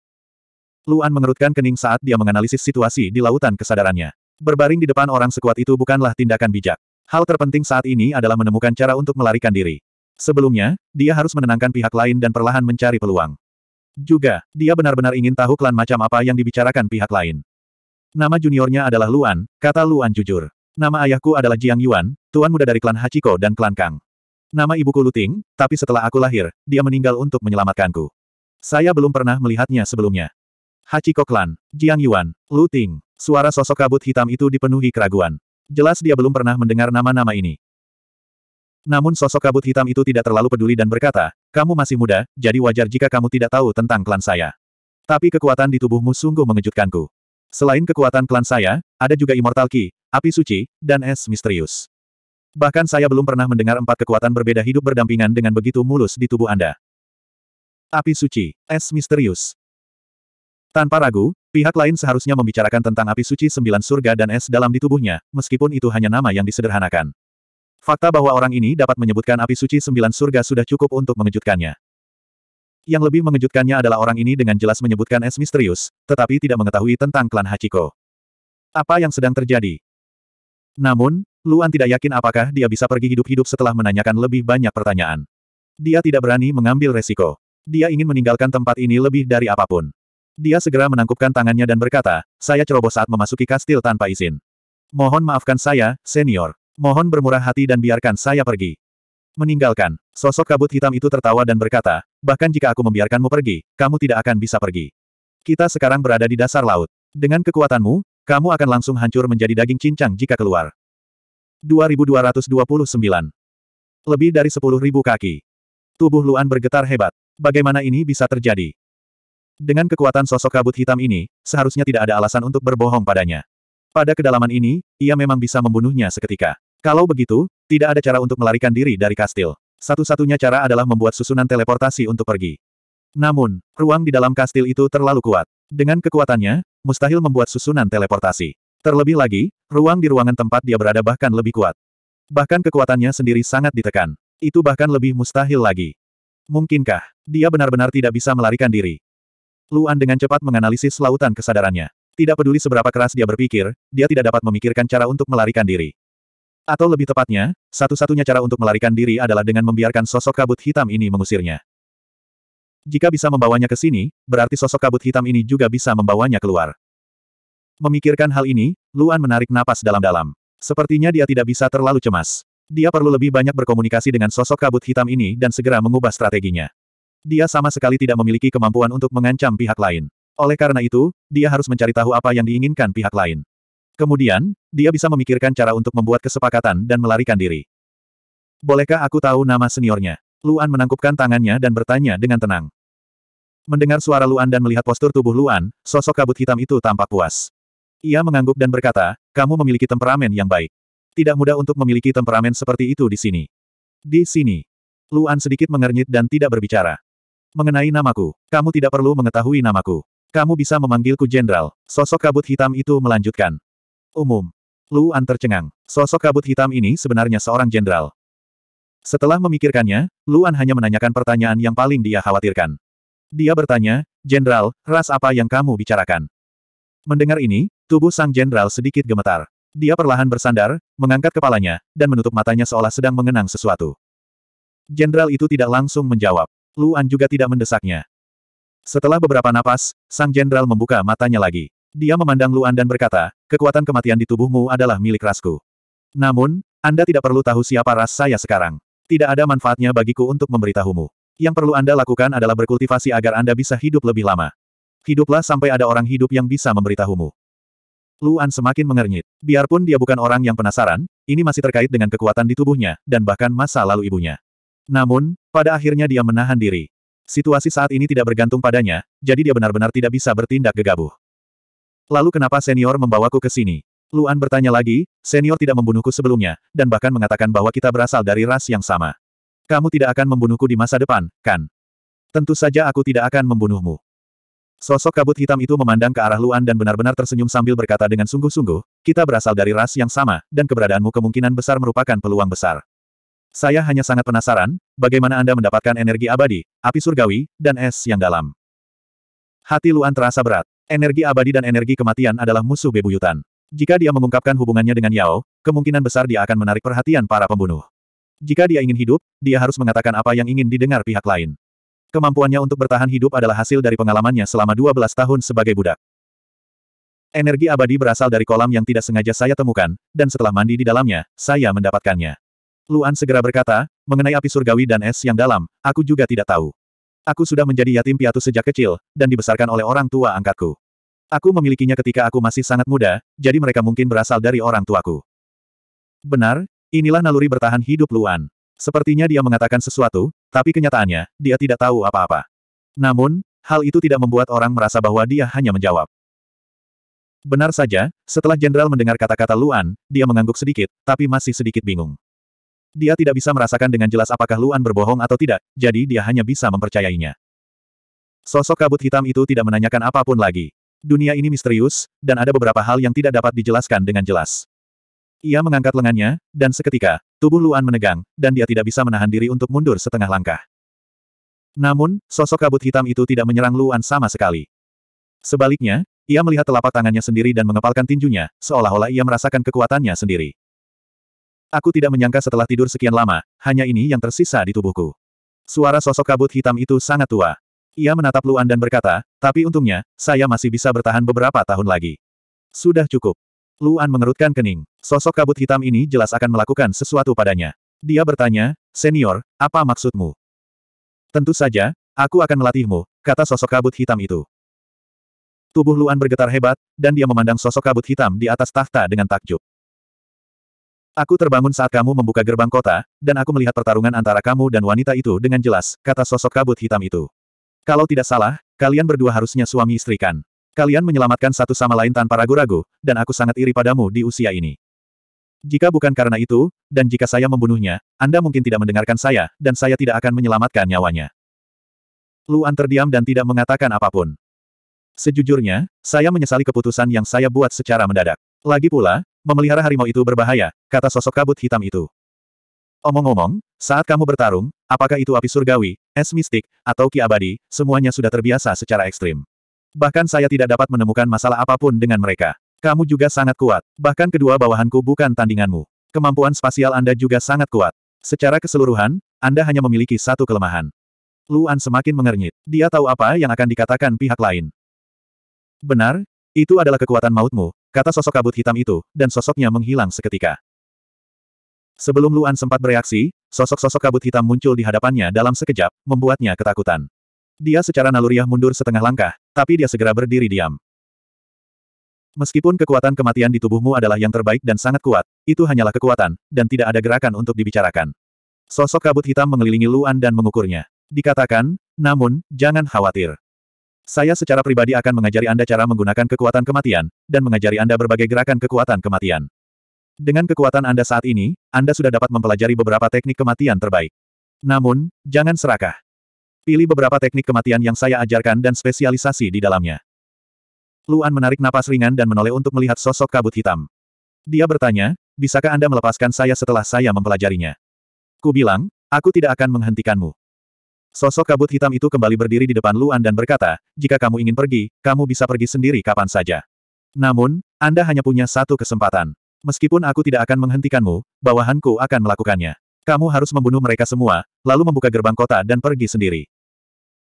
Luan mengerutkan kening saat dia menganalisis situasi di lautan kesadarannya. Berbaring di depan orang sekuat itu bukanlah tindakan bijak. Hal terpenting saat ini adalah menemukan cara untuk melarikan diri. Sebelumnya, dia harus menenangkan pihak lain dan perlahan mencari peluang. Juga, dia benar-benar ingin tahu klan macam apa yang dibicarakan pihak lain. Nama juniornya adalah Luan, kata Luan jujur. Nama ayahku adalah Jiang Yuan, tuan muda dari klan Hachiko dan klan Kang. Nama ibuku Luting, tapi setelah aku lahir, dia meninggal untuk menyelamatkanku. Saya belum pernah melihatnya sebelumnya. Hachiko Clan, Jiang Yuan, Lu Ting. Suara sosok kabut hitam itu dipenuhi keraguan. Jelas dia belum pernah mendengar nama-nama ini. Namun sosok kabut hitam itu tidak terlalu peduli dan berkata, kamu masih muda, jadi wajar jika kamu tidak tahu tentang klan saya. Tapi kekuatan di tubuhmu sungguh mengejutkanku. Selain kekuatan klan saya, ada juga Immortal Ki, Api Suci, dan Es Misterius. Bahkan saya belum pernah mendengar empat kekuatan berbeda hidup berdampingan dengan begitu mulus di tubuh Anda. Api Suci, Es Misterius, tanpa ragu, pihak lain seharusnya membicarakan tentang api suci sembilan surga dan es dalam di tubuhnya, meskipun itu hanya nama yang disederhanakan. Fakta bahwa orang ini dapat menyebutkan api suci sembilan surga sudah cukup untuk mengejutkannya. Yang lebih mengejutkannya adalah orang ini dengan jelas menyebutkan es misterius, tetapi tidak mengetahui tentang klan Hachiko. Apa yang sedang terjadi? Namun, Luan tidak yakin apakah dia bisa pergi hidup-hidup setelah menanyakan lebih banyak pertanyaan. Dia tidak berani mengambil resiko. Dia ingin meninggalkan tempat ini lebih dari apapun. Dia segera menangkupkan tangannya dan berkata, saya ceroboh saat memasuki kastil tanpa izin. Mohon maafkan saya, senior. Mohon bermurah hati dan biarkan saya pergi. Meninggalkan, sosok kabut hitam itu tertawa dan berkata, bahkan jika aku membiarkanmu pergi, kamu tidak akan bisa pergi. Kita sekarang berada di dasar laut. Dengan kekuatanmu, kamu akan langsung hancur menjadi daging cincang jika keluar. 2229 Lebih dari 10.000 kaki. Tubuh Luan bergetar hebat. Bagaimana ini bisa terjadi? Dengan kekuatan sosok kabut hitam ini, seharusnya tidak ada alasan untuk berbohong padanya. Pada kedalaman ini, ia memang bisa membunuhnya seketika. Kalau begitu, tidak ada cara untuk melarikan diri dari kastil. Satu-satunya cara adalah membuat susunan teleportasi untuk pergi. Namun, ruang di dalam kastil itu terlalu kuat. Dengan kekuatannya, mustahil membuat susunan teleportasi. Terlebih lagi, ruang di ruangan tempat dia berada bahkan lebih kuat. Bahkan kekuatannya sendiri sangat ditekan. Itu bahkan lebih mustahil lagi. Mungkinkah, dia benar-benar tidak bisa melarikan diri? Luan dengan cepat menganalisis lautan kesadarannya. Tidak peduli seberapa keras dia berpikir, dia tidak dapat memikirkan cara untuk melarikan diri. Atau lebih tepatnya, satu-satunya cara untuk melarikan diri adalah dengan membiarkan sosok kabut hitam ini mengusirnya. Jika bisa membawanya ke sini, berarti sosok kabut hitam ini juga bisa membawanya keluar. Memikirkan hal ini, Luan menarik napas dalam-dalam. Sepertinya dia tidak bisa terlalu cemas. Dia perlu lebih banyak berkomunikasi dengan sosok kabut hitam ini dan segera mengubah strateginya. Dia sama sekali tidak memiliki kemampuan untuk mengancam pihak lain. Oleh karena itu, dia harus mencari tahu apa yang diinginkan pihak lain. Kemudian, dia bisa memikirkan cara untuk membuat kesepakatan dan melarikan diri. Bolehkah aku tahu nama seniornya? Luan menangkupkan tangannya dan bertanya dengan tenang. Mendengar suara Luan dan melihat postur tubuh Luan, sosok kabut hitam itu tampak puas. Ia mengangguk dan berkata, kamu memiliki temperamen yang baik. Tidak mudah untuk memiliki temperamen seperti itu di sini. Di sini. Luan sedikit mengernyit dan tidak berbicara. Mengenai namaku, kamu tidak perlu mengetahui namaku. Kamu bisa memanggilku Jenderal. Sosok kabut hitam itu melanjutkan. Umum. Luan tercengang. Sosok kabut hitam ini sebenarnya seorang jenderal. Setelah memikirkannya, Luan hanya menanyakan pertanyaan yang paling dia khawatirkan. Dia bertanya, Jenderal, ras apa yang kamu bicarakan? Mendengar ini, tubuh sang jenderal sedikit gemetar. Dia perlahan bersandar, mengangkat kepalanya, dan menutup matanya seolah sedang mengenang sesuatu. Jenderal itu tidak langsung menjawab. Luan juga tidak mendesaknya. Setelah beberapa napas, sang jenderal membuka matanya lagi. Dia memandang Luan dan berkata, kekuatan kematian di tubuhmu adalah milik rasku. Namun, Anda tidak perlu tahu siapa ras saya sekarang. Tidak ada manfaatnya bagiku untuk memberitahumu. Yang perlu Anda lakukan adalah berkultivasi agar Anda bisa hidup lebih lama. Hiduplah sampai ada orang hidup yang bisa memberitahumu. Luan semakin mengernyit. Biarpun dia bukan orang yang penasaran, ini masih terkait dengan kekuatan di tubuhnya, dan bahkan masa lalu ibunya. Namun, pada akhirnya dia menahan diri. Situasi saat ini tidak bergantung padanya, jadi dia benar-benar tidak bisa bertindak gegabah. Lalu kenapa senior membawaku ke sini? Luan bertanya lagi, senior tidak membunuhku sebelumnya, dan bahkan mengatakan bahwa kita berasal dari ras yang sama. Kamu tidak akan membunuhku di masa depan, kan? Tentu saja aku tidak akan membunuhmu. Sosok kabut hitam itu memandang ke arah Luan dan benar-benar tersenyum sambil berkata dengan sungguh-sungguh, kita berasal dari ras yang sama, dan keberadaanmu kemungkinan besar merupakan peluang besar. Saya hanya sangat penasaran, bagaimana Anda mendapatkan energi abadi, api surgawi, dan es yang dalam. Hati Luan terasa berat. Energi abadi dan energi kematian adalah musuh bebuyutan. Jika dia mengungkapkan hubungannya dengan Yao, kemungkinan besar dia akan menarik perhatian para pembunuh. Jika dia ingin hidup, dia harus mengatakan apa yang ingin didengar pihak lain. Kemampuannya untuk bertahan hidup adalah hasil dari pengalamannya selama 12 tahun sebagai budak. Energi abadi berasal dari kolam yang tidak sengaja saya temukan, dan setelah mandi di dalamnya, saya mendapatkannya. Luan segera berkata, mengenai api surgawi dan es yang dalam, aku juga tidak tahu. Aku sudah menjadi yatim piatu sejak kecil, dan dibesarkan oleh orang tua angkatku. Aku memilikinya ketika aku masih sangat muda, jadi mereka mungkin berasal dari orang tuaku. Benar, inilah naluri bertahan hidup Luan. Sepertinya dia mengatakan sesuatu, tapi kenyataannya, dia tidak tahu apa-apa. Namun, hal itu tidak membuat orang merasa bahwa dia hanya menjawab. Benar saja, setelah jenderal mendengar kata-kata Luan, dia mengangguk sedikit, tapi masih sedikit bingung. Dia tidak bisa merasakan dengan jelas apakah Luan berbohong atau tidak, jadi dia hanya bisa mempercayainya. Sosok kabut hitam itu tidak menanyakan apapun lagi. Dunia ini misterius, dan ada beberapa hal yang tidak dapat dijelaskan dengan jelas. Ia mengangkat lengannya, dan seketika, tubuh Luan menegang, dan dia tidak bisa menahan diri untuk mundur setengah langkah. Namun, sosok kabut hitam itu tidak menyerang Luan sama sekali. Sebaliknya, ia melihat telapak tangannya sendiri dan mengepalkan tinjunya, seolah-olah ia merasakan kekuatannya sendiri. Aku tidak menyangka setelah tidur sekian lama, hanya ini yang tersisa di tubuhku. Suara sosok kabut hitam itu sangat tua. Ia menatap Luan dan berkata, tapi untungnya, saya masih bisa bertahan beberapa tahun lagi. Sudah cukup. Luan mengerutkan kening. Sosok kabut hitam ini jelas akan melakukan sesuatu padanya. Dia bertanya, senior, apa maksudmu? Tentu saja, aku akan melatihmu, kata sosok kabut hitam itu. Tubuh Luan bergetar hebat, dan dia memandang sosok kabut hitam di atas tahta dengan takjub. Aku terbangun saat kamu membuka gerbang kota, dan aku melihat pertarungan antara kamu dan wanita itu dengan jelas, kata sosok kabut hitam itu. Kalau tidak salah, kalian berdua harusnya suami istri kan. Kalian menyelamatkan satu sama lain tanpa ragu-ragu, dan aku sangat iri padamu di usia ini. Jika bukan karena itu, dan jika saya membunuhnya, Anda mungkin tidak mendengarkan saya, dan saya tidak akan menyelamatkan nyawanya. Luan terdiam dan tidak mengatakan apapun. Sejujurnya, saya menyesali keputusan yang saya buat secara mendadak. Lagi pula, memelihara harimau itu berbahaya, kata sosok kabut hitam itu. Omong-omong, saat kamu bertarung, apakah itu api surgawi, es mistik, atau ki abadi, semuanya sudah terbiasa secara ekstrim. Bahkan saya tidak dapat menemukan masalah apapun dengan mereka. Kamu juga sangat kuat, bahkan kedua bawahanku bukan tandinganmu. Kemampuan spasial Anda juga sangat kuat. Secara keseluruhan, Anda hanya memiliki satu kelemahan. Luan semakin mengernyit. Dia tahu apa yang akan dikatakan pihak lain. Benar, itu adalah kekuatan mautmu, kata sosok kabut hitam itu, dan sosoknya menghilang seketika. Sebelum Luan sempat bereaksi, sosok-sosok kabut hitam muncul di hadapannya dalam sekejap, membuatnya ketakutan. Dia secara naluriah mundur setengah langkah, tapi dia segera berdiri diam. Meskipun kekuatan kematian di tubuhmu adalah yang terbaik dan sangat kuat, itu hanyalah kekuatan, dan tidak ada gerakan untuk dibicarakan. Sosok kabut hitam mengelilingi Luan dan mengukurnya. Dikatakan, namun, jangan khawatir. Saya secara pribadi akan mengajari Anda cara menggunakan kekuatan kematian, dan mengajari Anda berbagai gerakan kekuatan kematian. Dengan kekuatan Anda saat ini, Anda sudah dapat mempelajari beberapa teknik kematian terbaik. Namun, jangan serakah. Pilih beberapa teknik kematian yang saya ajarkan dan spesialisasi di dalamnya. Luan menarik napas ringan dan menoleh untuk melihat sosok kabut hitam. Dia bertanya, bisakah Anda melepaskan saya setelah saya mempelajarinya? Ku bilang, aku tidak akan menghentikanmu. Sosok kabut hitam itu kembali berdiri di depan Luan dan berkata, jika kamu ingin pergi, kamu bisa pergi sendiri kapan saja. Namun, Anda hanya punya satu kesempatan. Meskipun aku tidak akan menghentikanmu, bawahanku akan melakukannya. Kamu harus membunuh mereka semua, lalu membuka gerbang kota dan pergi sendiri.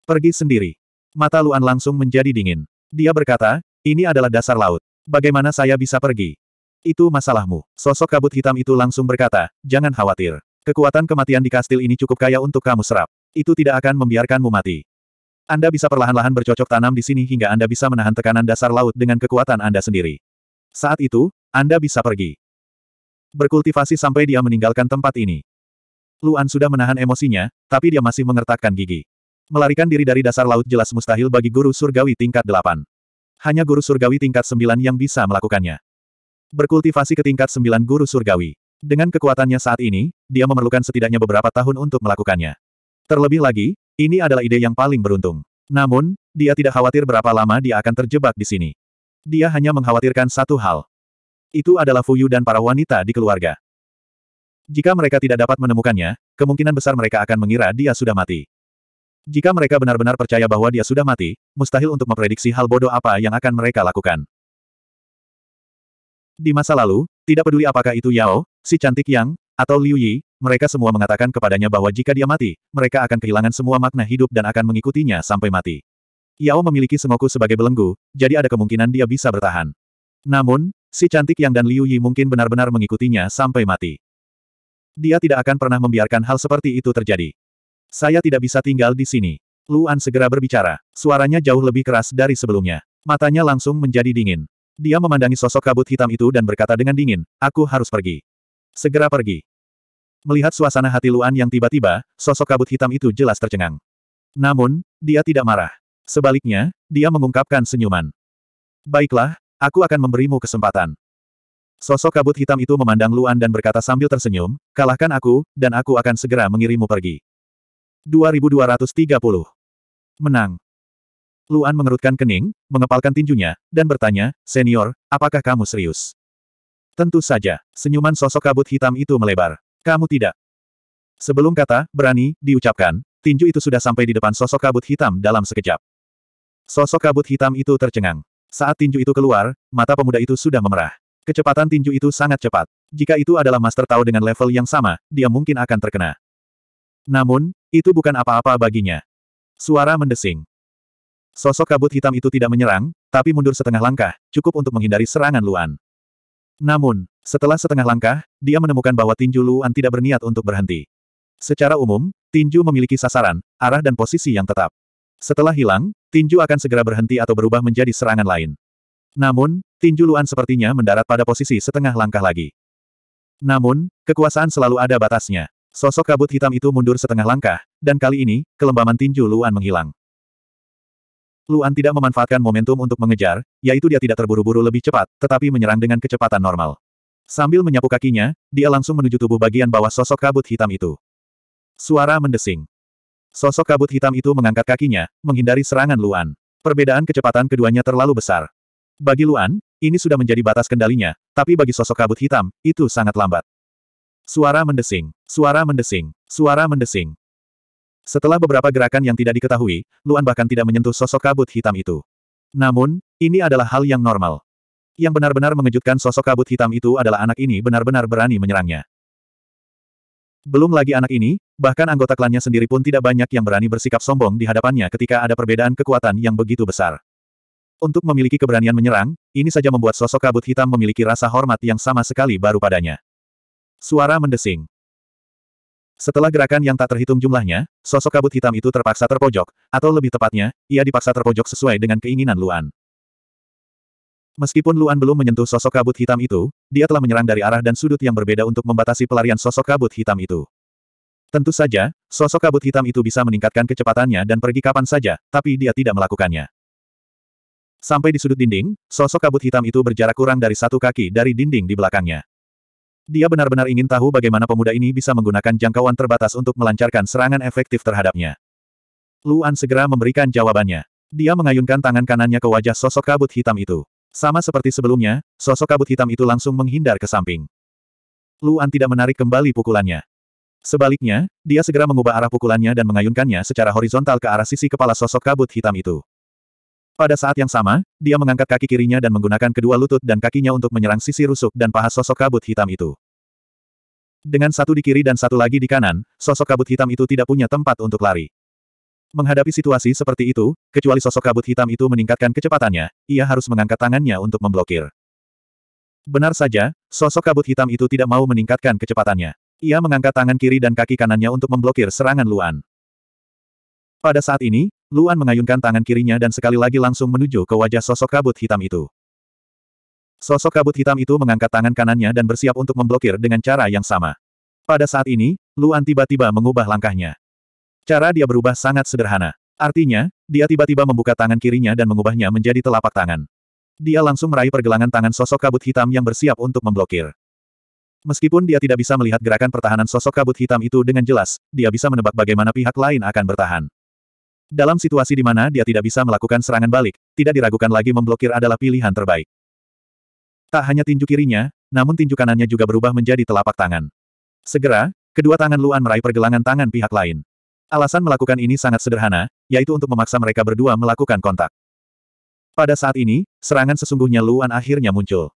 Pergi sendiri. Mata Luan langsung menjadi dingin. Dia berkata, ini adalah dasar laut. Bagaimana saya bisa pergi? Itu masalahmu. Sosok kabut hitam itu langsung berkata, jangan khawatir. Kekuatan kematian di kastil ini cukup kaya untuk kamu serap itu tidak akan membiarkanmu mati. Anda bisa perlahan-lahan bercocok tanam di sini hingga Anda bisa menahan tekanan dasar laut dengan kekuatan Anda sendiri. Saat itu, Anda bisa pergi. Berkultivasi sampai dia meninggalkan tempat ini. Luan sudah menahan emosinya, tapi dia masih mengertakkan gigi. Melarikan diri dari dasar laut jelas mustahil bagi guru surgawi tingkat 8. Hanya guru surgawi tingkat 9 yang bisa melakukannya. Berkultivasi ke tingkat 9 guru surgawi. Dengan kekuatannya saat ini, dia memerlukan setidaknya beberapa tahun untuk melakukannya. Terlebih lagi, ini adalah ide yang paling beruntung. Namun, dia tidak khawatir berapa lama dia akan terjebak di sini. Dia hanya mengkhawatirkan satu hal. Itu adalah Fuyu dan para wanita di keluarga. Jika mereka tidak dapat menemukannya, kemungkinan besar mereka akan mengira dia sudah mati. Jika mereka benar-benar percaya bahwa dia sudah mati, mustahil untuk memprediksi hal bodoh apa yang akan mereka lakukan. Di masa lalu, tidak peduli apakah itu Yao, si cantik yang, atau Liu Yi, mereka semua mengatakan kepadanya bahwa jika dia mati, mereka akan kehilangan semua makna hidup dan akan mengikutinya sampai mati. Yao memiliki Sengoku sebagai belenggu, jadi ada kemungkinan dia bisa bertahan. Namun, si cantik yang dan Liu Yi mungkin benar-benar mengikutinya sampai mati. Dia tidak akan pernah membiarkan hal seperti itu terjadi. Saya tidak bisa tinggal di sini. Luan segera berbicara. Suaranya jauh lebih keras dari sebelumnya. Matanya langsung menjadi dingin. Dia memandangi sosok kabut hitam itu dan berkata dengan dingin, aku harus pergi. Segera pergi. Melihat suasana hati Luan yang tiba-tiba, sosok kabut hitam itu jelas tercengang. Namun, dia tidak marah. Sebaliknya, dia mengungkapkan senyuman. Baiklah, aku akan memberimu kesempatan. Sosok kabut hitam itu memandang Luan dan berkata sambil tersenyum, kalahkan aku, dan aku akan segera mengirimu pergi. 2230. Menang. Luan mengerutkan kening, mengepalkan tinjunya, dan bertanya, Senior, apakah kamu serius? Tentu saja, senyuman sosok kabut hitam itu melebar. Kamu tidak. Sebelum kata, berani, diucapkan, tinju itu sudah sampai di depan sosok kabut hitam dalam sekejap. Sosok kabut hitam itu tercengang. Saat tinju itu keluar, mata pemuda itu sudah memerah. Kecepatan tinju itu sangat cepat. Jika itu adalah Master tahu dengan level yang sama, dia mungkin akan terkena. Namun, itu bukan apa-apa baginya. Suara mendesing. Sosok kabut hitam itu tidak menyerang, tapi mundur setengah langkah, cukup untuk menghindari serangan Luan. Namun, setelah setengah langkah, dia menemukan bahwa tinju Luan tidak berniat untuk berhenti. Secara umum, tinju memiliki sasaran, arah dan posisi yang tetap. Setelah hilang, tinju akan segera berhenti atau berubah menjadi serangan lain. Namun, tinju Luan sepertinya mendarat pada posisi setengah langkah lagi. Namun, kekuasaan selalu ada batasnya. Sosok kabut hitam itu mundur setengah langkah, dan kali ini, kelembaman tinju Luan menghilang. Luan tidak memanfaatkan momentum untuk mengejar, yaitu dia tidak terburu-buru lebih cepat, tetapi menyerang dengan kecepatan normal. Sambil menyapu kakinya, dia langsung menuju tubuh bagian bawah sosok kabut hitam itu. Suara mendesing. Sosok kabut hitam itu mengangkat kakinya, menghindari serangan Luan. Perbedaan kecepatan keduanya terlalu besar. Bagi Luan, ini sudah menjadi batas kendalinya, tapi bagi sosok kabut hitam, itu sangat lambat. Suara mendesing, suara mendesing, suara mendesing. Setelah beberapa gerakan yang tidak diketahui, Luan bahkan tidak menyentuh sosok kabut hitam itu. Namun, ini adalah hal yang normal. Yang benar-benar mengejutkan sosok kabut hitam itu adalah anak ini benar-benar berani menyerangnya. Belum lagi anak ini, bahkan anggota klannya sendiri pun tidak banyak yang berani bersikap sombong di hadapannya ketika ada perbedaan kekuatan yang begitu besar. Untuk memiliki keberanian menyerang, ini saja membuat sosok kabut hitam memiliki rasa hormat yang sama sekali baru padanya. Suara mendesing. Setelah gerakan yang tak terhitung jumlahnya, sosok kabut hitam itu terpaksa terpojok, atau lebih tepatnya, ia dipaksa terpojok sesuai dengan keinginan Luan. Meskipun Luan belum menyentuh sosok kabut hitam itu, dia telah menyerang dari arah dan sudut yang berbeda untuk membatasi pelarian sosok kabut hitam itu. Tentu saja, sosok kabut hitam itu bisa meningkatkan kecepatannya dan pergi kapan saja, tapi dia tidak melakukannya. Sampai di sudut dinding, sosok kabut hitam itu berjarak kurang dari satu kaki dari dinding di belakangnya. Dia benar-benar ingin tahu bagaimana pemuda ini bisa menggunakan jangkauan terbatas untuk melancarkan serangan efektif terhadapnya. Luan segera memberikan jawabannya. Dia mengayunkan tangan kanannya ke wajah sosok kabut hitam itu. Sama seperti sebelumnya, sosok kabut hitam itu langsung menghindar ke samping. Luan tidak menarik kembali pukulannya. Sebaliknya, dia segera mengubah arah pukulannya dan mengayunkannya secara horizontal ke arah sisi kepala sosok kabut hitam itu. Pada saat yang sama, dia mengangkat kaki kirinya dan menggunakan kedua lutut dan kakinya untuk menyerang sisi rusuk dan paha sosok kabut hitam itu. Dengan satu di kiri dan satu lagi di kanan, sosok kabut hitam itu tidak punya tempat untuk lari. Menghadapi situasi seperti itu, kecuali sosok kabut hitam itu meningkatkan kecepatannya, ia harus mengangkat tangannya untuk memblokir. Benar saja, sosok kabut hitam itu tidak mau meningkatkan kecepatannya. Ia mengangkat tangan kiri dan kaki kanannya untuk memblokir serangan Luan. Pada saat ini, Luan mengayunkan tangan kirinya dan sekali lagi langsung menuju ke wajah sosok kabut hitam itu. Sosok kabut hitam itu mengangkat tangan kanannya dan bersiap untuk memblokir dengan cara yang sama. Pada saat ini, Luan tiba-tiba mengubah langkahnya. Cara dia berubah sangat sederhana. Artinya, dia tiba-tiba membuka tangan kirinya dan mengubahnya menjadi telapak tangan. Dia langsung meraih pergelangan tangan sosok kabut hitam yang bersiap untuk memblokir. Meskipun dia tidak bisa melihat gerakan pertahanan sosok kabut hitam itu dengan jelas, dia bisa menebak bagaimana pihak lain akan bertahan. Dalam situasi di mana dia tidak bisa melakukan serangan balik, tidak diragukan lagi memblokir adalah pilihan terbaik. Tak hanya tinju kirinya, namun tinju kanannya juga berubah menjadi telapak tangan. Segera, kedua tangan Luan meraih pergelangan tangan pihak lain. Alasan melakukan ini sangat sederhana, yaitu untuk memaksa mereka berdua melakukan kontak. Pada saat ini, serangan sesungguhnya Luan akhirnya muncul.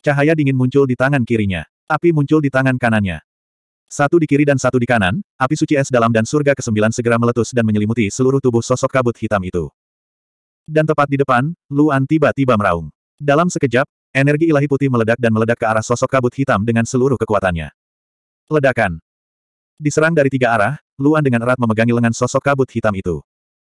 Cahaya dingin muncul di tangan kirinya. Api muncul di tangan kanannya. Satu di kiri dan satu di kanan, api suci es dalam dan surga kesembilan segera meletus dan menyelimuti seluruh tubuh sosok kabut hitam itu. Dan tepat di depan, Luan tiba-tiba meraung. Dalam sekejap, energi ilahi putih meledak dan meledak ke arah sosok kabut hitam dengan seluruh kekuatannya. Ledakan. Diserang dari tiga arah, Luan dengan erat memegangi lengan sosok kabut hitam itu.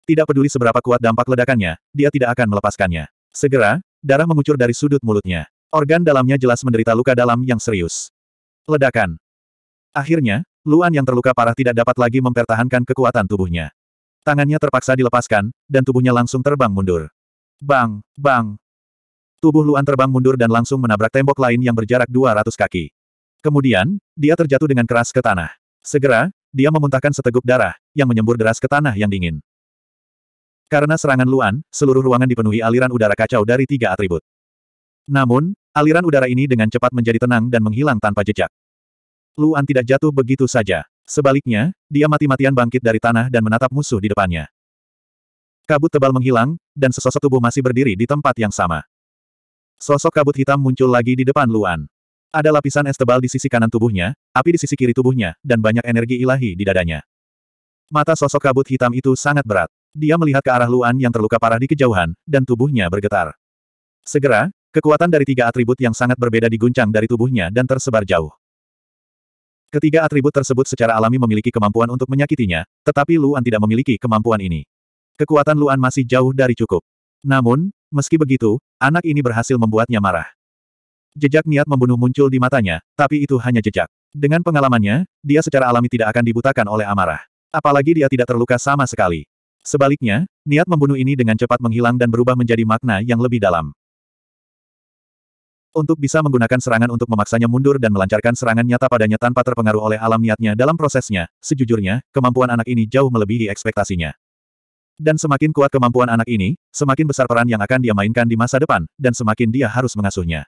Tidak peduli seberapa kuat dampak ledakannya, dia tidak akan melepaskannya. Segera, darah mengucur dari sudut mulutnya. Organ dalamnya jelas menderita luka dalam yang serius. Ledakan. Akhirnya, Luan yang terluka parah tidak dapat lagi mempertahankan kekuatan tubuhnya. Tangannya terpaksa dilepaskan, dan tubuhnya langsung terbang mundur. Bang, bang. Tubuh Luan terbang mundur dan langsung menabrak tembok lain yang berjarak 200 kaki. Kemudian, dia terjatuh dengan keras ke tanah. Segera, dia memuntahkan seteguk darah, yang menyembur deras ke tanah yang dingin. Karena serangan Luan, seluruh ruangan dipenuhi aliran udara kacau dari tiga atribut. Namun, aliran udara ini dengan cepat menjadi tenang dan menghilang tanpa jejak. Luan tidak jatuh begitu saja. Sebaliknya, dia mati-matian bangkit dari tanah dan menatap musuh di depannya. Kabut tebal menghilang, dan sesosok tubuh masih berdiri di tempat yang sama. Sosok kabut hitam muncul lagi di depan Luan. Ada lapisan es tebal di sisi kanan tubuhnya, api di sisi kiri tubuhnya, dan banyak energi ilahi di dadanya. Mata sosok kabut hitam itu sangat berat. Dia melihat ke arah Luan yang terluka parah di kejauhan, dan tubuhnya bergetar. Segera, Kekuatan dari tiga atribut yang sangat berbeda diguncang dari tubuhnya dan tersebar jauh. Ketiga atribut tersebut secara alami memiliki kemampuan untuk menyakitinya, tetapi Luan tidak memiliki kemampuan ini. Kekuatan Luan masih jauh dari cukup. Namun, meski begitu, anak ini berhasil membuatnya marah. Jejak niat membunuh muncul di matanya, tapi itu hanya jejak. Dengan pengalamannya, dia secara alami tidak akan dibutakan oleh amarah. Apalagi dia tidak terluka sama sekali. Sebaliknya, niat membunuh ini dengan cepat menghilang dan berubah menjadi makna yang lebih dalam untuk bisa menggunakan serangan untuk memaksanya mundur dan melancarkan serangan nyata padanya tanpa terpengaruh oleh alam niatnya dalam prosesnya, sejujurnya, kemampuan anak ini jauh melebihi ekspektasinya. Dan semakin kuat kemampuan anak ini, semakin besar peran yang akan dia mainkan di masa depan, dan semakin dia harus mengasuhnya.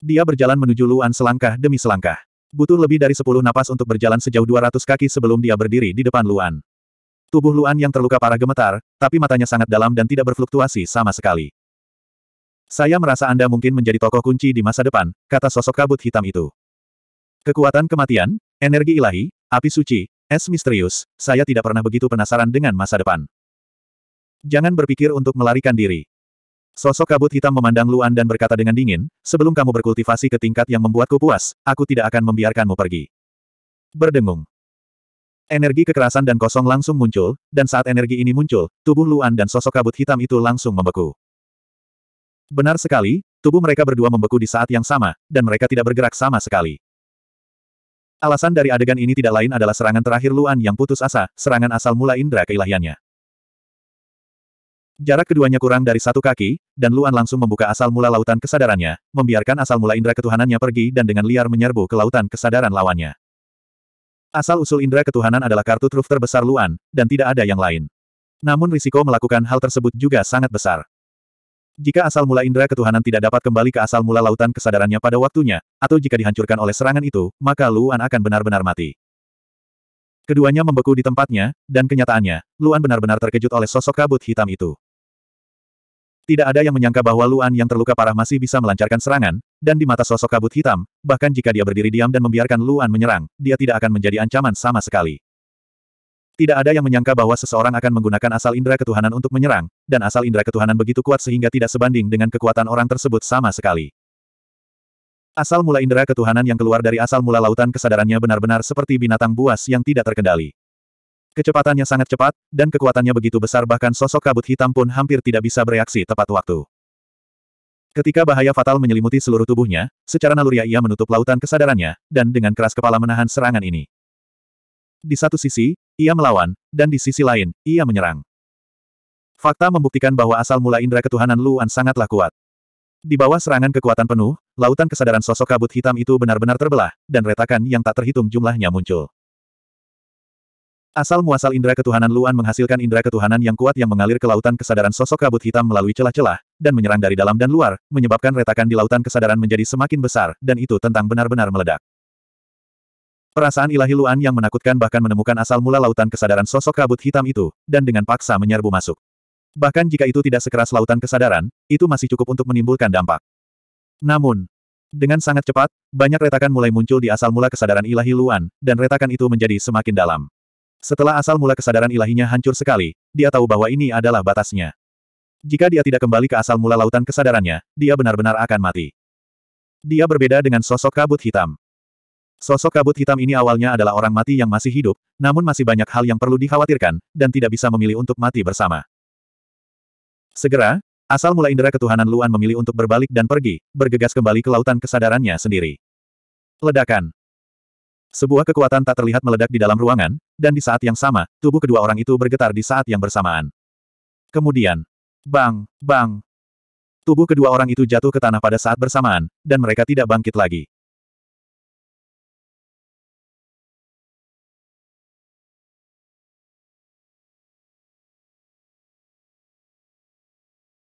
Dia berjalan menuju Luan selangkah demi selangkah. Butuh lebih dari 10 napas untuk berjalan sejauh 200 kaki sebelum dia berdiri di depan Luan. Tubuh Luan yang terluka parah gemetar, tapi matanya sangat dalam dan tidak berfluktuasi sama sekali. Saya merasa Anda mungkin menjadi tokoh kunci di masa depan, kata sosok kabut hitam itu. Kekuatan kematian, energi ilahi, api suci, es misterius, saya tidak pernah begitu penasaran dengan masa depan. Jangan berpikir untuk melarikan diri. Sosok kabut hitam memandang Luan dan berkata dengan dingin, sebelum kamu berkultivasi ke tingkat yang membuatku puas, aku tidak akan membiarkanmu pergi. Berdengung. Energi kekerasan dan kosong langsung muncul, dan saat energi ini muncul, tubuh Luan dan sosok kabut hitam itu langsung membeku. Benar sekali, tubuh mereka berdua membeku di saat yang sama, dan mereka tidak bergerak sama sekali. Alasan dari adegan ini tidak lain adalah serangan terakhir Luan yang putus asa, serangan asal mula indera keilahiannya. Jarak keduanya kurang dari satu kaki, dan Luan langsung membuka asal mula lautan kesadarannya, membiarkan asal mula indera ketuhanannya pergi dan dengan liar menyerbu ke lautan kesadaran lawannya. Asal-usul indera ketuhanan adalah kartu truf terbesar Luan, dan tidak ada yang lain. Namun risiko melakukan hal tersebut juga sangat besar. Jika asal mula indera ketuhanan tidak dapat kembali ke asal mula lautan kesadarannya pada waktunya, atau jika dihancurkan oleh serangan itu, maka Luan akan benar-benar mati. Keduanya membeku di tempatnya, dan kenyataannya, Luan benar-benar terkejut oleh sosok kabut hitam itu. Tidak ada yang menyangka bahwa Luan yang terluka parah masih bisa melancarkan serangan, dan di mata sosok kabut hitam, bahkan jika dia berdiri diam dan membiarkan Luan menyerang, dia tidak akan menjadi ancaman sama sekali. Tidak ada yang menyangka bahwa seseorang akan menggunakan asal indera ketuhanan untuk menyerang, dan asal indera ketuhanan begitu kuat sehingga tidak sebanding dengan kekuatan orang tersebut sama sekali. Asal mula indera ketuhanan yang keluar dari asal mula lautan kesadarannya benar-benar seperti binatang buas yang tidak terkendali. Kecepatannya sangat cepat, dan kekuatannya begitu besar bahkan sosok kabut hitam pun hampir tidak bisa bereaksi tepat waktu. Ketika bahaya fatal menyelimuti seluruh tubuhnya, secara naluriah ia menutup lautan kesadarannya, dan dengan keras kepala menahan serangan ini. Di satu sisi, ia melawan, dan di sisi lain, ia menyerang. Fakta membuktikan bahwa asal mula indera ketuhanan Luan sangatlah kuat. Di bawah serangan kekuatan penuh, lautan kesadaran sosok kabut hitam itu benar-benar terbelah, dan retakan yang tak terhitung jumlahnya muncul. Asal muasal indera ketuhanan Luan menghasilkan indera ketuhanan yang kuat yang mengalir ke lautan kesadaran sosok kabut hitam melalui celah-celah, dan menyerang dari dalam dan luar, menyebabkan retakan di lautan kesadaran menjadi semakin besar, dan itu tentang benar-benar meledak. Perasaan ilahi Luan yang menakutkan bahkan menemukan asal mula lautan kesadaran sosok kabut hitam itu, dan dengan paksa menyerbu masuk. Bahkan jika itu tidak sekeras lautan kesadaran, itu masih cukup untuk menimbulkan dampak. Namun, dengan sangat cepat, banyak retakan mulai muncul di asal mula kesadaran ilahi Luan, dan retakan itu menjadi semakin dalam. Setelah asal mula kesadaran ilahinya hancur sekali, dia tahu bahwa ini adalah batasnya. Jika dia tidak kembali ke asal mula lautan kesadarannya, dia benar-benar akan mati. Dia berbeda dengan sosok kabut hitam. Sosok kabut hitam ini awalnya adalah orang mati yang masih hidup, namun masih banyak hal yang perlu dikhawatirkan, dan tidak bisa memilih untuk mati bersama. Segera, asal mula indera ketuhanan Luan memilih untuk berbalik dan pergi, bergegas kembali ke lautan kesadarannya sendiri. Ledakan. Sebuah kekuatan tak terlihat meledak di dalam ruangan, dan di saat yang sama, tubuh kedua orang itu bergetar di saat yang bersamaan. Kemudian, bang, bang. Tubuh kedua orang itu jatuh ke tanah pada saat bersamaan, dan mereka tidak bangkit lagi.